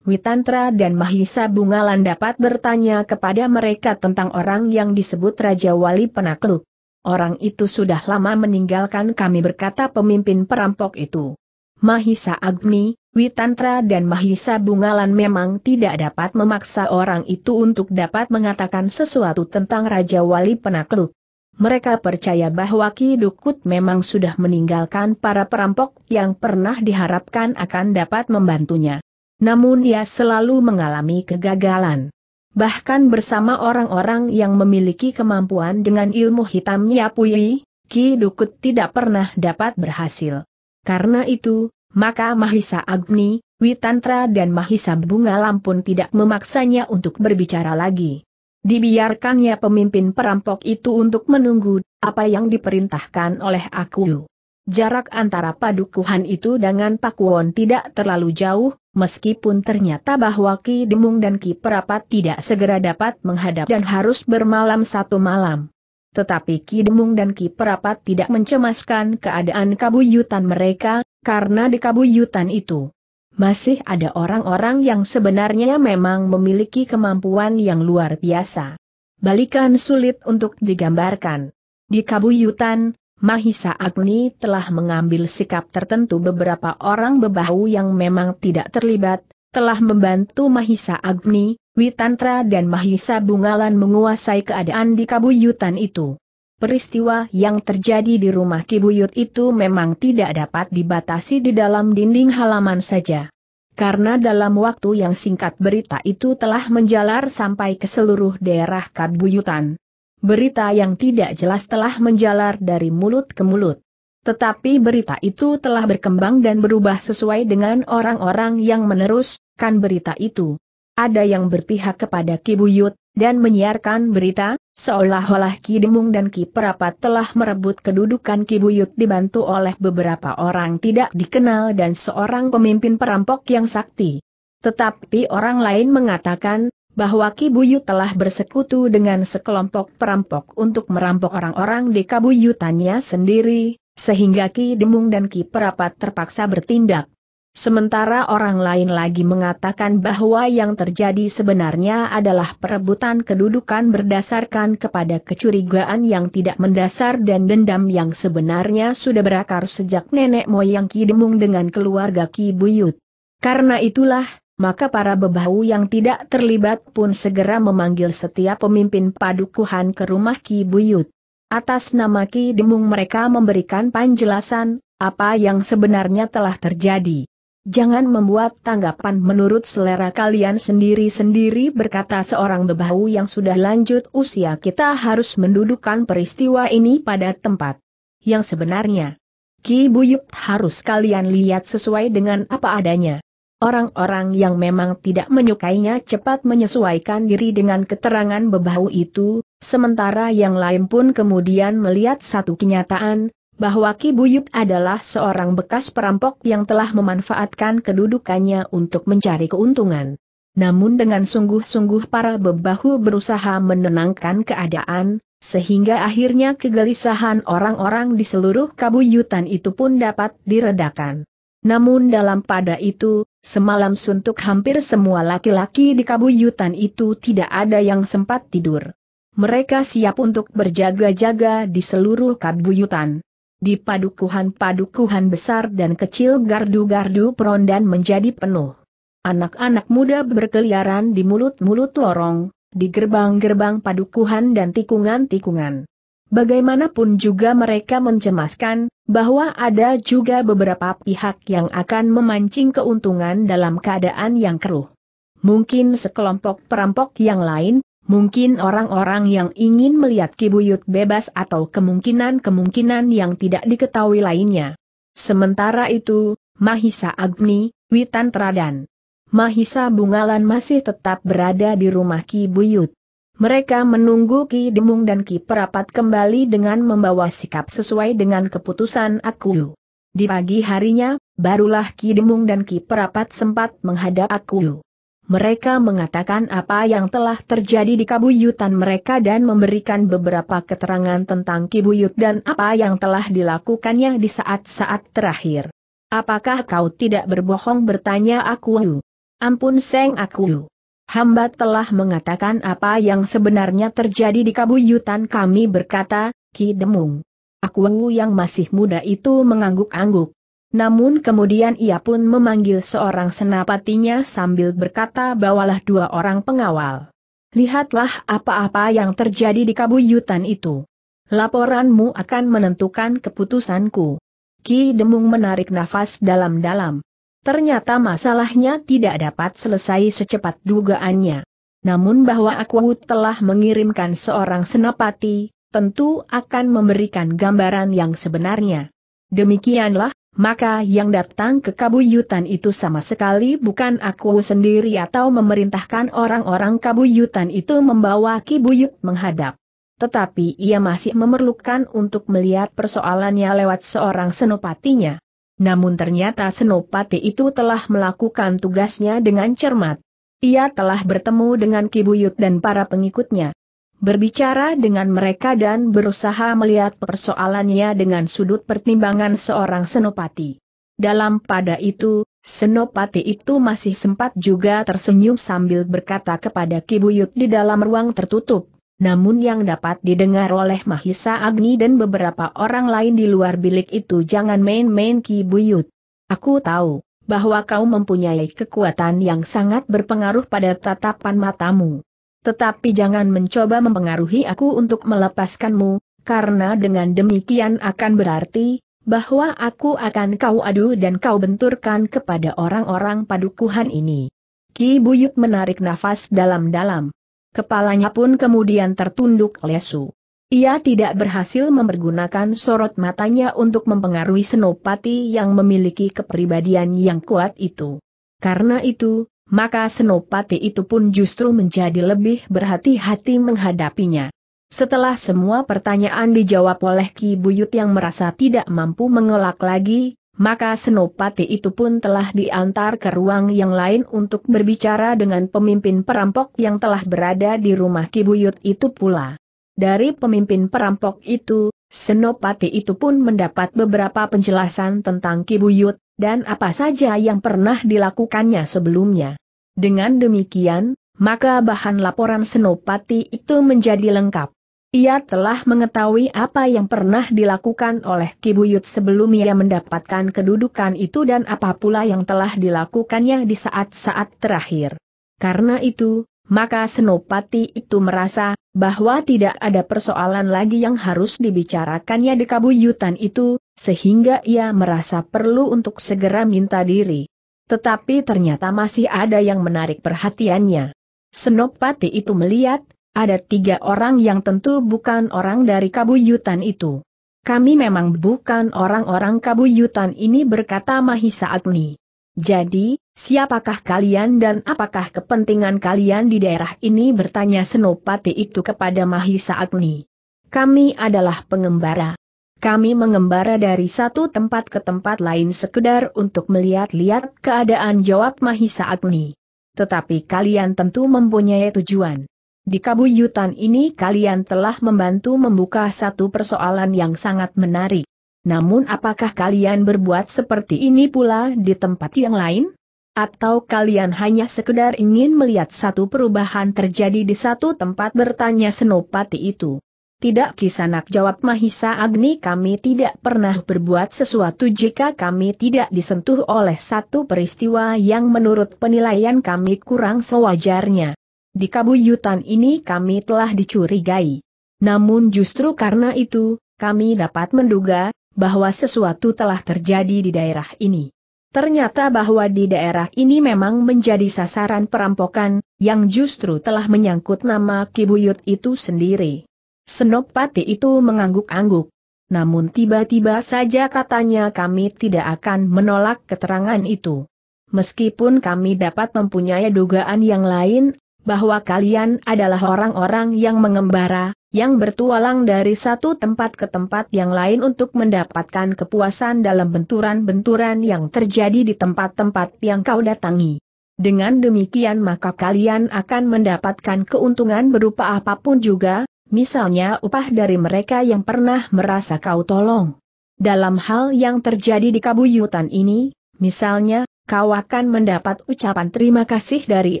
Witantra dan Mahisa Bungalan dapat bertanya kepada mereka tentang orang yang disebut Raja Wali Penakluk. Orang itu sudah lama meninggalkan kami berkata pemimpin perampok itu. Mahisa Agni, Witantra dan Mahisa Bungalan memang tidak dapat memaksa orang itu untuk dapat mengatakan sesuatu tentang Raja Wali Penakluk. Mereka percaya bahwa Ki Dukut memang sudah meninggalkan para perampok yang pernah diharapkan akan dapat membantunya. Namun ia selalu mengalami kegagalan. Bahkan bersama orang-orang yang memiliki kemampuan dengan ilmu hitamnya Puyi, Ki Dukut tidak pernah dapat berhasil. Karena itu, maka Mahisa Agni, Witantra dan Mahisa Bunga Lampun tidak memaksanya untuk berbicara lagi. Dibiarkannya pemimpin perampok itu untuk menunggu apa yang diperintahkan oleh aku. Jarak antara padukuhan itu dengan Pakuwon tidak terlalu jauh, meskipun ternyata bahwa Ki Demung dan Ki Perapat tidak segera dapat menghadap dan harus bermalam satu malam. Tetapi Ki Demung dan Ki Perapat tidak mencemaskan keadaan kabuyutan mereka, karena di kabuyutan itu masih ada orang-orang yang sebenarnya memang memiliki kemampuan yang luar biasa. Balikan sulit untuk digambarkan. Di kabuyutan, Mahisa Agni telah mengambil sikap tertentu beberapa orang bebahu yang memang tidak terlibat, telah membantu Mahisa Agni, Witantra dan Mahisa Bungalan menguasai keadaan di kabuyutan itu. Peristiwa yang terjadi di rumah Kibuyut itu memang tidak dapat dibatasi di dalam dinding halaman saja. Karena dalam waktu yang singkat berita itu telah menjalar sampai ke seluruh daerah Kabuyutan. Berita yang tidak jelas telah menjalar dari mulut ke mulut. Tetapi berita itu telah berkembang dan berubah sesuai dengan orang-orang yang meneruskan berita itu. Ada yang berpihak kepada Kibuyut, dan menyiarkan berita, seolah-olah Ki Demung dan Ki Perapat telah merebut kedudukan Ki Buyut dibantu oleh beberapa orang tidak dikenal dan seorang pemimpin perampok yang sakti. Tetapi orang lain mengatakan, bahwa Ki Buyut telah bersekutu dengan sekelompok perampok untuk merampok orang-orang di kabuyutannya sendiri, sehingga Ki Demung dan Ki Perapat terpaksa bertindak. Sementara orang lain lagi mengatakan bahwa yang terjadi sebenarnya adalah perebutan kedudukan berdasarkan kepada kecurigaan yang tidak mendasar dan dendam yang sebenarnya sudah berakar sejak nenek moyang Ki Demung dengan keluarga Ki Buyut. Karena itulah, maka para bebahu yang tidak terlibat pun segera memanggil setiap pemimpin padukuhan ke rumah Ki Buyut. Atas nama Ki Demung mereka memberikan penjelasan, apa yang sebenarnya telah terjadi. Jangan membuat tanggapan menurut selera kalian sendiri-sendiri berkata seorang bebahu yang sudah lanjut usia kita harus mendudukan peristiwa ini pada tempat yang sebenarnya. Ki Buyut harus kalian lihat sesuai dengan apa adanya. Orang-orang yang memang tidak menyukainya cepat menyesuaikan diri dengan keterangan bebahu itu, sementara yang lain pun kemudian melihat satu kenyataan, bahwa Ki Buyut adalah seorang bekas perampok yang telah memanfaatkan kedudukannya untuk mencari keuntungan. Namun dengan sungguh-sungguh para bebahu berusaha menenangkan keadaan, sehingga akhirnya kegelisahan orang-orang di seluruh kabuyutan itu pun dapat diredakan. Namun dalam pada itu, semalam suntuk hampir semua laki-laki di kabuyutan itu tidak ada yang sempat tidur. Mereka siap untuk berjaga-jaga di seluruh kabuyutan. Di padukuhan-padukuhan besar dan kecil gardu-gardu perondan menjadi penuh. Anak-anak muda berkeliaran di mulut-mulut lorong, di gerbang-gerbang padukuhan dan tikungan-tikungan. Bagaimanapun juga mereka mencemaskan, bahwa ada juga beberapa pihak yang akan memancing keuntungan dalam keadaan yang keruh. Mungkin sekelompok perampok yang lain, Mungkin orang-orang yang ingin melihat Kibuyut bebas atau kemungkinan-kemungkinan yang tidak diketahui lainnya. Sementara itu, Mahisa Agni, Witan Teradan. Mahisa Bungalan masih tetap berada di rumah Ki Buyut. Mereka menunggu Ki Demung dan Ki Perapat kembali dengan membawa sikap sesuai dengan keputusan aku. Di pagi harinya, barulah Ki Demung dan Ki Perapat sempat menghadap aku. Mereka mengatakan apa yang telah terjadi di kabuyutan mereka dan memberikan beberapa keterangan tentang kibuyut dan apa yang telah dilakukannya di saat-saat terakhir. Apakah kau tidak berbohong bertanya aku? Ampun Seng aku. Hamba telah mengatakan apa yang sebenarnya terjadi di kabuyutan kami berkata, Ki Demung. Aku yang masih muda itu mengangguk-angguk. Namun kemudian ia pun memanggil seorang senapatinya sambil berkata bawalah dua orang pengawal. Lihatlah apa-apa yang terjadi di kabuyutan itu. Laporanmu akan menentukan keputusanku. Ki Demung menarik nafas dalam-dalam. Ternyata masalahnya tidak dapat selesai secepat dugaannya. Namun bahwa aku telah mengirimkan seorang senapati, tentu akan memberikan gambaran yang sebenarnya. Demikianlah maka yang datang ke kabuyutan itu sama sekali bukan aku sendiri atau memerintahkan orang-orang kabuyutan itu membawa kibuyut menghadap. Tetapi ia masih memerlukan untuk melihat persoalannya lewat seorang senopatinya. Namun ternyata senopati itu telah melakukan tugasnya dengan cermat. Ia telah bertemu dengan kibuyut dan para pengikutnya berbicara dengan mereka dan berusaha melihat persoalannya dengan sudut pertimbangan seorang senopati. Dalam pada itu, senopati itu masih sempat juga tersenyum sambil berkata kepada Kibuyut di dalam ruang tertutup, namun yang dapat didengar oleh Mahisa Agni dan beberapa orang lain di luar bilik itu jangan main-main Kibuyut. Aku tahu, bahwa kau mempunyai kekuatan yang sangat berpengaruh pada tatapan matamu. Tetapi jangan mencoba mempengaruhi aku untuk melepaskanmu, karena dengan demikian akan berarti, bahwa aku akan kau adu dan kau benturkan kepada orang-orang padukuhan ini. Ki Buyuk menarik nafas dalam-dalam. Kepalanya pun kemudian tertunduk lesu. Ia tidak berhasil mempergunakan sorot matanya untuk mempengaruhi Senopati yang memiliki kepribadian yang kuat itu. Karena itu, maka Senopati itu pun justru menjadi lebih berhati-hati menghadapinya. Setelah semua pertanyaan dijawab oleh Ki Buyut yang merasa tidak mampu mengelak lagi, maka Senopati itu pun telah diantar ke ruang yang lain untuk berbicara dengan pemimpin perampok yang telah berada di rumah Ki Buyut itu pula. Dari pemimpin perampok itu, Senopati itu pun mendapat beberapa penjelasan tentang Kibuyut, dan apa saja yang pernah dilakukannya sebelumnya. Dengan demikian, maka bahan laporan Senopati itu menjadi lengkap. Ia telah mengetahui apa yang pernah dilakukan oleh Kibuyut sebelum ia mendapatkan kedudukan itu dan apa pula yang telah dilakukannya di saat-saat terakhir. Karena itu, maka Senopati itu merasa, bahwa tidak ada persoalan lagi yang harus dibicarakannya di kabuyutan itu, sehingga ia merasa perlu untuk segera minta diri. Tetapi ternyata masih ada yang menarik perhatiannya. Senopati itu melihat, ada tiga orang yang tentu bukan orang dari kabuyutan itu. Kami memang bukan orang-orang kabuyutan ini berkata Mahisa Agni. Jadi, siapakah kalian dan apakah kepentingan kalian di daerah ini bertanya Senopati itu kepada Mahisa Agni. Kami adalah pengembara. Kami mengembara dari satu tempat ke tempat lain sekedar untuk melihat-lihat keadaan jawab Mahisa Agni. Tetapi kalian tentu mempunyai tujuan. Di kabuyutan ini kalian telah membantu membuka satu persoalan yang sangat menarik. Namun apakah kalian berbuat seperti ini pula di tempat yang lain? Atau kalian hanya sekedar ingin melihat satu perubahan terjadi di satu tempat bertanya Senopati itu? Tidak kisanak jawab Mahisa Agni kami tidak pernah berbuat sesuatu jika kami tidak disentuh oleh satu peristiwa yang menurut penilaian kami kurang sewajarnya. Di kabuyutan ini kami telah dicurigai. Namun justru karena itu, kami dapat menduga, bahwa sesuatu telah terjadi di daerah ini. Ternyata bahwa di daerah ini memang menjadi sasaran perampokan, yang justru telah menyangkut nama Kibuyut itu sendiri. Senopati itu mengangguk-angguk. Namun tiba-tiba saja katanya kami tidak akan menolak keterangan itu. Meskipun kami dapat mempunyai dugaan yang lain, bahwa kalian adalah orang-orang yang mengembara, yang bertualang dari satu tempat ke tempat yang lain untuk mendapatkan kepuasan dalam benturan-benturan yang terjadi di tempat-tempat yang kau datangi. Dengan demikian maka kalian akan mendapatkan keuntungan berupa apapun juga, misalnya upah dari mereka yang pernah merasa kau tolong. Dalam hal yang terjadi di kabuyutan ini, misalnya, kau akan mendapat ucapan terima kasih dari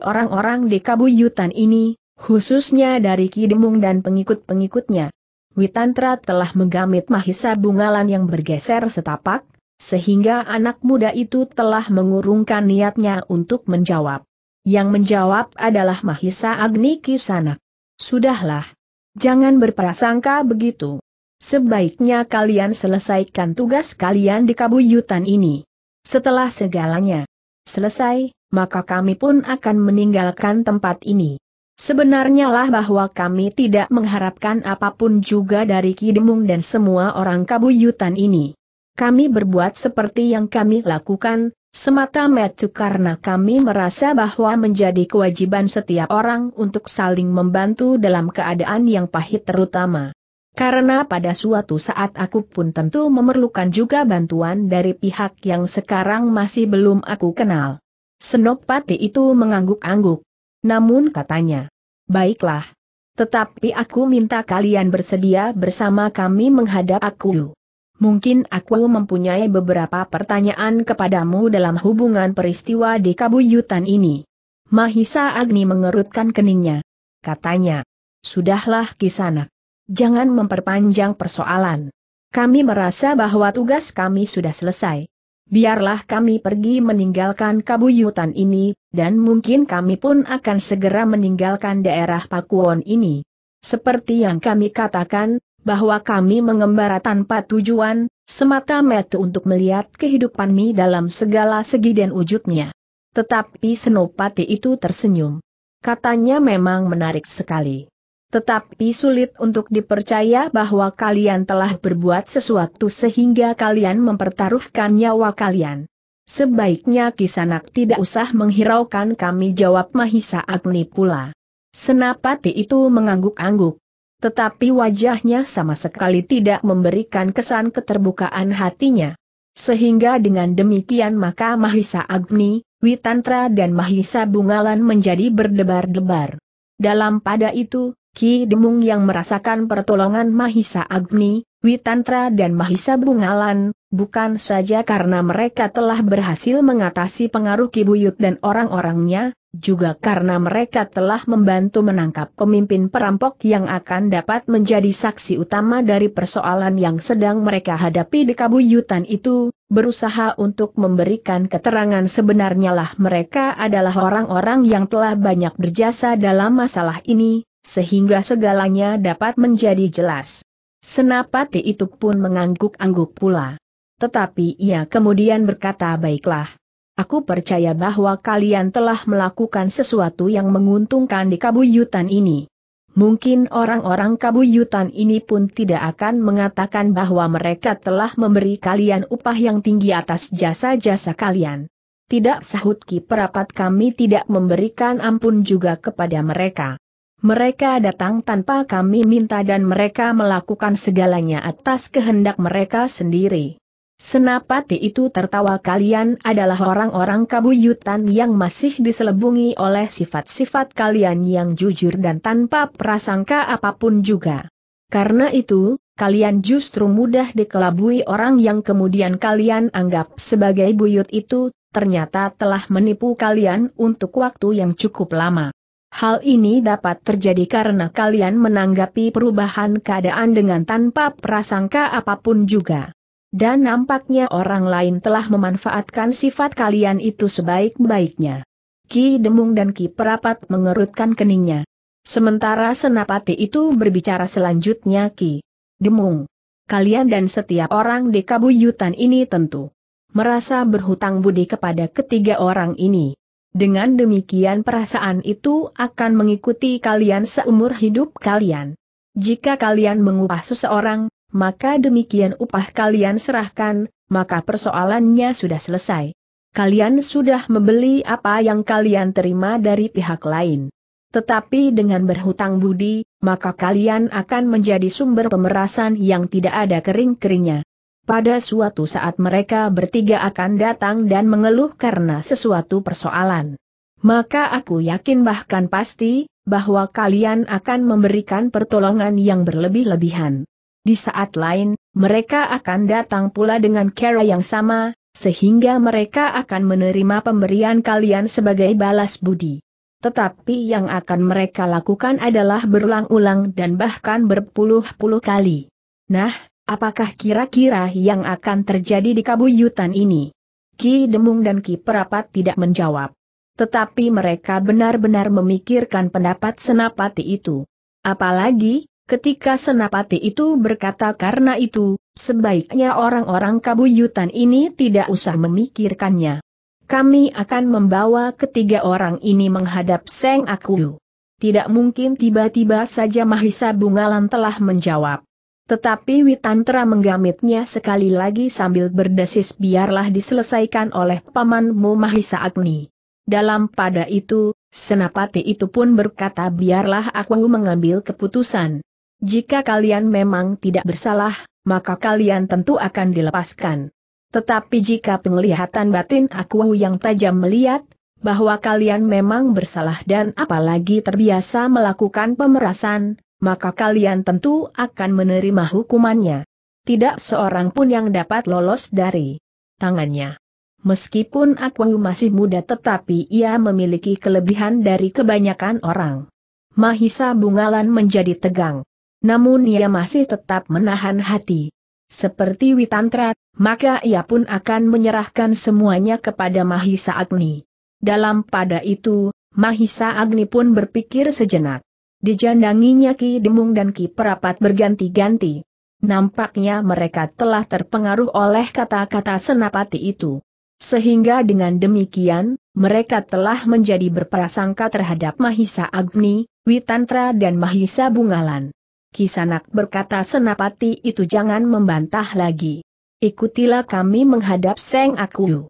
orang-orang di kabuyutan ini, khususnya dari Kidemung dan pengikut-pengikutnya. Witantra telah menggamit Mahisa Bungalan yang bergeser setapak, sehingga anak muda itu telah mengurungkan niatnya untuk menjawab. Yang menjawab adalah Mahisa Agni Kisanak. Sudahlah. Jangan berprasangka begitu. Sebaiknya kalian selesaikan tugas kalian di kabuyutan ini. Setelah segalanya selesai, maka kami pun akan meninggalkan tempat ini. Sebenarnya lah bahwa kami tidak mengharapkan apapun juga dari Kidemung dan semua orang kabuyutan ini. Kami berbuat seperti yang kami lakukan, semata-mata karena kami merasa bahwa menjadi kewajiban setiap orang untuk saling membantu dalam keadaan yang pahit terutama. Karena pada suatu saat aku pun tentu memerlukan juga bantuan dari pihak yang sekarang masih belum aku kenal. Senopati itu mengangguk-angguk. Namun katanya, baiklah. Tetapi aku minta kalian bersedia bersama kami menghadap aku. Mungkin aku mempunyai beberapa pertanyaan kepadamu dalam hubungan peristiwa di Kabuyutan ini. Mahisa Agni mengerutkan keningnya. Katanya, Sudahlah kisanak jangan memperpanjang persoalan. Kami merasa bahwa tugas kami sudah selesai. Biarlah kami pergi meninggalkan kabuyutan ini, dan mungkin kami pun akan segera meninggalkan daerah Pakuon ini. Seperti yang kami katakan, bahwa kami mengembara tanpa tujuan, semata-mata untuk melihat kehidupan Mi dalam segala segi dan wujudnya. Tetapi Senopati itu tersenyum. Katanya memang menarik sekali. Tetapi sulit untuk dipercaya bahwa kalian telah berbuat sesuatu sehingga kalian mempertaruhkan nyawa kalian. Sebaiknya Kisanak tidak usah menghiraukan kami jawab Mahisa Agni pula. Senapati itu mengangguk-angguk. Tetapi wajahnya sama sekali tidak memberikan kesan keterbukaan hatinya. Sehingga dengan demikian maka Mahisa Agni, Witantra dan Mahisa Bungalan menjadi berdebar-debar. Dalam pada itu, Ki Demung yang merasakan pertolongan Mahisa Agni, Witantra dan Mahisa Bungalan, bukan saja karena mereka telah berhasil mengatasi pengaruh Ki Buyut dan orang-orangnya, juga karena mereka telah membantu menangkap pemimpin perampok yang akan dapat menjadi saksi utama dari persoalan yang sedang mereka hadapi di Kabuyutan itu, berusaha untuk memberikan keterangan sebenarnya lah mereka adalah orang-orang yang telah banyak berjasa dalam masalah ini, sehingga segalanya dapat menjadi jelas. Senapati itu pun mengangguk-angguk pula. Tetapi ia kemudian berkata baiklah. Aku percaya bahwa kalian telah melakukan sesuatu yang menguntungkan di kabuyutan ini. Mungkin orang-orang kabuyutan ini pun tidak akan mengatakan bahwa mereka telah memberi kalian upah yang tinggi atas jasa-jasa kalian. Tidak sahut ki perapat kami tidak memberikan ampun juga kepada mereka. Mereka datang tanpa kami minta dan mereka melakukan segalanya atas kehendak mereka sendiri. Senapati itu tertawa kalian adalah orang-orang kabuyutan yang masih diselebungi oleh sifat-sifat kalian yang jujur dan tanpa prasangka apapun juga. Karena itu, kalian justru mudah dikelabui orang yang kemudian kalian anggap sebagai buyut itu, ternyata telah menipu kalian untuk waktu yang cukup lama. Hal ini dapat terjadi karena kalian menanggapi perubahan keadaan dengan tanpa prasangka apapun juga. Dan nampaknya orang lain telah memanfaatkan sifat kalian itu sebaik-baiknya. Ki Demung dan Ki Perapat mengerutkan keningnya. Sementara Senapati itu berbicara selanjutnya Ki Demung. Kalian dan setiap orang di kabuyutan ini tentu merasa berhutang budi kepada ketiga orang ini. Dengan demikian perasaan itu akan mengikuti kalian seumur hidup kalian. Jika kalian mengupah seseorang, maka demikian upah kalian serahkan, maka persoalannya sudah selesai. Kalian sudah membeli apa yang kalian terima dari pihak lain. Tetapi dengan berhutang budi, maka kalian akan menjadi sumber pemerasan yang tidak ada kering-keringnya pada suatu saat mereka bertiga akan datang dan mengeluh karena sesuatu persoalan. Maka aku yakin bahkan pasti, bahwa kalian akan memberikan pertolongan yang berlebih-lebihan. Di saat lain, mereka akan datang pula dengan cara yang sama, sehingga mereka akan menerima pemberian kalian sebagai balas budi. Tetapi yang akan mereka lakukan adalah berulang-ulang dan bahkan berpuluh-puluh kali. Nah, Apakah kira-kira yang akan terjadi di kabuyutan ini? Ki Demung dan Ki Perapat tidak menjawab. Tetapi mereka benar-benar memikirkan pendapat Senapati itu. Apalagi, ketika Senapati itu berkata karena itu, sebaiknya orang-orang kabuyutan ini tidak usah memikirkannya. Kami akan membawa ketiga orang ini menghadap Seng Akuyu. Tidak mungkin tiba-tiba saja Mahisa Bungalan telah menjawab. Tetapi Witantra menggamitnya sekali lagi sambil berdesis biarlah diselesaikan oleh pamanmu Mahisa Agni. Dalam pada itu, Senapati itu pun berkata biarlah aku mengambil keputusan. Jika kalian memang tidak bersalah, maka kalian tentu akan dilepaskan. Tetapi jika penglihatan batin aku yang tajam melihat, bahwa kalian memang bersalah dan apalagi terbiasa melakukan pemerasan, maka kalian tentu akan menerima hukumannya. Tidak seorang pun yang dapat lolos dari tangannya. Meskipun Akwahu masih muda tetapi ia memiliki kelebihan dari kebanyakan orang. Mahisa Bungalan menjadi tegang. Namun ia masih tetap menahan hati. Seperti Witantra, maka ia pun akan menyerahkan semuanya kepada Mahisa Agni. Dalam pada itu, Mahisa Agni pun berpikir sejenak. Dijandanginya Ki Demung dan Ki Perapat berganti-ganti. Nampaknya mereka telah terpengaruh oleh kata-kata senapati itu. Sehingga dengan demikian, mereka telah menjadi berprasangka terhadap Mahisa Agni, Witantra dan Mahisa Bungalan. Kisanak berkata senapati itu jangan membantah lagi. Ikutilah kami menghadap Seng Akuyu.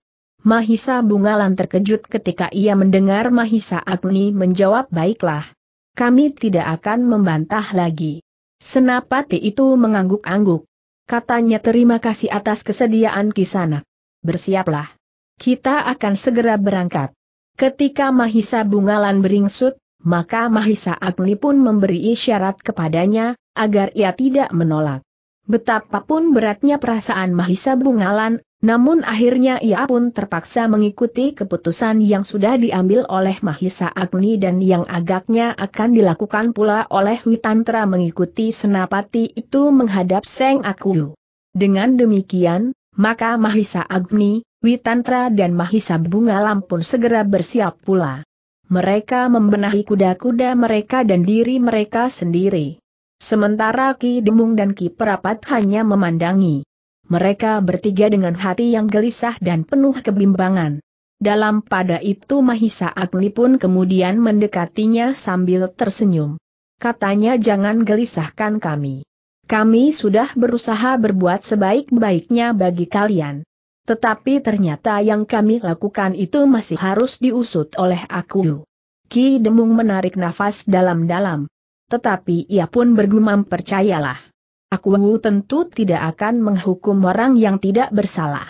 Mahisa Bungalan terkejut ketika ia mendengar Mahisa Agni menjawab baiklah kami tidak akan membantah lagi. Senapati itu mengangguk-angguk. Katanya terima kasih atas kesediaan Kisanak. Bersiaplah. Kita akan segera berangkat. Ketika Mahisa Bungalan beringsut, maka Mahisa Agni pun memberi isyarat kepadanya, agar ia tidak menolak. Betapapun beratnya perasaan Mahisa Bungalan, namun akhirnya ia pun terpaksa mengikuti keputusan yang sudah diambil oleh Mahisa Agni dan yang agaknya akan dilakukan pula oleh Witantra mengikuti senapati itu menghadap Seng Akuyu. Dengan demikian, maka Mahisa Agni, Witantra dan Mahisa Bunga Lampun segera bersiap pula. Mereka membenahi kuda-kuda mereka dan diri mereka sendiri. Sementara Ki Demung dan Ki Perapat hanya memandangi. Mereka bertiga dengan hati yang gelisah dan penuh kebimbangan. Dalam pada itu Mahisa Agni pun kemudian mendekatinya sambil tersenyum. Katanya jangan gelisahkan kami. Kami sudah berusaha berbuat sebaik-baiknya bagi kalian. Tetapi ternyata yang kami lakukan itu masih harus diusut oleh aku. Ki Demung menarik nafas dalam-dalam. Tetapi ia pun bergumam percayalah. Aku tentu tidak akan menghukum orang yang tidak bersalah.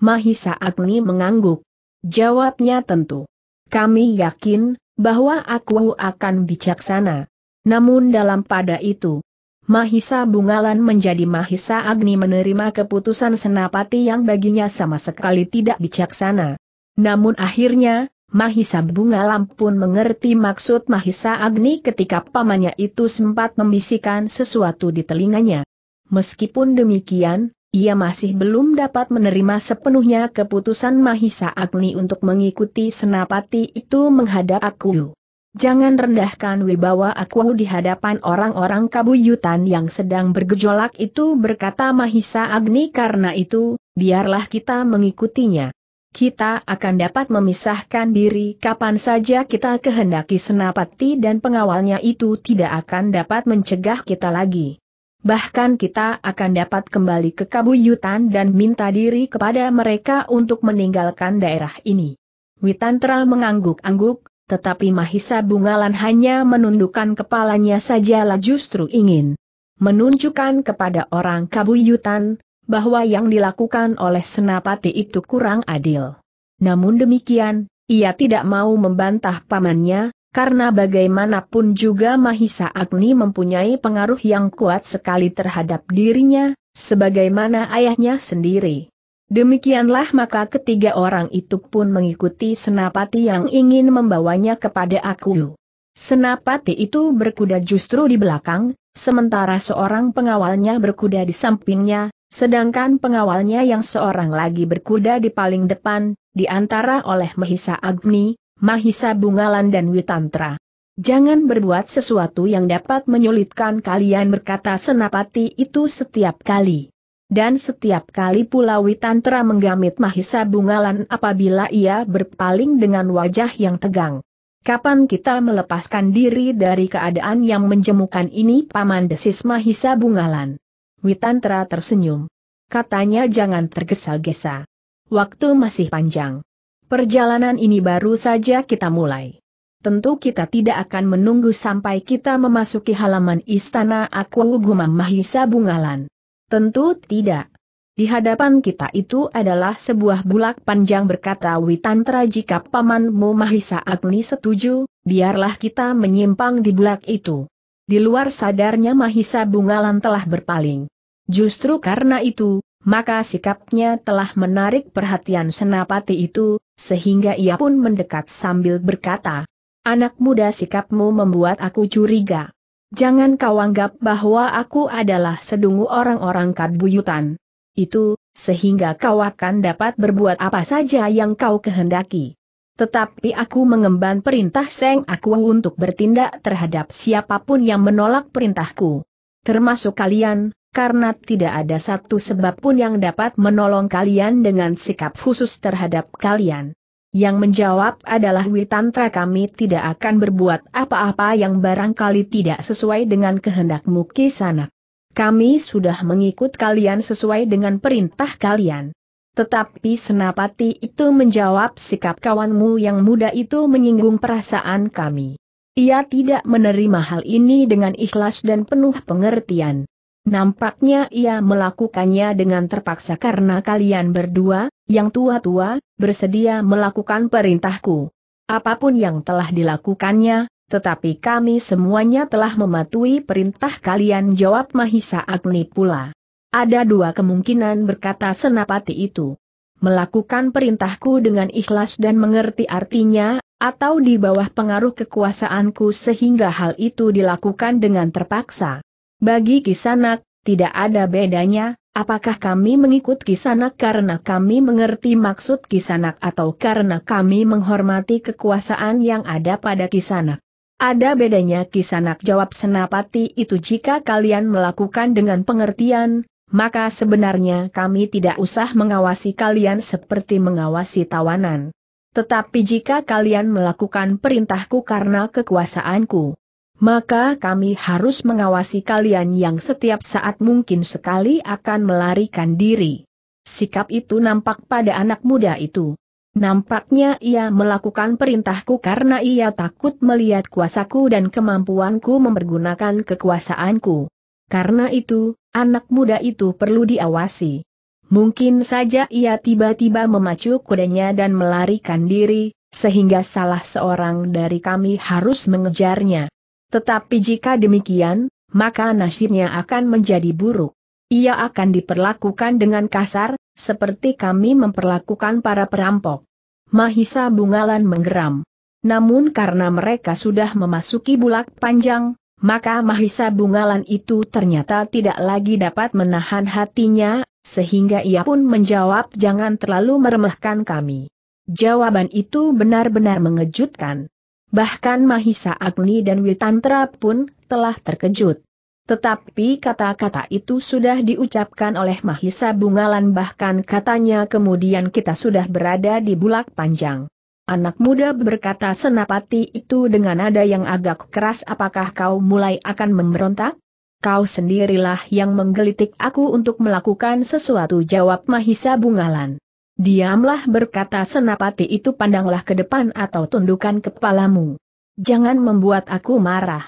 Mahisa Agni mengangguk. Jawabnya tentu. Kami yakin, bahwa aku akan bijaksana. Namun dalam pada itu, Mahisa Bungalan menjadi Mahisa Agni menerima keputusan Senapati yang baginya sama sekali tidak bijaksana. Namun akhirnya, Mahisa Bunga Lampun mengerti maksud Mahisa Agni ketika pamannya itu sempat membisikkan sesuatu di telinganya. Meskipun demikian, ia masih belum dapat menerima sepenuhnya keputusan Mahisa Agni untuk mengikuti senapati itu menghadap aku. Jangan rendahkan wibawa aku di hadapan orang-orang kabuyutan yang sedang bergejolak itu berkata Mahisa Agni karena itu, biarlah kita mengikutinya kita akan dapat memisahkan diri kapan saja kita kehendaki senapati dan pengawalnya itu tidak akan dapat mencegah kita lagi. Bahkan kita akan dapat kembali ke kabuyutan dan minta diri kepada mereka untuk meninggalkan daerah ini. Witantra mengangguk-angguk, tetapi Mahisa Bungalan hanya menundukkan kepalanya sajalah justru ingin menunjukkan kepada orang kabuyutan, bahwa yang dilakukan oleh Senapati itu kurang adil. Namun demikian, ia tidak mau membantah pamannya, karena bagaimanapun juga Mahisa Agni mempunyai pengaruh yang kuat sekali terhadap dirinya, sebagaimana ayahnya sendiri. Demikianlah maka ketiga orang itu pun mengikuti senapati yang ingin membawanya kepada aku. Senapati itu berkuda justru di belakang, sementara seorang pengawalnya berkuda di sampingnya, Sedangkan pengawalnya yang seorang lagi berkuda di paling depan, diantara oleh Mahisa Agni, Mahisa Bungalan dan Witantra. Jangan berbuat sesuatu yang dapat menyulitkan kalian berkata senapati itu setiap kali. Dan setiap kali pula Witantra menggamit Mahisa Bungalan apabila ia berpaling dengan wajah yang tegang. Kapan kita melepaskan diri dari keadaan yang menjemukan ini Paman Desis Mahisa Bungalan? Witantra tersenyum. Katanya jangan tergesa-gesa. Waktu masih panjang. Perjalanan ini baru saja kita mulai. Tentu kita tidak akan menunggu sampai kita memasuki halaman istana Aku Gumam Mahisa Bungalan. Tentu tidak. Di hadapan kita itu adalah sebuah bulak panjang berkata Witantra jika pamanmu Mahisa Agni setuju, biarlah kita menyimpang di bulak itu. Di luar sadarnya Mahisa Bungalan telah berpaling. Justru karena itu, maka sikapnya telah menarik perhatian senapati itu, sehingga ia pun mendekat sambil berkata, Anak muda sikapmu membuat aku curiga. Jangan kau anggap bahwa aku adalah sedungu orang-orang kadbuyutan. Itu, sehingga kau akan dapat berbuat apa saja yang kau kehendaki. Tetapi aku mengemban perintah Seng aku untuk bertindak terhadap siapapun yang menolak perintahku. Termasuk kalian, karena tidak ada satu sebab pun yang dapat menolong kalian dengan sikap khusus terhadap kalian. Yang menjawab adalah Witantra kami tidak akan berbuat apa-apa yang barangkali tidak sesuai dengan kehendakmu Kisanak. Kami sudah mengikut kalian sesuai dengan perintah kalian. Tetapi Senapati itu menjawab sikap kawanmu yang muda itu menyinggung perasaan kami. Ia tidak menerima hal ini dengan ikhlas dan penuh pengertian. Nampaknya ia melakukannya dengan terpaksa karena kalian berdua, yang tua-tua, bersedia melakukan perintahku. Apapun yang telah dilakukannya, tetapi kami semuanya telah mematuhi perintah kalian jawab Mahisa Agni pula. Ada dua kemungkinan berkata senapati itu. Melakukan perintahku dengan ikhlas dan mengerti artinya, atau di bawah pengaruh kekuasaanku sehingga hal itu dilakukan dengan terpaksa. Bagi Kisanak, tidak ada bedanya, apakah kami mengikut Kisanak karena kami mengerti maksud Kisanak atau karena kami menghormati kekuasaan yang ada pada Kisanak. Ada bedanya kisanak jawab senapati itu jika kalian melakukan dengan pengertian, maka sebenarnya kami tidak usah mengawasi kalian seperti mengawasi tawanan. Tetapi jika kalian melakukan perintahku karena kekuasaanku, maka kami harus mengawasi kalian yang setiap saat mungkin sekali akan melarikan diri. Sikap itu nampak pada anak muda itu. Nampaknya ia melakukan perintahku karena ia takut melihat kuasaku dan kemampuanku mempergunakan kekuasaanku. Karena itu, anak muda itu perlu diawasi. Mungkin saja ia tiba-tiba memacu kudanya dan melarikan diri, sehingga salah seorang dari kami harus mengejarnya. Tetapi jika demikian, maka nasibnya akan menjadi buruk. Ia akan diperlakukan dengan kasar, seperti kami memperlakukan para perampok. Mahisa Bungalan menggeram. Namun karena mereka sudah memasuki bulak panjang, maka Mahisa Bungalan itu ternyata tidak lagi dapat menahan hatinya, sehingga ia pun menjawab jangan terlalu meremehkan kami. Jawaban itu benar-benar mengejutkan. Bahkan Mahisa Agni dan Witantra pun telah terkejut. Tetapi kata-kata itu sudah diucapkan oleh Mahisa Bungalan bahkan katanya kemudian kita sudah berada di bulak panjang. Anak muda berkata senapati itu dengan nada yang agak keras apakah kau mulai akan memberontak? Kau sendirilah yang menggelitik aku untuk melakukan sesuatu jawab Mahisa Bungalan. Diamlah berkata senapati itu pandanglah ke depan atau tundukkan kepalamu. Jangan membuat aku marah.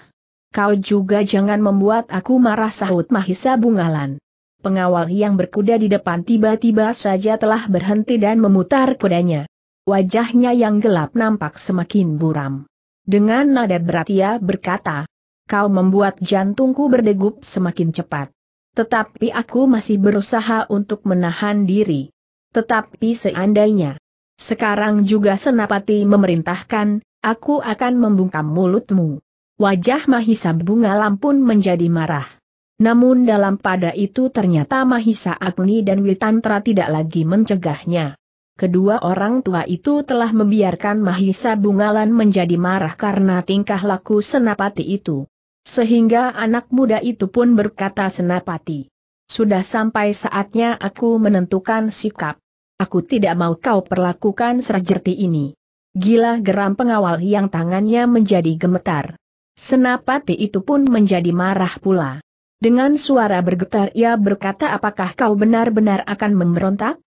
Kau juga jangan membuat aku marah sahut Mahisa Bungalan. Pengawal yang berkuda di depan tiba-tiba saja telah berhenti dan memutar kudanya. Wajahnya yang gelap nampak semakin buram. Dengan nada berat ia berkata, kau membuat jantungku berdegup semakin cepat. Tetapi aku masih berusaha untuk menahan diri. Tetapi seandainya sekarang juga senapati memerintahkan, aku akan membungkam mulutmu. Wajah Mahisa Bungalam pun menjadi marah. Namun dalam pada itu ternyata Mahisa Agni dan Witantra tidak lagi mencegahnya. Kedua orang tua itu telah membiarkan Mahisa Bungalan menjadi marah karena tingkah laku Senapati itu. Sehingga anak muda itu pun berkata Senapati, Sudah sampai saatnya aku menentukan sikap. Aku tidak mau kau perlakukan serjerti ini. Gila geram pengawal yang tangannya menjadi gemetar. Senapati itu pun menjadi marah pula. Dengan suara bergetar ia berkata apakah kau benar-benar akan memberontak?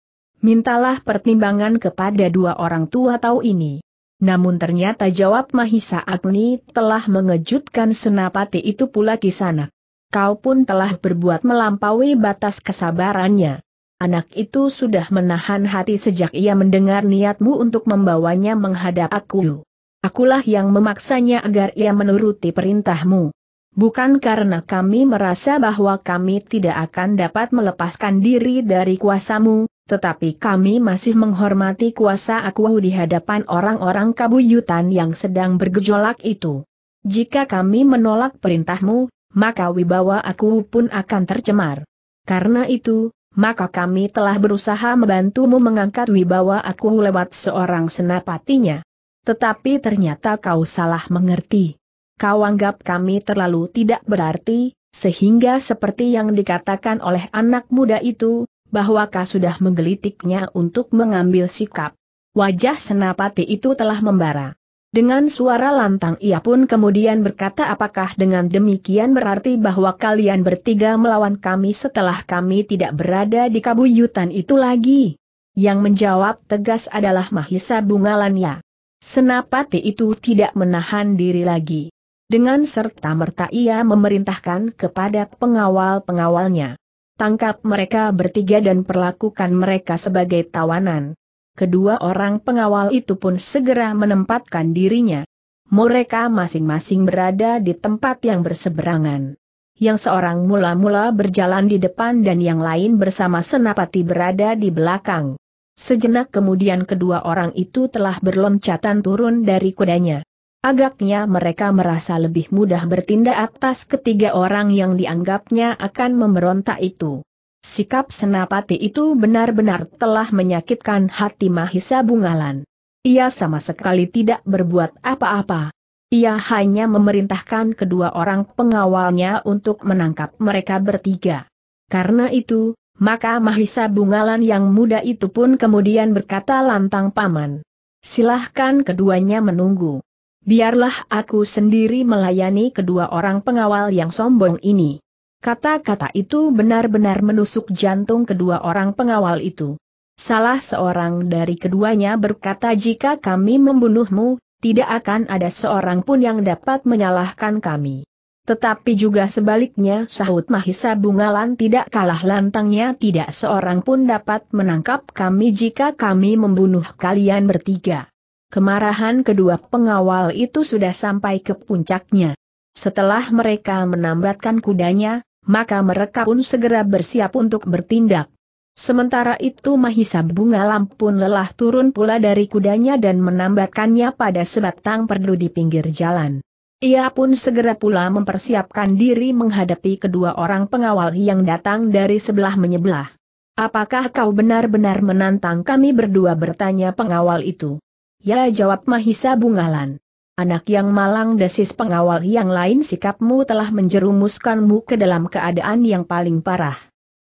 mintalah pertimbangan kepada dua orang tua tahu ini. Namun ternyata jawab Mahisa Agni telah mengejutkan senapati itu pula kisanak. Kau pun telah berbuat melampaui batas kesabarannya. Anak itu sudah menahan hati sejak ia mendengar niatmu untuk membawanya menghadap aku. Akulah yang memaksanya agar ia menuruti perintahmu. Bukan karena kami merasa bahwa kami tidak akan dapat melepaskan diri dari kuasamu, tetapi kami masih menghormati kuasa aku di hadapan orang-orang kabuyutan yang sedang bergejolak itu. Jika kami menolak perintahmu, maka wibawa aku pun akan tercemar. Karena itu, maka kami telah berusaha membantumu mengangkat wibawa aku lewat seorang senapatinya. Tetapi ternyata kau salah mengerti. Kau anggap kami terlalu tidak berarti, sehingga seperti yang dikatakan oleh anak muda itu, bahwa kau sudah menggelitiknya untuk mengambil sikap. Wajah senapati itu telah membara. Dengan suara lantang ia pun kemudian berkata apakah dengan demikian berarti bahwa kalian bertiga melawan kami setelah kami tidak berada di kabuyutan itu lagi? Yang menjawab tegas adalah Mahisa Bungalanya. Senapati itu tidak menahan diri lagi. Dengan serta merta ia memerintahkan kepada pengawal-pengawalnya tangkap mereka bertiga dan perlakukan mereka sebagai tawanan. Kedua orang pengawal itu pun segera menempatkan dirinya. Mereka masing-masing berada di tempat yang berseberangan. Yang seorang mula-mula berjalan di depan dan yang lain bersama senapati berada di belakang. Sejenak kemudian kedua orang itu telah berloncatan turun dari kudanya. Agaknya mereka merasa lebih mudah bertindak atas ketiga orang yang dianggapnya akan memberontak itu. Sikap senapati itu benar-benar telah menyakitkan hati Mahisa Bungalan. Ia sama sekali tidak berbuat apa-apa. Ia hanya memerintahkan kedua orang pengawalnya untuk menangkap mereka bertiga. Karena itu, maka Mahisa Bungalan yang muda itu pun kemudian berkata lantang paman. Silahkan keduanya menunggu. Biarlah aku sendiri melayani kedua orang pengawal yang sombong ini. Kata-kata itu benar-benar menusuk jantung kedua orang pengawal itu. Salah seorang dari keduanya berkata jika kami membunuhmu, tidak akan ada seorang pun yang dapat menyalahkan kami. Tetapi juga sebaliknya sahut Mahisa Bungalan tidak kalah lantangnya tidak seorang pun dapat menangkap kami jika kami membunuh kalian bertiga. Kemarahan kedua pengawal itu sudah sampai ke puncaknya. Setelah mereka menambatkan kudanya, maka mereka pun segera bersiap untuk bertindak. Sementara itu Mahisa Bunga Lampun lelah turun pula dari kudanya dan menambatkannya pada sebatang perdu di pinggir jalan. Ia pun segera pula mempersiapkan diri menghadapi kedua orang pengawal yang datang dari sebelah menyebelah. Apakah kau benar-benar menantang kami berdua bertanya pengawal itu? Ya jawab Mahisa Bungalan. Anak yang malang desis pengawal yang lain sikapmu telah menjerumuskanmu ke dalam keadaan yang paling parah.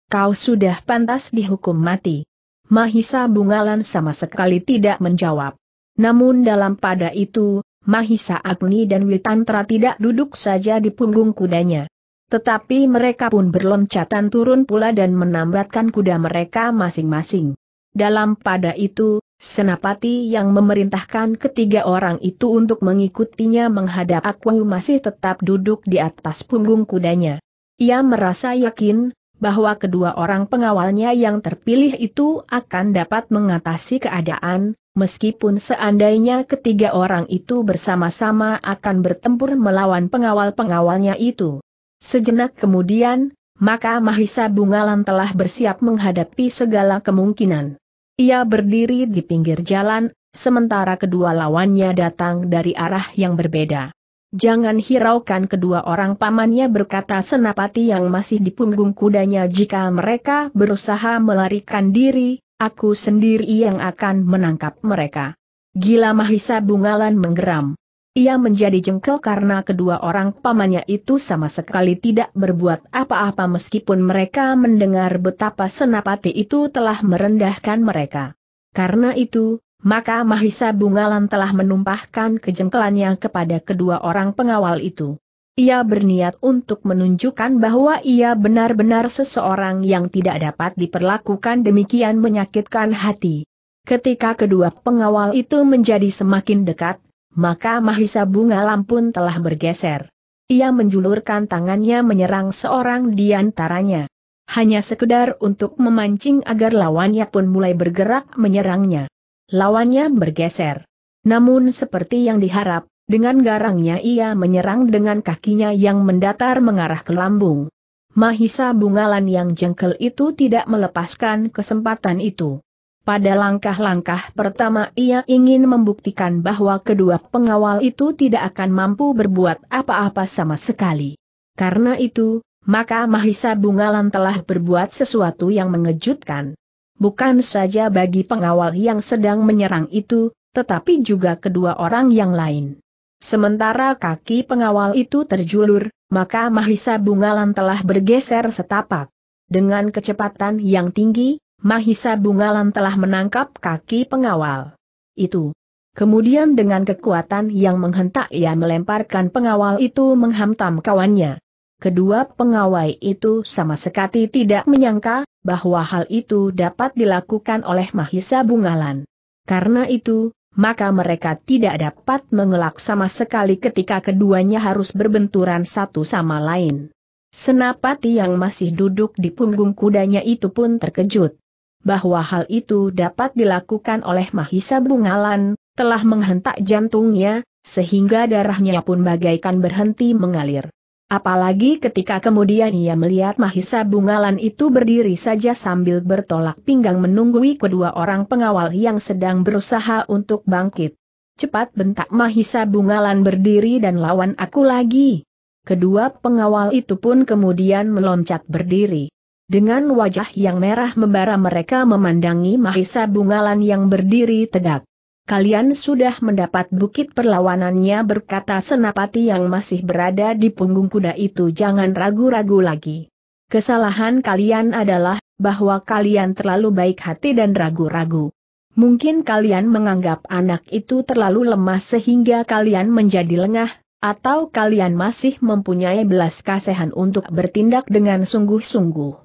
Kau sudah pantas dihukum mati. Mahisa Bungalan sama sekali tidak menjawab. Namun dalam pada itu, Mahisa Agni dan Witantra tidak duduk saja di punggung kudanya. Tetapi mereka pun berloncatan turun pula dan menambatkan kuda mereka masing-masing. Dalam pada itu, Senapati yang memerintahkan ketiga orang itu untuk mengikutinya menghadap aku masih tetap duduk di atas punggung kudanya. Ia merasa yakin, bahwa kedua orang pengawalnya yang terpilih itu akan dapat mengatasi keadaan, meskipun seandainya ketiga orang itu bersama-sama akan bertempur melawan pengawal-pengawalnya itu. Sejenak kemudian, maka Mahisa Bungalan telah bersiap menghadapi segala kemungkinan. Ia berdiri di pinggir jalan, sementara kedua lawannya datang dari arah yang berbeda. Jangan hiraukan kedua orang pamannya berkata senapati yang masih di punggung kudanya jika mereka berusaha melarikan diri, aku sendiri yang akan menangkap mereka. Gila Mahisa Bungalan menggeram. Ia menjadi jengkel karena kedua orang pamannya itu sama sekali tidak berbuat apa-apa meskipun mereka mendengar betapa Senapati itu telah merendahkan mereka. Karena itu, maka Mahisa Bungalan telah menumpahkan kejengkelannya kepada kedua orang pengawal itu. Ia berniat untuk menunjukkan bahwa ia benar-benar seseorang yang tidak dapat diperlakukan demikian menyakitkan hati. Ketika kedua pengawal itu menjadi semakin dekat, maka Mahisa Bunga Lampun telah bergeser. Ia menjulurkan tangannya menyerang seorang di antaranya. Hanya sekedar untuk memancing agar lawannya pun mulai bergerak menyerangnya. Lawannya bergeser. Namun seperti yang diharap, dengan garangnya ia menyerang dengan kakinya yang mendatar mengarah ke lambung. Mahisa bungalan yang jengkel itu tidak melepaskan kesempatan itu. Pada langkah-langkah pertama ia ingin membuktikan bahwa kedua pengawal itu tidak akan mampu berbuat apa-apa sama sekali. Karena itu, maka Mahisa Bungalan telah berbuat sesuatu yang mengejutkan. Bukan saja bagi pengawal yang sedang menyerang itu, tetapi juga kedua orang yang lain. Sementara kaki pengawal itu terjulur, maka Mahisa Bungalan telah bergeser setapak. Dengan kecepatan yang tinggi, Mahisa Bungalan telah menangkap kaki pengawal. Itu. Kemudian dengan kekuatan yang menghentak ia melemparkan pengawal itu menghantam kawannya. Kedua pengawai itu sama sekali tidak menyangka bahwa hal itu dapat dilakukan oleh Mahisa Bungalan. Karena itu, maka mereka tidak dapat mengelak sama sekali ketika keduanya harus berbenturan satu sama lain. Senapati yang masih duduk di punggung kudanya itu pun terkejut bahwa hal itu dapat dilakukan oleh Mahisa Bungalan, telah menghentak jantungnya, sehingga darahnya pun bagaikan berhenti mengalir. Apalagi ketika kemudian ia melihat Mahisa Bungalan itu berdiri saja sambil bertolak pinggang menunggui kedua orang pengawal yang sedang berusaha untuk bangkit. Cepat bentak Mahisa Bungalan berdiri dan lawan aku lagi. Kedua pengawal itu pun kemudian meloncat berdiri. Dengan wajah yang merah membara mereka memandangi Mahisa Bungalan yang berdiri tegak. Kalian sudah mendapat bukit perlawanannya berkata senapati yang masih berada di punggung kuda itu jangan ragu-ragu lagi. Kesalahan kalian adalah bahwa kalian terlalu baik hati dan ragu-ragu. Mungkin kalian menganggap anak itu terlalu lemah sehingga kalian menjadi lengah, atau kalian masih mempunyai belas kasihan untuk bertindak dengan sungguh-sungguh.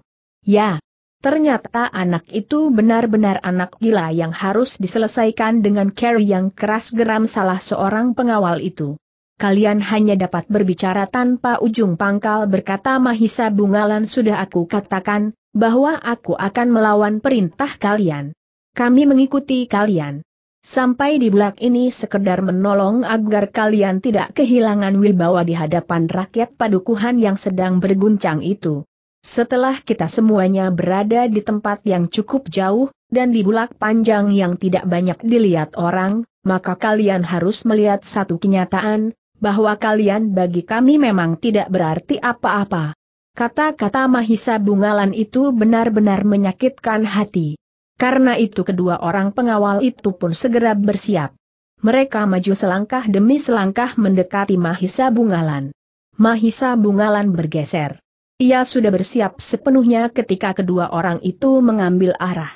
Ya, ternyata anak itu benar-benar anak gila yang harus diselesaikan dengan Carrie yang keras geram salah seorang pengawal itu. Kalian hanya dapat berbicara tanpa ujung pangkal berkata Mahisa Bungalan sudah aku katakan, bahwa aku akan melawan perintah kalian. Kami mengikuti kalian. Sampai di belak ini sekedar menolong agar kalian tidak kehilangan wibawa di hadapan rakyat padukuhan yang sedang berguncang itu. Setelah kita semuanya berada di tempat yang cukup jauh, dan di bulak panjang yang tidak banyak dilihat orang, maka kalian harus melihat satu kenyataan, bahwa kalian bagi kami memang tidak berarti apa-apa. Kata-kata Mahisa Bungalan itu benar-benar menyakitkan hati. Karena itu kedua orang pengawal itu pun segera bersiap. Mereka maju selangkah demi selangkah mendekati Mahisa Bungalan. Mahisa Bungalan bergeser. Ia sudah bersiap sepenuhnya ketika kedua orang itu mengambil arah.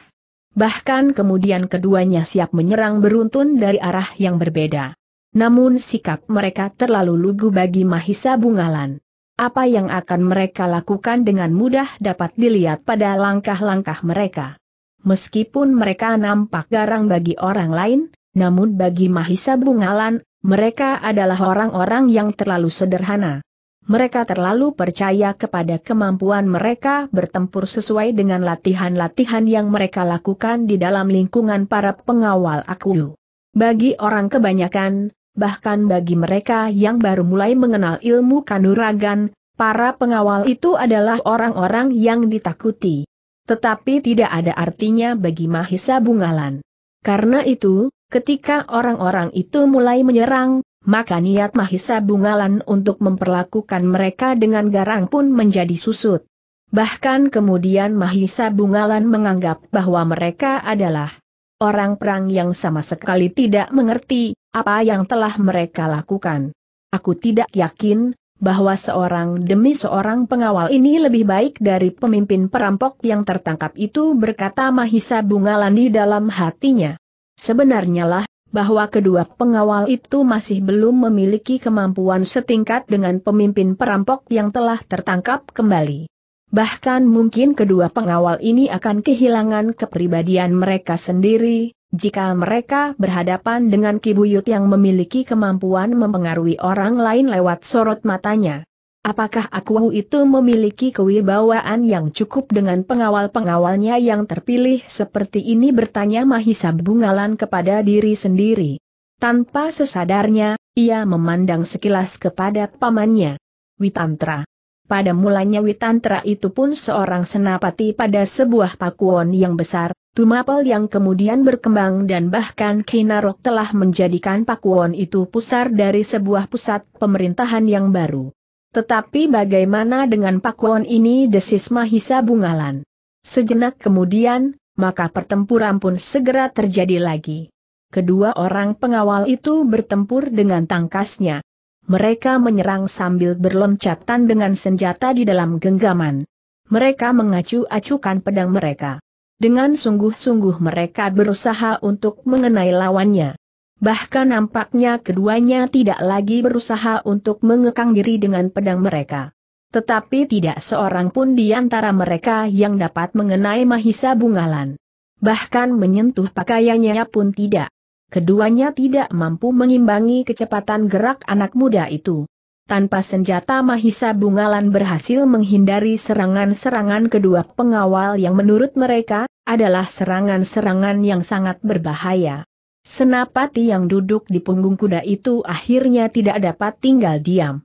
Bahkan kemudian keduanya siap menyerang beruntun dari arah yang berbeda. Namun sikap mereka terlalu lugu bagi Mahisa Bungalan. Apa yang akan mereka lakukan dengan mudah dapat dilihat pada langkah-langkah mereka. Meskipun mereka nampak garang bagi orang lain, namun bagi Mahisa Bungalan, mereka adalah orang-orang yang terlalu sederhana. Mereka terlalu percaya kepada kemampuan mereka bertempur sesuai dengan latihan-latihan yang mereka lakukan di dalam lingkungan para pengawal aku. Bagi orang kebanyakan, bahkan bagi mereka yang baru mulai mengenal ilmu kanuragan, para pengawal itu adalah orang-orang yang ditakuti. Tetapi tidak ada artinya bagi Mahisa Bungalan. Karena itu, ketika orang-orang itu mulai menyerang, maka niat Mahisa Bungalan untuk memperlakukan mereka dengan garang pun menjadi susut. Bahkan kemudian Mahisa Bungalan menganggap bahwa mereka adalah orang perang yang sama sekali tidak mengerti apa yang telah mereka lakukan. Aku tidak yakin bahwa seorang demi seorang pengawal ini lebih baik dari pemimpin perampok yang tertangkap itu berkata Mahisa Bungalan di dalam hatinya. Sebenarnya lah bahwa kedua pengawal itu masih belum memiliki kemampuan setingkat dengan pemimpin perampok yang telah tertangkap kembali. Bahkan mungkin kedua pengawal ini akan kehilangan kepribadian mereka sendiri, jika mereka berhadapan dengan Kibuyut yang memiliki kemampuan mempengaruhi orang lain lewat sorot matanya. Apakah aku itu memiliki kewibawaan yang cukup dengan pengawal-pengawalnya yang terpilih seperti ini bertanya Mahisa Bungalan kepada diri sendiri. Tanpa sesadarnya, ia memandang sekilas kepada pamannya. Witantra. Pada mulanya Witantra itu pun seorang senapati pada sebuah pakuan yang besar, Tumapel yang kemudian berkembang dan bahkan Kinarok telah menjadikan pakuan itu pusar dari sebuah pusat pemerintahan yang baru. Tetapi bagaimana dengan Pakuan ini desis Mahisa Bungalan? Sejenak kemudian, maka pertempuran pun segera terjadi lagi. Kedua orang pengawal itu bertempur dengan tangkasnya. Mereka menyerang sambil berloncatan dengan senjata di dalam genggaman. Mereka mengacu-acukan pedang mereka. Dengan sungguh-sungguh mereka berusaha untuk mengenai lawannya. Bahkan nampaknya keduanya tidak lagi berusaha untuk mengekang diri dengan pedang mereka. Tetapi tidak seorang pun di antara mereka yang dapat mengenai Mahisa Bungalan. Bahkan menyentuh pakaiannya pun tidak. Keduanya tidak mampu mengimbangi kecepatan gerak anak muda itu. Tanpa senjata Mahisa Bungalan berhasil menghindari serangan-serangan kedua pengawal yang menurut mereka, adalah serangan-serangan yang sangat berbahaya. Senapati yang duduk di punggung kuda itu akhirnya tidak dapat tinggal diam.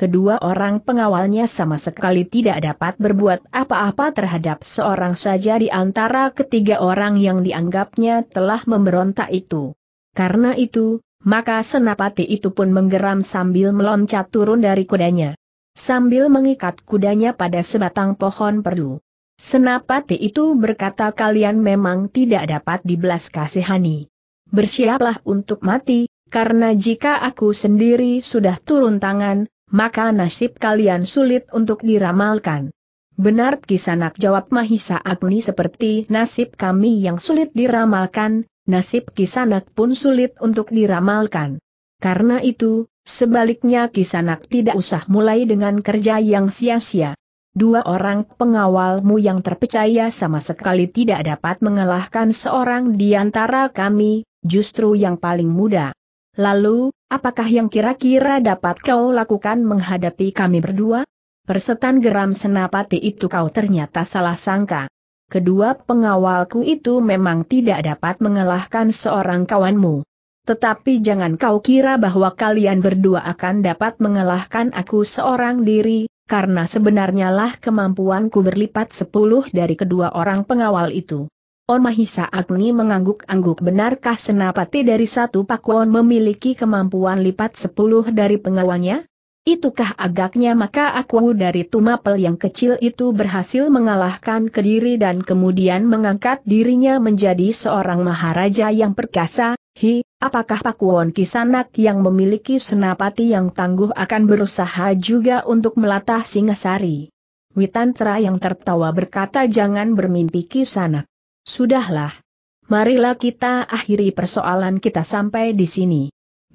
Kedua orang pengawalnya sama sekali tidak dapat berbuat apa-apa terhadap seorang saja di antara ketiga orang yang dianggapnya telah memberontak itu. Karena itu, maka senapati itu pun menggeram sambil meloncat turun dari kudanya. Sambil mengikat kudanya pada sebatang pohon perdu. Senapati itu berkata kalian memang tidak dapat dibelas kasihani bersiaplah untuk mati, karena jika aku sendiri sudah turun tangan, maka nasib kalian sulit untuk diramalkan. Benar Kisanak jawab Mahisa Agni seperti nasib kami yang sulit diramalkan, nasib Kisanak pun sulit untuk diramalkan. Karena itu, sebaliknya Kisanak tidak usah mulai dengan kerja yang sia-sia. Dua orang pengawalmu yang terpercaya sama sekali tidak dapat mengalahkan seorang di antara kami, justru yang paling muda. Lalu, apakah yang kira-kira dapat kau lakukan menghadapi kami berdua? Persetan geram senapati itu kau ternyata salah sangka. Kedua pengawalku itu memang tidak dapat mengalahkan seorang kawanmu. Tetapi jangan kau kira bahwa kalian berdua akan dapat mengalahkan aku seorang diri, karena sebenarnya lah kemampuanku berlipat sepuluh dari kedua orang pengawal itu. Mahisa Agni mengangguk-angguk benarkah senapati dari satu pakuan memiliki kemampuan lipat sepuluh dari pengawalnya? Itukah agaknya maka aku dari tumapel yang kecil itu berhasil mengalahkan kediri dan kemudian mengangkat dirinya menjadi seorang maharaja yang perkasa, hi, apakah pakuan kisanak yang memiliki senapati yang tangguh akan berusaha juga untuk melatah singasari? Witantra yang tertawa berkata jangan bermimpi kisanak. Sudahlah. Marilah kita akhiri persoalan kita sampai di sini.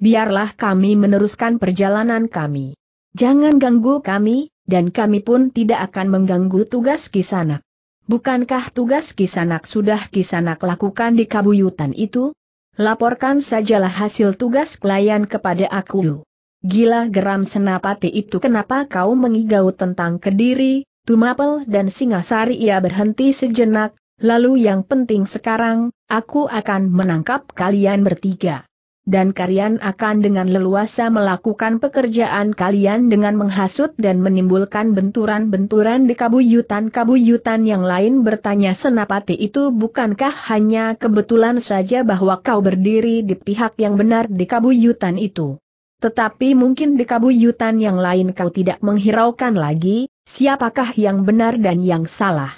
Biarlah kami meneruskan perjalanan kami. Jangan ganggu kami, dan kami pun tidak akan mengganggu tugas kisanak. Bukankah tugas kisanak sudah kisanak lakukan di kabuyutan itu? Laporkan sajalah hasil tugas klien kepada aku. Gila geram senapati itu kenapa kau mengigau tentang kediri, Tumapel dan Singasari ia berhenti sejenak, Lalu yang penting sekarang, aku akan menangkap kalian bertiga. Dan kalian akan dengan leluasa melakukan pekerjaan kalian dengan menghasut dan menimbulkan benturan-benturan di kabuyutan-kabuyutan yang lain bertanya senapati itu bukankah hanya kebetulan saja bahwa kau berdiri di pihak yang benar di kabuyutan itu. Tetapi mungkin di kabuyutan yang lain kau tidak menghiraukan lagi, siapakah yang benar dan yang salah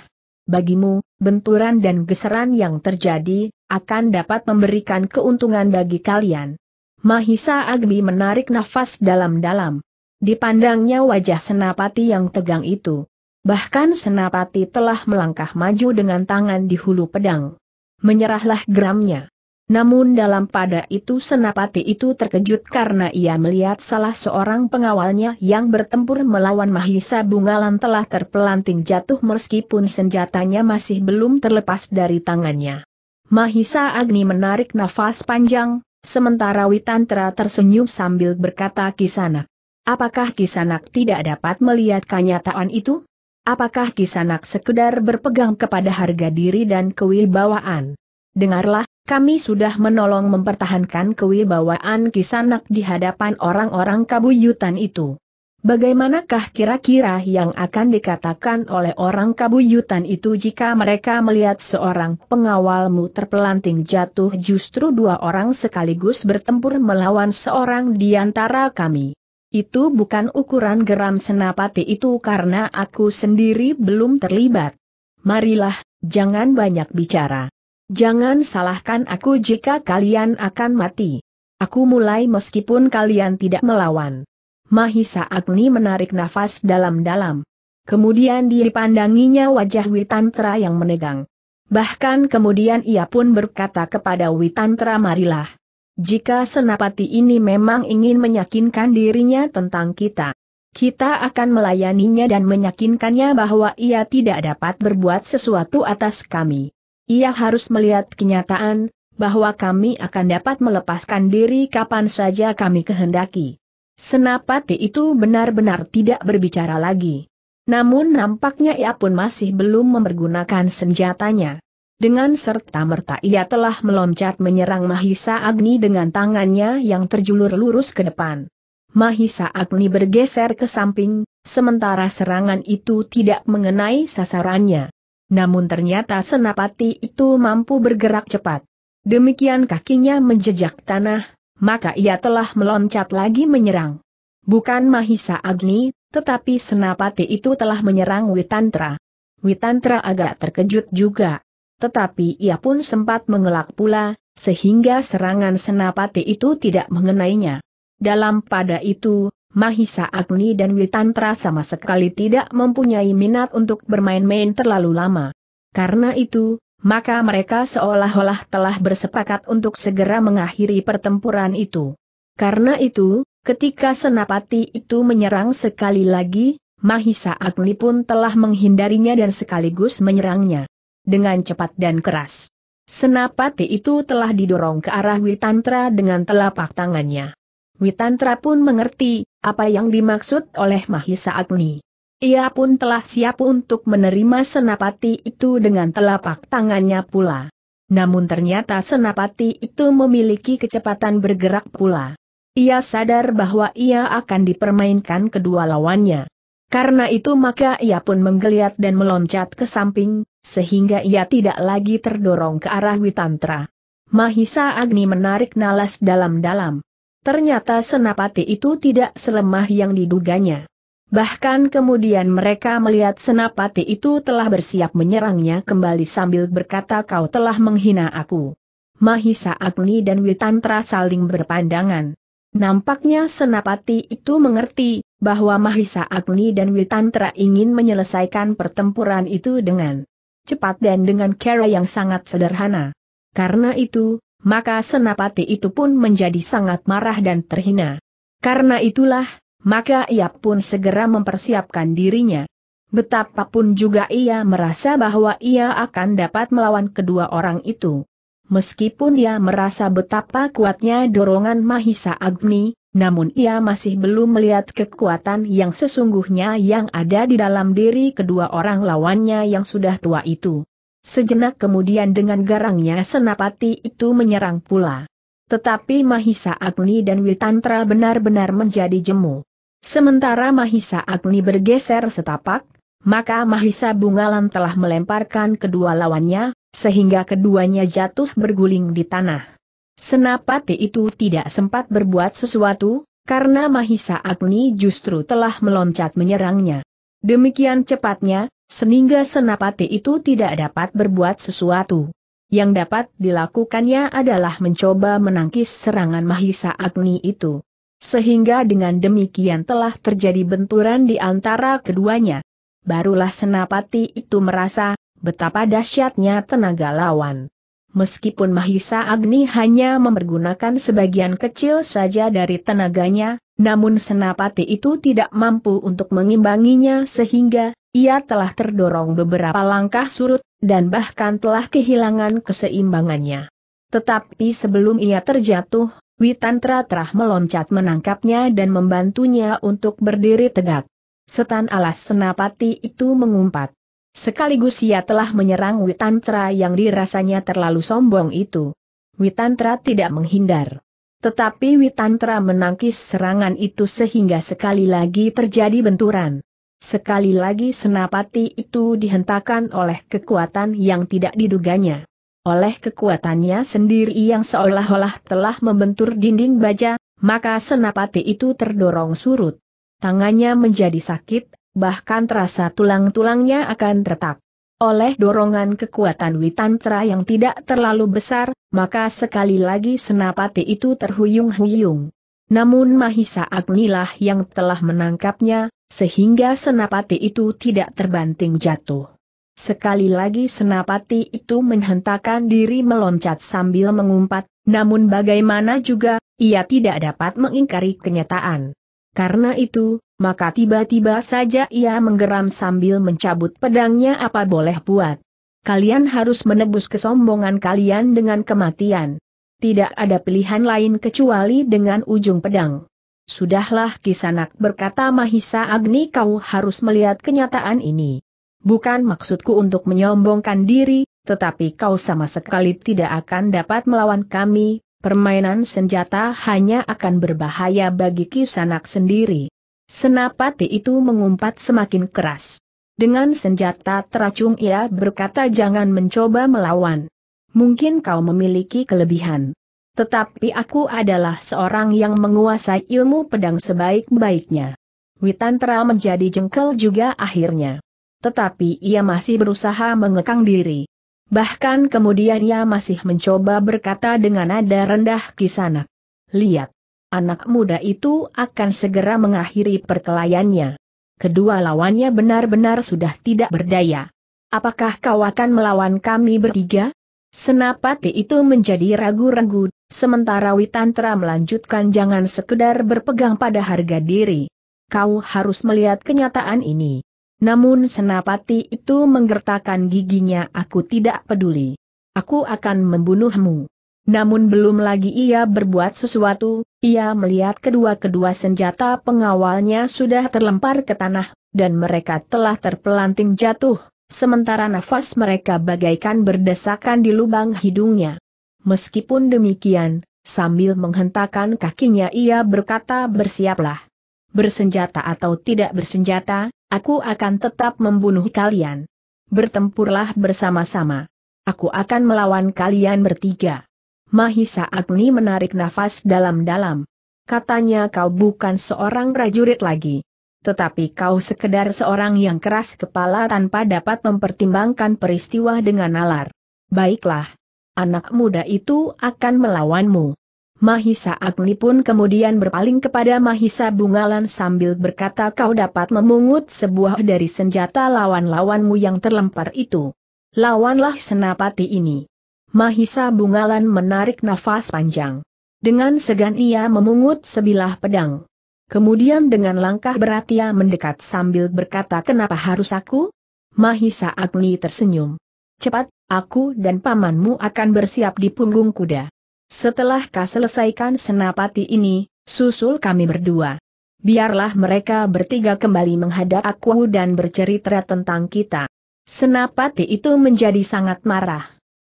bagimu, benturan dan geseran yang terjadi, akan dapat memberikan keuntungan bagi kalian. Mahisa Agni menarik nafas dalam-dalam. Dipandangnya wajah senapati yang tegang itu. Bahkan senapati telah melangkah maju dengan tangan di hulu pedang. Menyerahlah geramnya. Namun dalam pada itu Senapati itu terkejut karena ia melihat salah seorang pengawalnya yang bertempur melawan Mahisa Bungalan telah terpelanting jatuh meskipun senjatanya masih belum terlepas dari tangannya. Mahisa Agni menarik nafas panjang, sementara Witantra tersenyum sambil berkata Kisanak. Apakah Kisanak tidak dapat melihat kenyataan itu? Apakah Kisanak sekedar berpegang kepada harga diri dan kewibawaan? Dengarlah, kami sudah menolong mempertahankan kewibawaan Kisanak di hadapan orang-orang kabuyutan itu. Bagaimanakah kira-kira yang akan dikatakan oleh orang kabuyutan itu jika mereka melihat seorang pengawalmu terpelanting jatuh justru dua orang sekaligus bertempur melawan seorang di antara kami? Itu bukan ukuran geram senapati itu karena aku sendiri belum terlibat. Marilah, jangan banyak bicara. Jangan salahkan aku jika kalian akan mati. Aku mulai meskipun kalian tidak melawan. Mahisa Agni menarik nafas dalam-dalam. Kemudian dipandanginya wajah Witantra yang menegang. Bahkan kemudian ia pun berkata kepada Witantra marilah. Jika senapati ini memang ingin menyakinkan dirinya tentang kita. Kita akan melayaninya dan menyakinkannya bahwa ia tidak dapat berbuat sesuatu atas kami. Ia harus melihat kenyataan, bahwa kami akan dapat melepaskan diri kapan saja kami kehendaki. Senapati itu benar-benar tidak berbicara lagi. Namun nampaknya ia pun masih belum mempergunakan senjatanya. Dengan serta-merta ia telah meloncat menyerang Mahisa Agni dengan tangannya yang terjulur lurus ke depan. Mahisa Agni bergeser ke samping, sementara serangan itu tidak mengenai sasarannya. Namun ternyata senapati itu mampu bergerak cepat. Demikian kakinya menjejak tanah, maka ia telah meloncat lagi menyerang. Bukan Mahisa Agni, tetapi senapati itu telah menyerang Witantra. Witantra agak terkejut juga. Tetapi ia pun sempat mengelak pula, sehingga serangan senapati itu tidak mengenainya. Dalam pada itu, Mahisa Agni dan Witantra sama sekali tidak mempunyai minat untuk bermain-main terlalu lama. Karena itu, maka mereka seolah-olah telah bersepakat untuk segera mengakhiri pertempuran itu. Karena itu, ketika Senapati itu menyerang sekali lagi, Mahisa Agni pun telah menghindarinya dan sekaligus menyerangnya. Dengan cepat dan keras. Senapati itu telah didorong ke arah Witantra dengan telapak tangannya. Witantra pun mengerti, apa yang dimaksud oleh Mahisa Agni. Ia pun telah siap untuk menerima senapati itu dengan telapak tangannya pula. Namun ternyata senapati itu memiliki kecepatan bergerak pula. Ia sadar bahwa ia akan dipermainkan kedua lawannya. Karena itu maka ia pun menggeliat dan meloncat ke samping, sehingga ia tidak lagi terdorong ke arah Witantra. Mahisa Agni menarik nalas dalam-dalam. Ternyata Senapati itu tidak selemah yang diduganya. Bahkan kemudian mereka melihat Senapati itu telah bersiap menyerangnya kembali sambil berkata kau telah menghina aku. Mahisa Agni dan Witantra saling berpandangan. Nampaknya Senapati itu mengerti, bahwa Mahisa Agni dan Witantra ingin menyelesaikan pertempuran itu dengan cepat dan dengan cara yang sangat sederhana. Karena itu, maka Senapati itu pun menjadi sangat marah dan terhina. Karena itulah, maka ia pun segera mempersiapkan dirinya. Betapapun juga ia merasa bahwa ia akan dapat melawan kedua orang itu. Meskipun ia merasa betapa kuatnya dorongan Mahisa Agni, namun ia masih belum melihat kekuatan yang sesungguhnya yang ada di dalam diri kedua orang lawannya yang sudah tua itu. Sejenak kemudian dengan garangnya senapati itu menyerang pula. Tetapi Mahisa Agni dan Witantra benar-benar menjadi jemu. Sementara Mahisa Agni bergeser setapak, maka Mahisa Bungalan telah melemparkan kedua lawannya, sehingga keduanya jatuh berguling di tanah. Senapati itu tidak sempat berbuat sesuatu, karena Mahisa Agni justru telah meloncat menyerangnya. Demikian cepatnya, sehingga senapati itu tidak dapat berbuat sesuatu. Yang dapat dilakukannya adalah mencoba menangkis serangan Mahisa Agni itu. Sehingga dengan demikian telah terjadi benturan di antara keduanya. Barulah Senapati itu merasa betapa dahsyatnya tenaga lawan. Meskipun Mahisa Agni hanya mempergunakan sebagian kecil saja dari tenaganya, namun Senapati itu tidak mampu untuk mengimbanginya sehingga ia telah terdorong beberapa langkah surut, dan bahkan telah kehilangan keseimbangannya. Tetapi sebelum ia terjatuh, Witantra telah meloncat menangkapnya dan membantunya untuk berdiri tegak. Setan alas senapati itu mengumpat. Sekaligus ia telah menyerang Witantra yang dirasanya terlalu sombong itu. Witantra tidak menghindar. Tetapi Witantra menangkis serangan itu sehingga sekali lagi terjadi benturan. Sekali lagi senapati itu dihentakkan oleh kekuatan yang tidak diduganya. Oleh kekuatannya sendiri yang seolah-olah telah membentur dinding baja, maka senapati itu terdorong surut. Tangannya menjadi sakit, bahkan terasa tulang-tulangnya akan retak. Oleh dorongan kekuatan Witantra yang tidak terlalu besar, maka sekali lagi senapati itu terhuyung-huyung. Namun Mahisa Agnilah yang telah menangkapnya, sehingga senapati itu tidak terbanting jatuh. Sekali lagi senapati itu menghentakkan diri meloncat sambil mengumpat, namun bagaimana juga, ia tidak dapat mengingkari kenyataan. Karena itu, maka tiba-tiba saja ia menggeram sambil mencabut pedangnya apa boleh buat. Kalian harus menebus kesombongan kalian dengan kematian. Tidak ada pilihan lain kecuali dengan ujung pedang. Sudahlah Kisanak berkata Mahisa Agni kau harus melihat kenyataan ini. Bukan maksudku untuk menyombongkan diri, tetapi kau sama sekali tidak akan dapat melawan kami, permainan senjata hanya akan berbahaya bagi Kisanak sendiri. Senapati itu mengumpat semakin keras. Dengan senjata teracung ia berkata jangan mencoba melawan. Mungkin kau memiliki kelebihan. Tetapi aku adalah seorang yang menguasai ilmu pedang sebaik-baiknya. Witantra menjadi jengkel juga akhirnya. Tetapi ia masih berusaha mengekang diri. Bahkan kemudian ia masih mencoba berkata dengan nada rendah kisanak. Lihat. Anak muda itu akan segera mengakhiri perkelayannya. Kedua lawannya benar-benar sudah tidak berdaya. Apakah kau akan melawan kami bertiga? Senapati itu menjadi ragu-ragu, sementara Witantra melanjutkan jangan sekedar berpegang pada harga diri. Kau harus melihat kenyataan ini. Namun Senapati itu menggertakkan giginya aku tidak peduli. Aku akan membunuhmu. Namun belum lagi ia berbuat sesuatu, ia melihat kedua-kedua senjata pengawalnya sudah terlempar ke tanah, dan mereka telah terpelanting jatuh sementara nafas mereka bagaikan berdesakan di lubang hidungnya. Meskipun demikian, sambil menghentakkan kakinya ia berkata bersiaplah. Bersenjata atau tidak bersenjata, aku akan tetap membunuh kalian. Bertempurlah bersama-sama. Aku akan melawan kalian bertiga. Mahisa Agni menarik nafas dalam-dalam. Katanya kau bukan seorang prajurit lagi tetapi kau sekedar seorang yang keras kepala tanpa dapat mempertimbangkan peristiwa dengan nalar. Baiklah. Anak muda itu akan melawanmu. Mahisa Agni pun kemudian berpaling kepada Mahisa Bungalan sambil berkata kau dapat memungut sebuah dari senjata lawan-lawanmu yang terlempar itu. Lawanlah senapati ini. Mahisa Bungalan menarik nafas panjang. Dengan segan ia memungut sebilah pedang. Kemudian dengan langkah berat ia mendekat sambil berkata kenapa harus aku? Mahisa Agni tersenyum. Cepat, aku dan pamanmu akan bersiap di punggung kuda. Setelah kau selesaikan senapati ini, susul kami berdua. Biarlah mereka bertiga kembali menghadap aku dan bercerita tentang kita. Senapati itu menjadi sangat marah.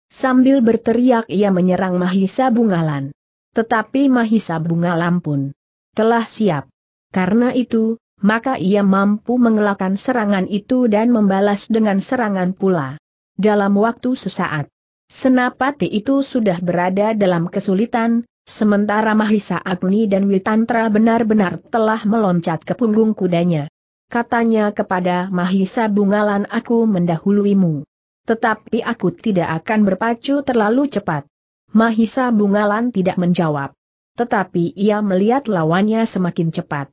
Sambil berteriak ia menyerang Mahisa Bungalan. Tetapi Mahisa Bungalan pun telah siap. Karena itu, maka ia mampu mengelakkan serangan itu dan membalas dengan serangan pula. Dalam waktu sesaat, Senapati itu sudah berada dalam kesulitan, sementara Mahisa Agni dan Witantra benar-benar telah meloncat ke punggung kudanya. Katanya kepada Mahisa Bungalan aku mendahuluimu. Tetapi aku tidak akan berpacu terlalu cepat. Mahisa Bungalan tidak menjawab. Tetapi ia melihat lawannya semakin cepat.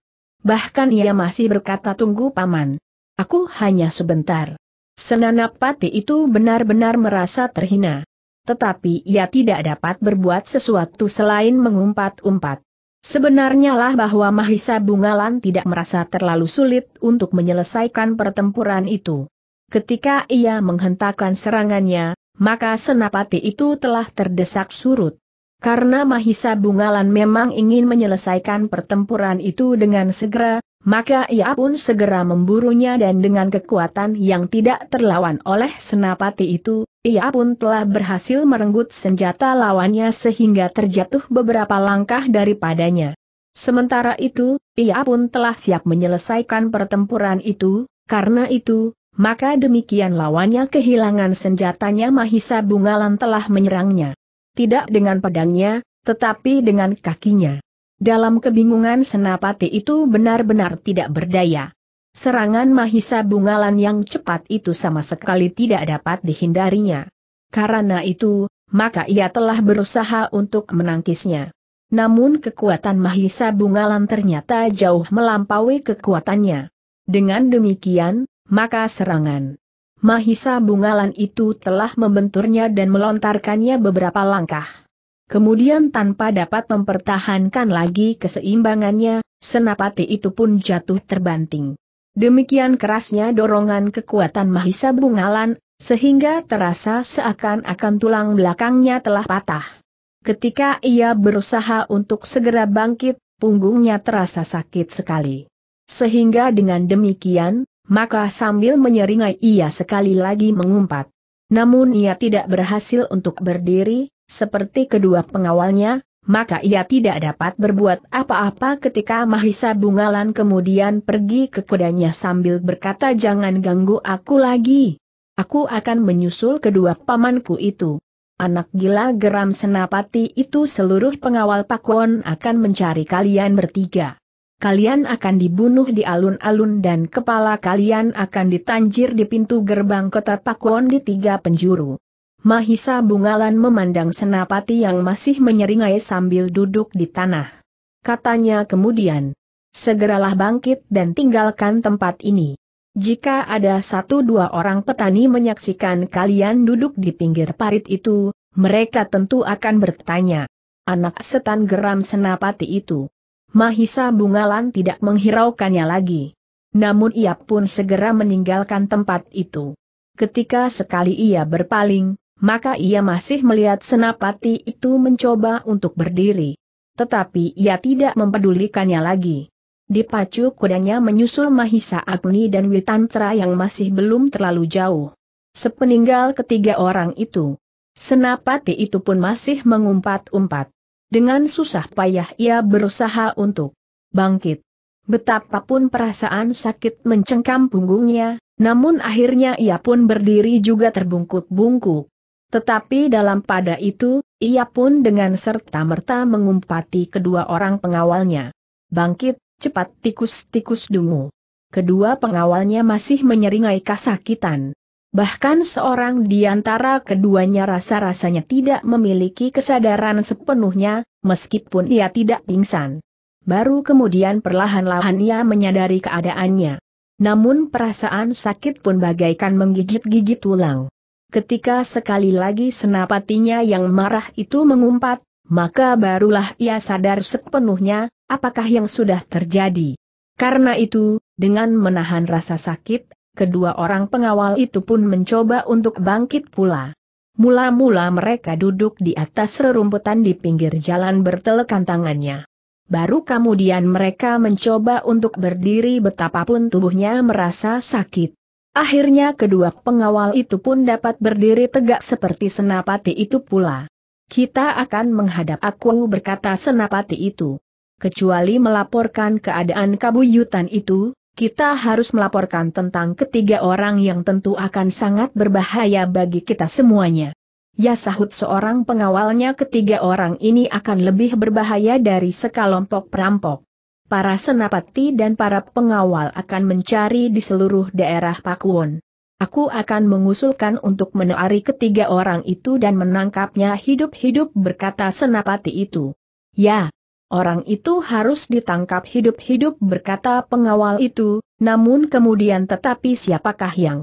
Bahkan ia masih berkata tunggu paman. Aku hanya sebentar. Senanapati itu benar-benar merasa terhina. Tetapi ia tidak dapat berbuat sesuatu selain mengumpat-umpat. Sebenarnya lah bahwa Mahisa Bungalan tidak merasa terlalu sulit untuk menyelesaikan pertempuran itu. Ketika ia menghentakkan serangannya, maka senapati itu telah terdesak surut. Karena Mahisa Bungalan memang ingin menyelesaikan pertempuran itu dengan segera, maka ia pun segera memburunya dan dengan kekuatan yang tidak terlawan oleh senapati itu, ia pun telah berhasil merenggut senjata lawannya sehingga terjatuh beberapa langkah daripadanya. Sementara itu, ia pun telah siap menyelesaikan pertempuran itu, karena itu, maka demikian lawannya kehilangan senjatanya Mahisa Bungalan telah menyerangnya tidak dengan pedangnya, tetapi dengan kakinya. Dalam kebingungan senapati itu benar-benar tidak berdaya. Serangan Mahisa Bungalan yang cepat itu sama sekali tidak dapat dihindarinya. Karena itu, maka ia telah berusaha untuk menangkisnya. Namun kekuatan Mahisa Bungalan ternyata jauh melampaui kekuatannya. Dengan demikian, maka serangan Mahisa bungalan itu telah membenturnya dan melontarkannya beberapa langkah. Kemudian tanpa dapat mempertahankan lagi keseimbangannya, senapati itu pun jatuh terbanting. Demikian kerasnya dorongan kekuatan Mahisa Bungalan, sehingga terasa seakan-akan tulang belakangnya telah patah. Ketika ia berusaha untuk segera bangkit, punggungnya terasa sakit sekali. Sehingga dengan demikian, maka sambil menyeringai ia sekali lagi mengumpat. Namun ia tidak berhasil untuk berdiri, seperti kedua pengawalnya, maka ia tidak dapat berbuat apa-apa ketika Mahisa Bungalan kemudian pergi ke kudanya sambil berkata jangan ganggu aku lagi. Aku akan menyusul kedua pamanku itu. Anak gila geram senapati itu seluruh pengawal Pakwon akan mencari kalian bertiga kalian akan dibunuh di alun-alun dan kepala kalian akan ditanjir di pintu gerbang kota Pakwon di tiga penjuru. Mahisa Bungalan memandang senapati yang masih menyeringai sambil duduk di tanah. Katanya kemudian, segeralah bangkit dan tinggalkan tempat ini. Jika ada satu dua orang petani menyaksikan kalian duduk di pinggir parit itu, mereka tentu akan bertanya. Anak setan geram senapati itu. Mahisa Bungalan tidak menghiraukannya lagi. Namun ia pun segera meninggalkan tempat itu. Ketika sekali ia berpaling, maka ia masih melihat senapati itu mencoba untuk berdiri. Tetapi ia tidak mempedulikannya lagi. Dipacu kudanya menyusul Mahisa Agni dan Witantra yang masih belum terlalu jauh. Sepeninggal ketiga orang itu, senapati itu pun masih mengumpat-umpat. Dengan susah payah ia berusaha untuk bangkit. Betapapun perasaan sakit mencengkam punggungnya, namun akhirnya ia pun berdiri juga terbungkuk-bungkuk. Tetapi dalam pada itu, ia pun dengan serta-merta mengumpati kedua orang pengawalnya. Bangkit, cepat tikus-tikus dungu. Kedua pengawalnya masih menyeringai kesakitan. Bahkan seorang di antara keduanya rasa-rasanya tidak memiliki kesadaran sepenuhnya, meskipun ia tidak pingsan. Baru kemudian perlahan-lahan ia menyadari keadaannya. Namun perasaan sakit pun bagaikan menggigit-gigit tulang. Ketika sekali lagi senapatinya yang marah itu mengumpat, maka barulah ia sadar sepenuhnya, apakah yang sudah terjadi. Karena itu, dengan menahan rasa sakit, kedua orang pengawal itu pun mencoba untuk bangkit pula. Mula-mula mereka duduk di atas rerumputan di pinggir jalan bertelekan tangannya. Baru kemudian mereka mencoba untuk berdiri betapapun tubuhnya merasa sakit. Akhirnya kedua pengawal itu pun dapat berdiri tegak seperti senapati itu pula. Kita akan menghadap aku berkata senapati itu. Kecuali melaporkan keadaan kabuyutan itu, kita harus melaporkan tentang ketiga orang yang tentu akan sangat berbahaya bagi kita semuanya. Ya sahut seorang pengawalnya ketiga orang ini akan lebih berbahaya dari sekelompok perampok. Para senapati dan para pengawal akan mencari di seluruh daerah Pakuwon. Aku akan mengusulkan untuk menarik ketiga orang itu dan menangkapnya hidup-hidup berkata senapati itu. Ya, Orang itu harus ditangkap hidup-hidup berkata pengawal itu, namun kemudian tetapi siapakah yang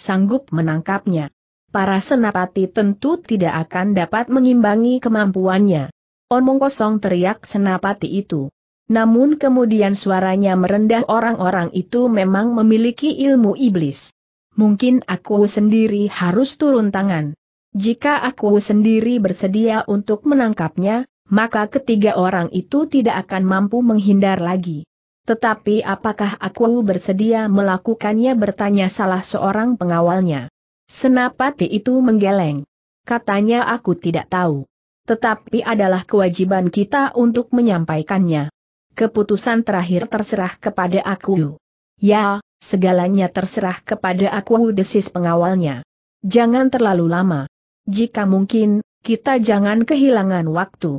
sanggup menangkapnya? Para senapati tentu tidak akan dapat mengimbangi kemampuannya. Omong kosong teriak senapati itu. Namun kemudian suaranya merendah orang-orang itu memang memiliki ilmu iblis. Mungkin aku sendiri harus turun tangan. Jika aku sendiri bersedia untuk menangkapnya, maka ketiga orang itu tidak akan mampu menghindar lagi. Tetapi apakah aku bersedia melakukannya bertanya salah seorang pengawalnya. Senapati itu menggeleng. Katanya aku tidak tahu. Tetapi adalah kewajiban kita untuk menyampaikannya. Keputusan terakhir terserah kepada aku. Ya, segalanya terserah kepada aku desis pengawalnya. Jangan terlalu lama. Jika mungkin, kita jangan kehilangan waktu.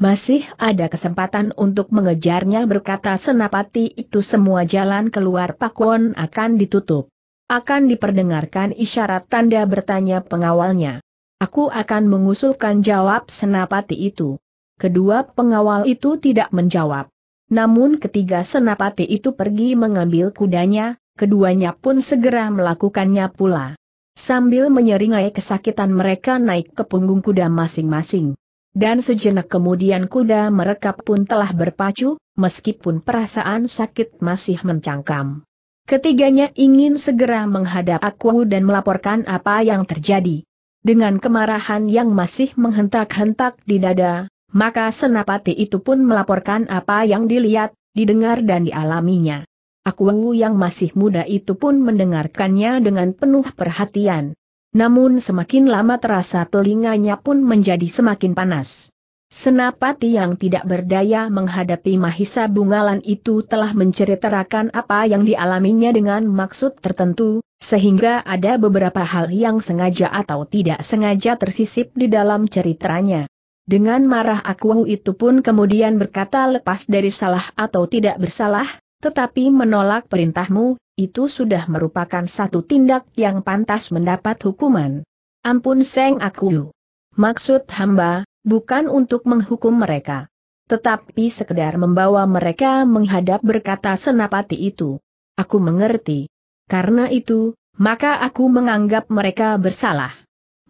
Masih ada kesempatan untuk mengejarnya berkata senapati itu semua jalan keluar Pakwon akan ditutup. Akan diperdengarkan isyarat tanda bertanya pengawalnya. Aku akan mengusulkan jawab senapati itu. Kedua pengawal itu tidak menjawab. Namun ketiga senapati itu pergi mengambil kudanya, keduanya pun segera melakukannya pula. Sambil menyeringai kesakitan mereka naik ke punggung kuda masing-masing. Dan sejenak kemudian kuda merekap pun telah berpacu, meskipun perasaan sakit masih mencangkam. Ketiganya ingin segera menghadap aku dan melaporkan apa yang terjadi. Dengan kemarahan yang masih menghentak-hentak di dada, maka senapati itu pun melaporkan apa yang dilihat, didengar dan dialaminya. Aku yang masih muda itu pun mendengarkannya dengan penuh perhatian. Namun semakin lama terasa telinganya pun menjadi semakin panas. Senapati yang tidak berdaya menghadapi Mahisa Bungalan itu telah menceritakan apa yang dialaminya dengan maksud tertentu, sehingga ada beberapa hal yang sengaja atau tidak sengaja tersisip di dalam ceritanya. Dengan marah aku itu pun kemudian berkata lepas dari salah atau tidak bersalah, tetapi menolak perintahmu, itu sudah merupakan satu tindak yang pantas mendapat hukuman. Ampun Seng Aku. Maksud hamba, bukan untuk menghukum mereka. Tetapi sekedar membawa mereka menghadap berkata senapati itu. Aku mengerti. Karena itu, maka aku menganggap mereka bersalah.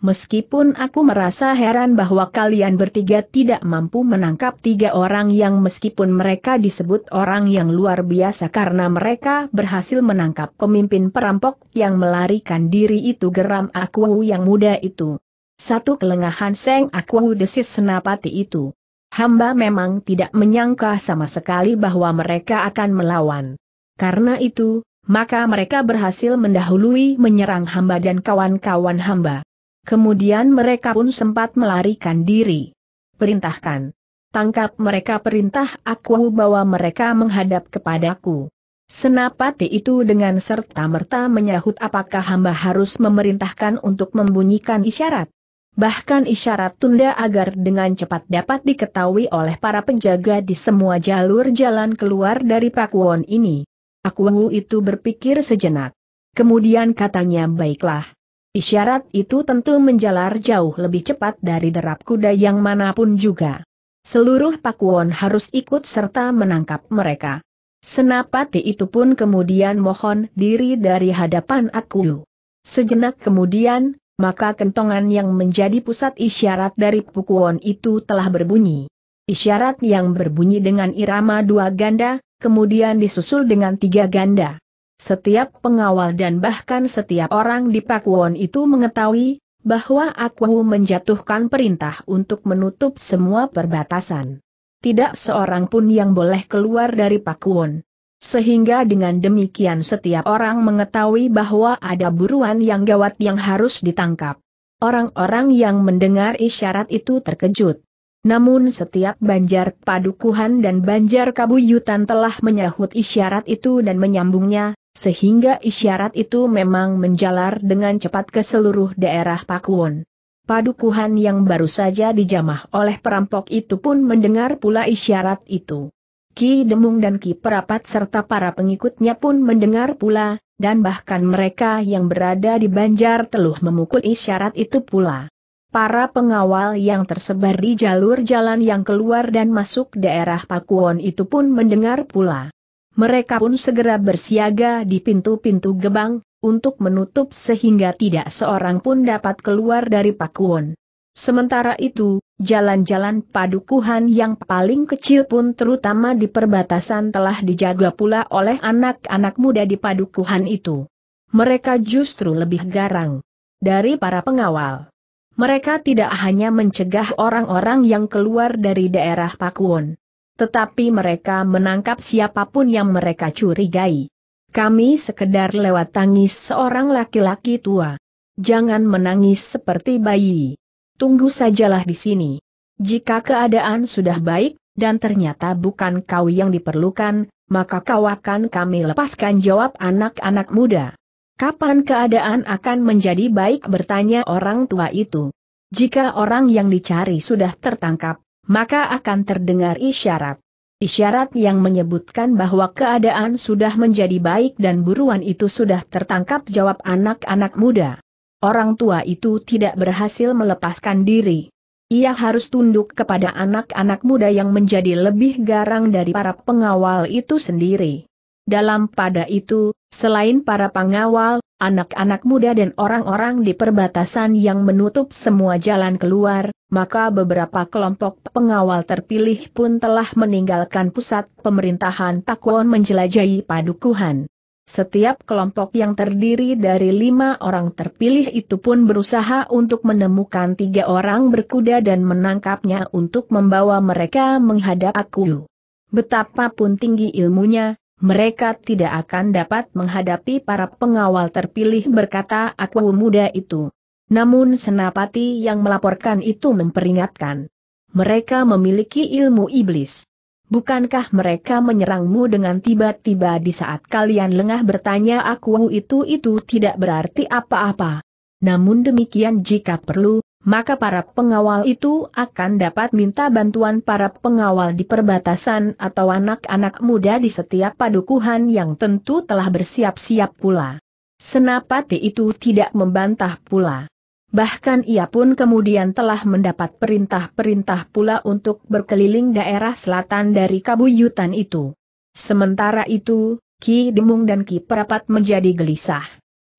Meskipun aku merasa heran bahwa kalian bertiga tidak mampu menangkap tiga orang yang meskipun mereka disebut orang yang luar biasa karena mereka berhasil menangkap pemimpin perampok yang melarikan diri itu geram aku yang muda itu. Satu kelengahan seng aku desis senapati itu. Hamba memang tidak menyangka sama sekali bahwa mereka akan melawan. Karena itu, maka mereka berhasil mendahului menyerang hamba dan kawan-kawan hamba. Kemudian mereka pun sempat melarikan diri. Perintahkan. Tangkap mereka perintah aku bawa mereka menghadap kepadaku. Senapati itu dengan serta-merta menyahut apakah hamba harus memerintahkan untuk membunyikan isyarat. Bahkan isyarat tunda agar dengan cepat dapat diketahui oleh para penjaga di semua jalur jalan keluar dari Pakuwon ini. Aku itu berpikir sejenak. Kemudian katanya baiklah. Isyarat itu tentu menjalar jauh lebih cepat dari derap kuda yang manapun juga. Seluruh Pakuwon harus ikut serta menangkap mereka. Senapati itu pun kemudian mohon diri dari hadapan aku. Sejenak kemudian, maka kentongan yang menjadi pusat isyarat dari pukuan itu telah berbunyi. Isyarat yang berbunyi dengan irama dua ganda, kemudian disusul dengan tiga ganda. Setiap pengawal dan bahkan setiap orang di Pakuwon itu mengetahui bahwa aku menjatuhkan perintah untuk menutup semua perbatasan. Tidak seorang pun yang boleh keluar dari Pakuwon. Sehingga dengan demikian setiap orang mengetahui bahwa ada buruan yang gawat yang harus ditangkap. Orang-orang yang mendengar isyarat itu terkejut. Namun setiap banjar padukuhan dan banjar kabuyutan telah menyahut isyarat itu dan menyambungnya, sehingga isyarat itu memang menjalar dengan cepat ke seluruh daerah Pakuwon. Padukuhan yang baru saja dijamah oleh perampok itu pun mendengar pula isyarat itu. Ki Demung dan Ki Perapat serta para pengikutnya pun mendengar pula, dan bahkan mereka yang berada di Banjar Teluh memukul isyarat itu pula. Para pengawal yang tersebar di jalur jalan yang keluar dan masuk daerah Pakuwon itu pun mendengar pula mereka pun segera bersiaga di pintu-pintu gebang, untuk menutup sehingga tidak seorang pun dapat keluar dari Pakuwon. Sementara itu, jalan-jalan padukuhan yang paling kecil pun terutama di perbatasan telah dijaga pula oleh anak-anak muda di padukuhan itu. Mereka justru lebih garang dari para pengawal. Mereka tidak hanya mencegah orang-orang yang keluar dari daerah Pakuwon tetapi mereka menangkap siapapun yang mereka curigai. Kami sekedar lewat tangis seorang laki-laki tua. Jangan menangis seperti bayi. Tunggu sajalah di sini. Jika keadaan sudah baik, dan ternyata bukan kau yang diperlukan, maka kau akan kami lepaskan jawab anak-anak muda. Kapan keadaan akan menjadi baik bertanya orang tua itu. Jika orang yang dicari sudah tertangkap, maka akan terdengar isyarat. Isyarat yang menyebutkan bahwa keadaan sudah menjadi baik dan buruan itu sudah tertangkap jawab anak-anak muda. Orang tua itu tidak berhasil melepaskan diri. Ia harus tunduk kepada anak-anak muda yang menjadi lebih garang dari para pengawal itu sendiri. Dalam pada itu, selain para pengawal, anak-anak muda dan orang-orang di perbatasan yang menutup semua jalan keluar, maka beberapa kelompok pengawal terpilih pun telah meninggalkan pusat pemerintahan Takwon menjelajahi padukuhan. Setiap kelompok yang terdiri dari lima orang terpilih itu pun berusaha untuk menemukan tiga orang berkuda dan menangkapnya untuk membawa mereka menghadap aku. Betapapun tinggi ilmunya, mereka tidak akan dapat menghadapi para pengawal terpilih berkata aku muda itu. Namun senapati yang melaporkan itu memperingatkan. Mereka memiliki ilmu iblis. Bukankah mereka menyerangmu dengan tiba-tiba di saat kalian lengah bertanya aku itu itu tidak berarti apa-apa. Namun demikian jika perlu, maka para pengawal itu akan dapat minta bantuan para pengawal di perbatasan atau anak-anak muda di setiap padukuhan yang tentu telah bersiap-siap pula. Senapati itu tidak membantah pula. Bahkan ia pun kemudian telah mendapat perintah-perintah pula untuk berkeliling daerah selatan dari kabuyutan itu. Sementara itu, Ki Demung dan Ki Perapat menjadi gelisah.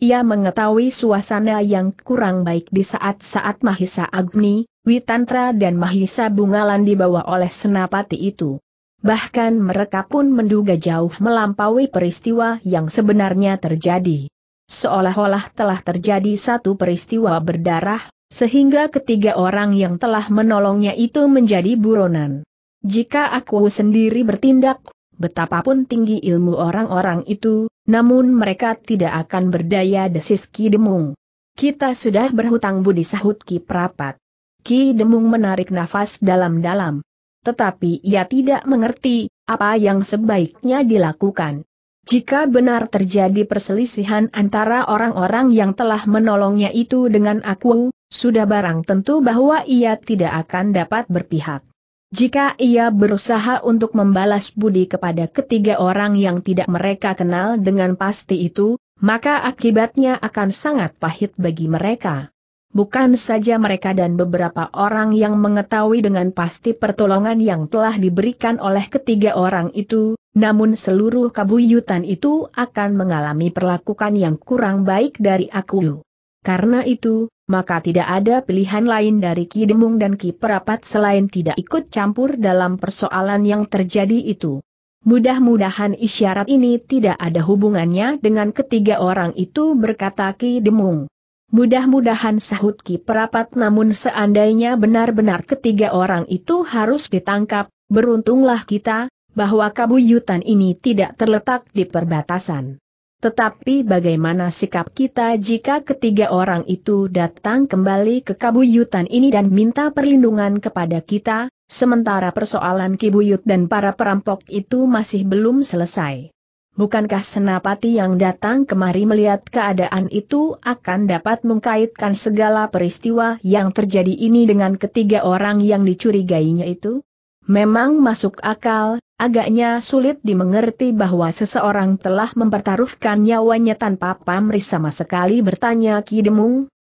Ia mengetahui suasana yang kurang baik di saat-saat Mahisa Agni, Witantra dan Mahisa Bungalan dibawa oleh senapati itu. Bahkan mereka pun menduga jauh melampaui peristiwa yang sebenarnya terjadi. Seolah-olah telah terjadi satu peristiwa berdarah, sehingga ketiga orang yang telah menolongnya itu menjadi buronan. Jika aku sendiri bertindak, Betapapun tinggi ilmu orang-orang itu, namun mereka tidak akan berdaya desis Ki Demung. Kita sudah berhutang budi sahut Ki Prapat. Ki Demung menarik nafas dalam-dalam. Tetapi ia tidak mengerti, apa yang sebaiknya dilakukan. Jika benar terjadi perselisihan antara orang-orang yang telah menolongnya itu dengan aku, sudah barang tentu bahwa ia tidak akan dapat berpihak. Jika ia berusaha untuk membalas budi kepada ketiga orang yang tidak mereka kenal dengan pasti itu, maka akibatnya akan sangat pahit bagi mereka. Bukan saja mereka dan beberapa orang yang mengetahui dengan pasti pertolongan yang telah diberikan oleh ketiga orang itu, namun seluruh kabuyutan itu akan mengalami perlakuan yang kurang baik dari aku. Karena itu, maka tidak ada pilihan lain dari Ki Demung dan Ki Perapat selain tidak ikut campur dalam persoalan yang terjadi itu. Mudah-mudahan isyarat ini tidak ada hubungannya dengan ketiga orang itu berkata Ki Demung. Mudah-mudahan sahut Ki Perapat namun seandainya benar-benar ketiga orang itu harus ditangkap, beruntunglah kita, bahwa kabuyutan ini tidak terletak di perbatasan. Tetapi bagaimana sikap kita jika ketiga orang itu datang kembali ke kabuyutan ini dan minta perlindungan kepada kita, sementara persoalan kibuyut dan para perampok itu masih belum selesai? Bukankah senapati yang datang kemari melihat keadaan itu akan dapat mengkaitkan segala peristiwa yang terjadi ini dengan ketiga orang yang dicurigainya itu? Memang masuk akal, agaknya sulit dimengerti bahwa seseorang telah mempertaruhkan nyawanya tanpa pamrih sama sekali bertanya Ki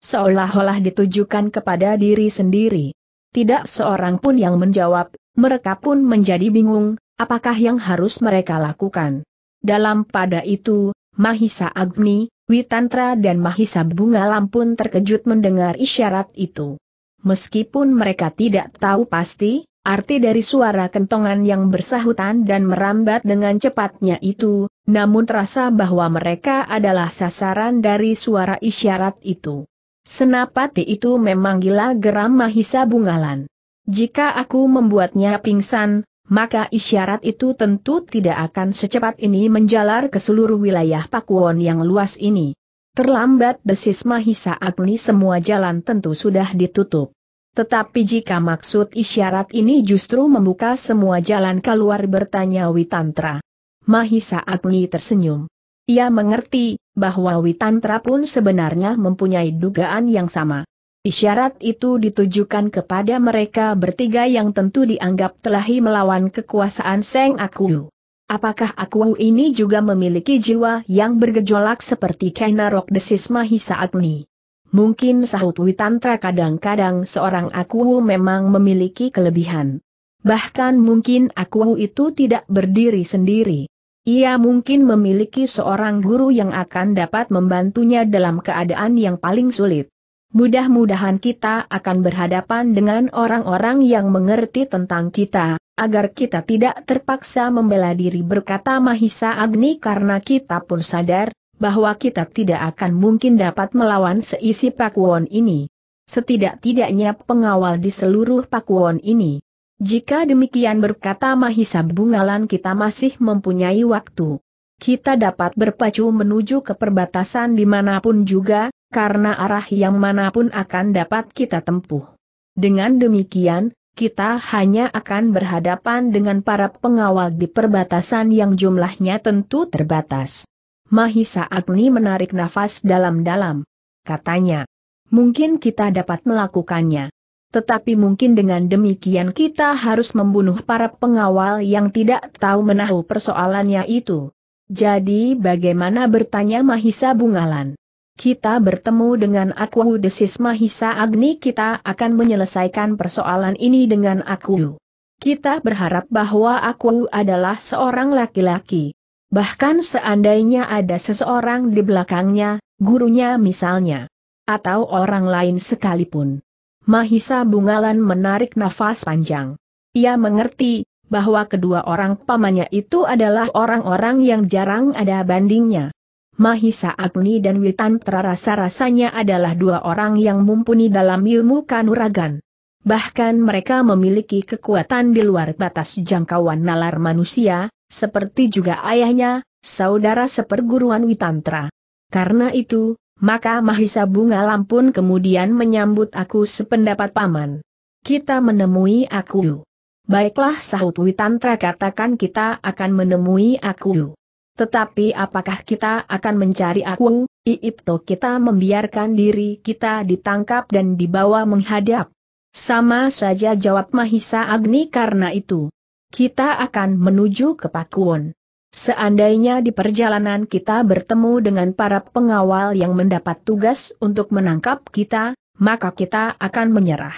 seolah-olah ditujukan kepada diri sendiri. Tidak seorang pun yang menjawab, mereka pun menjadi bingung, apakah yang harus mereka lakukan. Dalam pada itu, Mahisa Agni, Witantra dan Mahisa Bunga Lampun terkejut mendengar isyarat itu. Meskipun mereka tidak tahu pasti, Arti dari suara kentongan yang bersahutan dan merambat dengan cepatnya itu, namun terasa bahwa mereka adalah sasaran dari suara isyarat itu. Senapati itu memang gila geram Mahisa Bungalan. Jika aku membuatnya pingsan, maka isyarat itu tentu tidak akan secepat ini menjalar ke seluruh wilayah Pakuwon yang luas ini. Terlambat desis Mahisa Agni semua jalan tentu sudah ditutup. Tetapi jika maksud isyarat ini justru membuka semua jalan keluar bertanya Witantra. Mahisa Agni tersenyum. Ia mengerti, bahwa Witantra pun sebenarnya mempunyai dugaan yang sama. Isyarat itu ditujukan kepada mereka bertiga yang tentu dianggap telahi melawan kekuasaan Seng Aku. Apakah Aku ini juga memiliki jiwa yang bergejolak seperti Kainarok Desis Mahisa Agni? Mungkin sahut Witantra kadang-kadang seorang aku memang memiliki kelebihan. Bahkan mungkin aku itu tidak berdiri sendiri. Ia mungkin memiliki seorang guru yang akan dapat membantunya dalam keadaan yang paling sulit. Mudah-mudahan kita akan berhadapan dengan orang-orang yang mengerti tentang kita, agar kita tidak terpaksa membela diri berkata Mahisa Agni karena kita pun sadar, bahwa kita tidak akan mungkin dapat melawan seisi Pakuwon ini. Setidak-tidaknya pengawal di seluruh Pakuwon ini. Jika demikian berkata Mahisa Bungalan kita masih mempunyai waktu. Kita dapat berpacu menuju ke perbatasan dimanapun juga, karena arah yang manapun akan dapat kita tempuh. Dengan demikian, kita hanya akan berhadapan dengan para pengawal di perbatasan yang jumlahnya tentu terbatas. Mahisa Agni menarik nafas dalam-dalam. Katanya, mungkin kita dapat melakukannya. Tetapi mungkin dengan demikian kita harus membunuh para pengawal yang tidak tahu menahu persoalannya itu. Jadi bagaimana bertanya Mahisa Bungalan? Kita bertemu dengan aku desis Mahisa Agni kita akan menyelesaikan persoalan ini dengan aku. Kita berharap bahwa aku adalah seorang laki-laki. Bahkan seandainya ada seseorang di belakangnya, gurunya misalnya, atau orang lain sekalipun. Mahisa Bungalan menarik nafas panjang. Ia mengerti bahwa kedua orang pamannya itu adalah orang-orang yang jarang ada bandingnya. Mahisa Agni dan Witan terasa rasanya adalah dua orang yang mumpuni dalam ilmu kanuragan bahkan mereka memiliki kekuatan di luar batas jangkauan nalar manusia, seperti juga ayahnya, saudara seperguruan Witantra. Karena itu, maka Mahisa Bunga Lampun kemudian menyambut aku sependapat paman. Kita menemui aku. Baiklah sahut Witantra katakan kita akan menemui aku. Tetapi apakah kita akan mencari aku? Iipto kita membiarkan diri kita ditangkap dan dibawa menghadap sama saja jawab Mahisa Agni karena itu. Kita akan menuju ke Pakuwon. Seandainya di perjalanan kita bertemu dengan para pengawal yang mendapat tugas untuk menangkap kita, maka kita akan menyerah.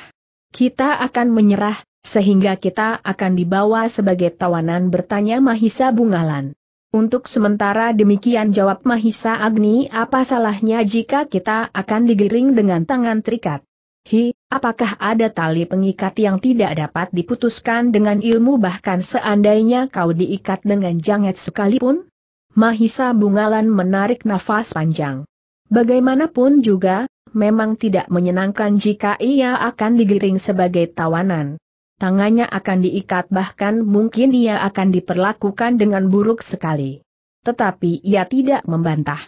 Kita akan menyerah, sehingga kita akan dibawa sebagai tawanan bertanya Mahisa Bungalan. Untuk sementara demikian jawab Mahisa Agni apa salahnya jika kita akan digiring dengan tangan terikat. Hi, apakah ada tali pengikat yang tidak dapat diputuskan dengan ilmu bahkan seandainya kau diikat dengan janget sekalipun? Mahisa Bungalan menarik nafas panjang. Bagaimanapun juga, memang tidak menyenangkan jika ia akan digiring sebagai tawanan. Tangannya akan diikat bahkan mungkin ia akan diperlakukan dengan buruk sekali. Tetapi ia tidak membantah.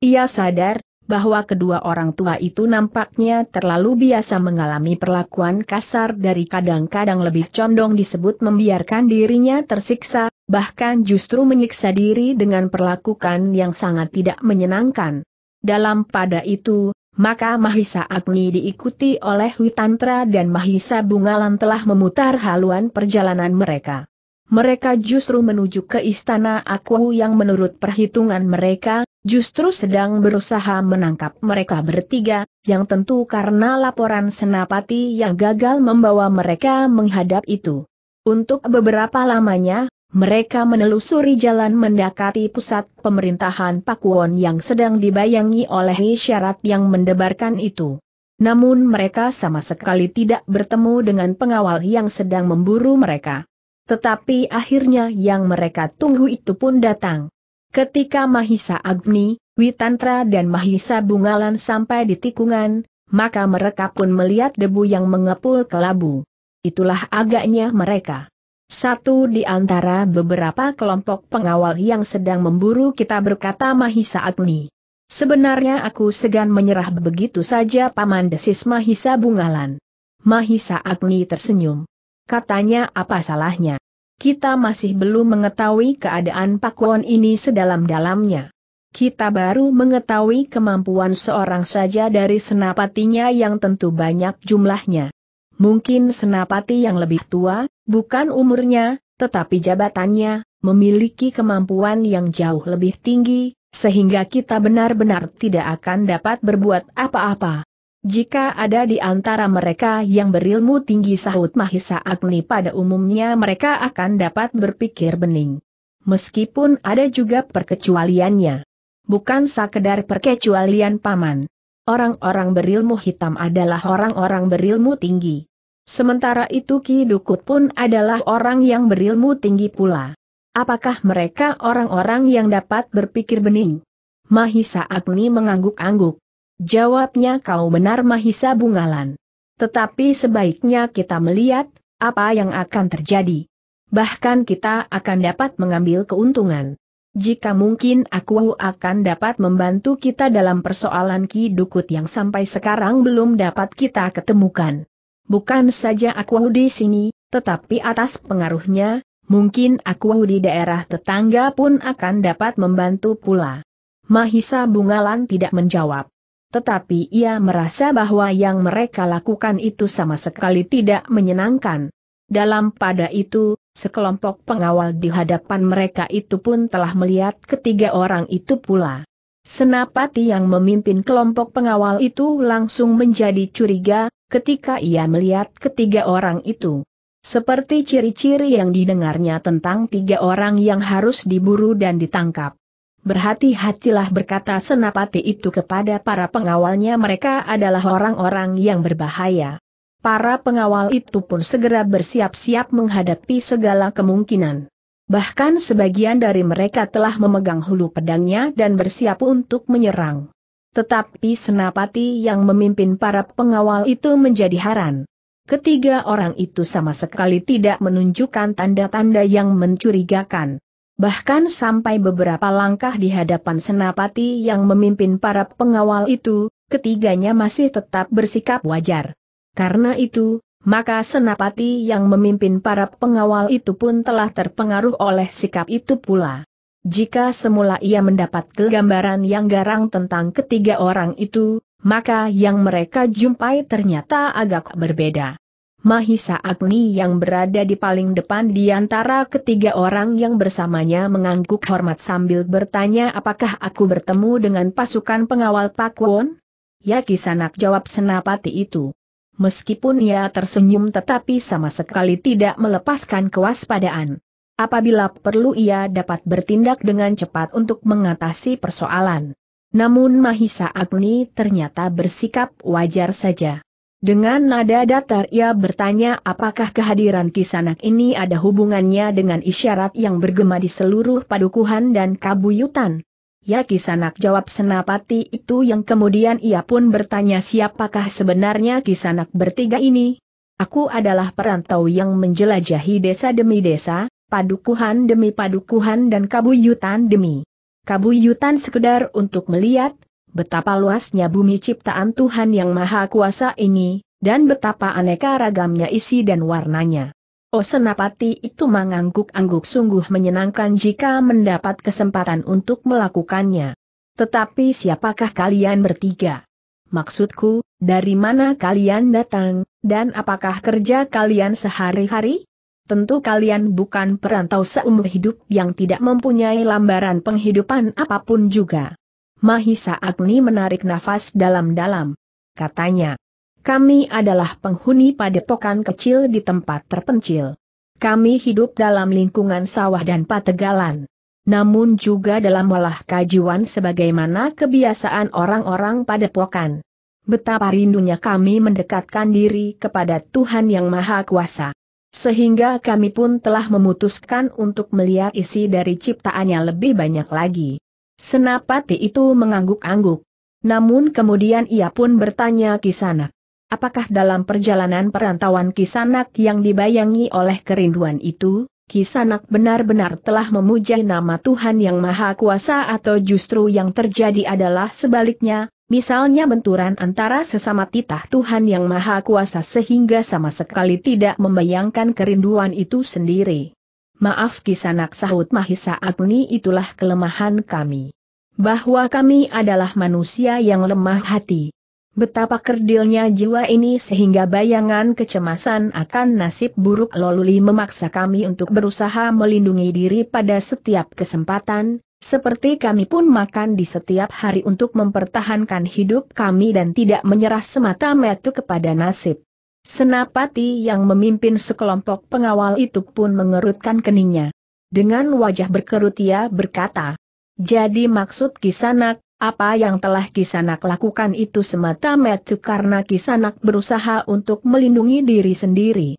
Ia sadar, bahwa kedua orang tua itu nampaknya terlalu biasa mengalami perlakuan kasar dari kadang-kadang lebih condong disebut membiarkan dirinya tersiksa, bahkan justru menyiksa diri dengan perlakukan yang sangat tidak menyenangkan. Dalam pada itu, maka Mahisa Agni diikuti oleh Witantra dan Mahisa Bungalan telah memutar haluan perjalanan mereka mereka justru menuju ke istana aku yang menurut perhitungan mereka, justru sedang berusaha menangkap mereka bertiga, yang tentu karena laporan senapati yang gagal membawa mereka menghadap itu. Untuk beberapa lamanya, mereka menelusuri jalan mendekati pusat pemerintahan Pakuwon yang sedang dibayangi oleh syarat yang mendebarkan itu. Namun mereka sama sekali tidak bertemu dengan pengawal yang sedang memburu mereka. Tetapi akhirnya yang mereka tunggu itu pun datang. Ketika Mahisa Agni, Witantra dan Mahisa Bungalan sampai di tikungan, maka mereka pun melihat debu yang mengepul kelabu. Itulah agaknya mereka. Satu di antara beberapa kelompok pengawal yang sedang memburu kita berkata Mahisa Agni. Sebenarnya aku segan menyerah begitu saja Paman Desis Mahisa Bungalan. Mahisa Agni tersenyum katanya apa salahnya. Kita masih belum mengetahui keadaan Pak Won ini sedalam-dalamnya. Kita baru mengetahui kemampuan seorang saja dari senapatinya yang tentu banyak jumlahnya. Mungkin senapati yang lebih tua, bukan umurnya, tetapi jabatannya, memiliki kemampuan yang jauh lebih tinggi, sehingga kita benar-benar tidak akan dapat berbuat apa-apa. Jika ada di antara mereka yang berilmu tinggi sahut Mahisa Agni pada umumnya mereka akan dapat berpikir bening. Meskipun ada juga perkecualiannya. Bukan sekedar perkecualian paman. Orang-orang berilmu hitam adalah orang-orang berilmu tinggi. Sementara itu Ki Dukut pun adalah orang yang berilmu tinggi pula. Apakah mereka orang-orang yang dapat berpikir bening? Mahisa Agni mengangguk-angguk. Jawabnya kau benar Mahisa Bungalan. Tetapi sebaiknya kita melihat, apa yang akan terjadi. Bahkan kita akan dapat mengambil keuntungan. Jika mungkin aku akan dapat membantu kita dalam persoalan Ki Dukut yang sampai sekarang belum dapat kita ketemukan. Bukan saja aku di sini, tetapi atas pengaruhnya, mungkin aku di daerah tetangga pun akan dapat membantu pula. Mahisa Bungalan tidak menjawab. Tetapi ia merasa bahwa yang mereka lakukan itu sama sekali tidak menyenangkan. Dalam pada itu, sekelompok pengawal di hadapan mereka itu pun telah melihat ketiga orang itu pula. Senapati yang memimpin kelompok pengawal itu langsung menjadi curiga, ketika ia melihat ketiga orang itu. Seperti ciri-ciri yang didengarnya tentang tiga orang yang harus diburu dan ditangkap. Berhati-hatilah berkata senapati itu kepada para pengawalnya mereka adalah orang-orang yang berbahaya. Para pengawal itu pun segera bersiap-siap menghadapi segala kemungkinan. Bahkan sebagian dari mereka telah memegang hulu pedangnya dan bersiap untuk menyerang. Tetapi senapati yang memimpin para pengawal itu menjadi haran. Ketiga orang itu sama sekali tidak menunjukkan tanda-tanda yang mencurigakan. Bahkan sampai beberapa langkah di hadapan senapati yang memimpin para pengawal itu, ketiganya masih tetap bersikap wajar. Karena itu, maka senapati yang memimpin para pengawal itu pun telah terpengaruh oleh sikap itu pula. Jika semula ia mendapat gambaran yang garang tentang ketiga orang itu, maka yang mereka jumpai ternyata agak berbeda. Mahisa Agni yang berada di paling depan di antara ketiga orang yang bersamanya mengangguk hormat sambil bertanya apakah aku bertemu dengan pasukan pengawal Won? Ya kisanak jawab senapati itu. Meskipun ia tersenyum tetapi sama sekali tidak melepaskan kewaspadaan. Apabila perlu ia dapat bertindak dengan cepat untuk mengatasi persoalan. Namun Mahisa Agni ternyata bersikap wajar saja. Dengan nada datar ia bertanya apakah kehadiran kisanak ini ada hubungannya dengan isyarat yang bergema di seluruh padukuhan dan kabuyutan. Ya kisanak jawab senapati itu yang kemudian ia pun bertanya siapakah sebenarnya kisanak bertiga ini. Aku adalah perantau yang menjelajahi desa demi desa, padukuhan demi padukuhan dan kabuyutan demi kabuyutan sekedar untuk melihat, betapa luasnya bumi ciptaan Tuhan yang Maha Kuasa ini, dan betapa aneka ragamnya isi dan warnanya. Oh senapati itu mengangguk-angguk sungguh menyenangkan jika mendapat kesempatan untuk melakukannya. Tetapi siapakah kalian bertiga? Maksudku, dari mana kalian datang, dan apakah kerja kalian sehari-hari? Tentu kalian bukan perantau seumur hidup yang tidak mempunyai lambaran penghidupan apapun juga. Mahisa Agni menarik nafas dalam-dalam. Katanya, kami adalah penghuni padepokan kecil di tempat terpencil. Kami hidup dalam lingkungan sawah dan pategalan. Namun juga dalam walah kajiwan sebagaimana kebiasaan orang-orang padepokan. Betapa rindunya kami mendekatkan diri kepada Tuhan Yang Maha Kuasa. Sehingga kami pun telah memutuskan untuk melihat isi dari ciptaannya lebih banyak lagi. Senapati itu mengangguk-angguk. Namun kemudian ia pun bertanya Kisanak. Apakah dalam perjalanan perantauan Kisanak yang dibayangi oleh kerinduan itu, Kisanak benar-benar telah memuja nama Tuhan Yang Maha Kuasa atau justru yang terjadi adalah sebaliknya, misalnya benturan antara sesama titah Tuhan Yang Maha Kuasa sehingga sama sekali tidak membayangkan kerinduan itu sendiri. Maaf kisanak sahut Mahisa Agni itulah kelemahan kami. Bahwa kami adalah manusia yang lemah hati. Betapa kerdilnya jiwa ini sehingga bayangan kecemasan akan nasib buruk loluli memaksa kami untuk berusaha melindungi diri pada setiap kesempatan, seperti kami pun makan di setiap hari untuk mempertahankan hidup kami dan tidak menyerah semata-mata kepada nasib. Senapati yang memimpin sekelompok pengawal itu pun mengerutkan keningnya. Dengan wajah berkerut ia berkata, Jadi maksud Kisanak, apa yang telah Kisanak lakukan itu semata-mata karena Kisanak berusaha untuk melindungi diri sendiri.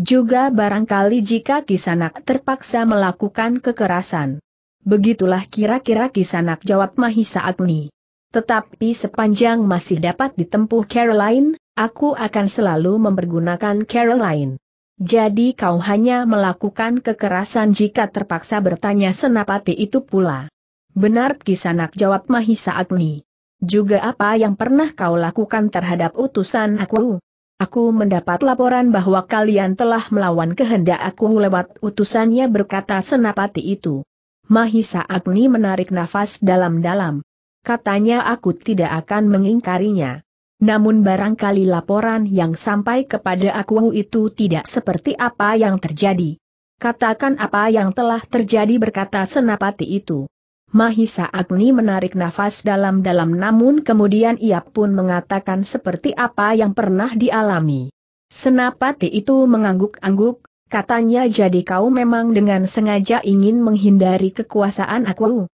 Juga barangkali jika Kisanak terpaksa melakukan kekerasan. Begitulah kira-kira Kisanak jawab Mahisa Agni. Tetapi sepanjang masih dapat ditempuh Caroline, aku akan selalu mempergunakan Caroline. Jadi kau hanya melakukan kekerasan jika terpaksa bertanya senapati itu pula. Benar kisanak jawab Mahisa Agni. Juga apa yang pernah kau lakukan terhadap utusan aku? Aku mendapat laporan bahwa kalian telah melawan kehendak aku lewat utusannya berkata senapati itu. Mahisa Agni menarik nafas dalam-dalam. Katanya aku tidak akan mengingkarinya. Namun barangkali laporan yang sampai kepada aku itu tidak seperti apa yang terjadi. Katakan apa yang telah terjadi berkata senapati itu. Mahisa Agni menarik nafas dalam-dalam namun kemudian ia pun mengatakan seperti apa yang pernah dialami. Senapati itu mengangguk-angguk, katanya jadi kau memang dengan sengaja ingin menghindari kekuasaan aku.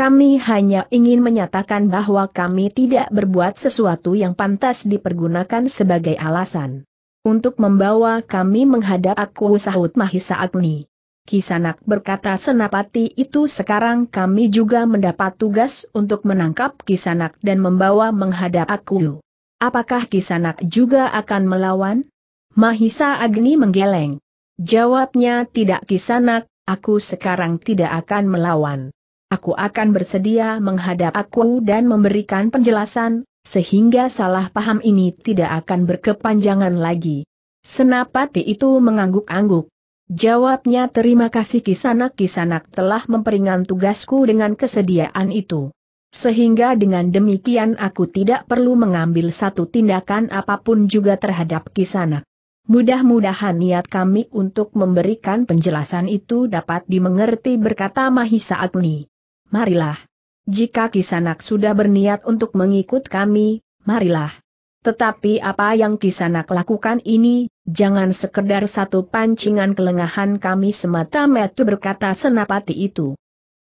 Kami hanya ingin menyatakan bahwa kami tidak berbuat sesuatu yang pantas dipergunakan sebagai alasan. Untuk membawa kami menghadap aku sahut Mahisa Agni. Kisanak berkata senapati itu sekarang kami juga mendapat tugas untuk menangkap Kisanak dan membawa menghadap aku. Apakah Kisanak juga akan melawan? Mahisa Agni menggeleng. Jawabnya tidak Kisanak, aku sekarang tidak akan melawan aku akan bersedia menghadap aku dan memberikan penjelasan, sehingga salah paham ini tidak akan berkepanjangan lagi. Senapati itu mengangguk-angguk. Jawabnya terima kasih kisanak-kisanak telah memperingan tugasku dengan kesediaan itu. Sehingga dengan demikian aku tidak perlu mengambil satu tindakan apapun juga terhadap kisanak. Mudah-mudahan niat kami untuk memberikan penjelasan itu dapat dimengerti berkata Mahisa Agni marilah. Jika Kisanak sudah berniat untuk mengikut kami, marilah. Tetapi apa yang Kisanak lakukan ini, jangan sekedar satu pancingan kelengahan kami semata metu berkata senapati itu.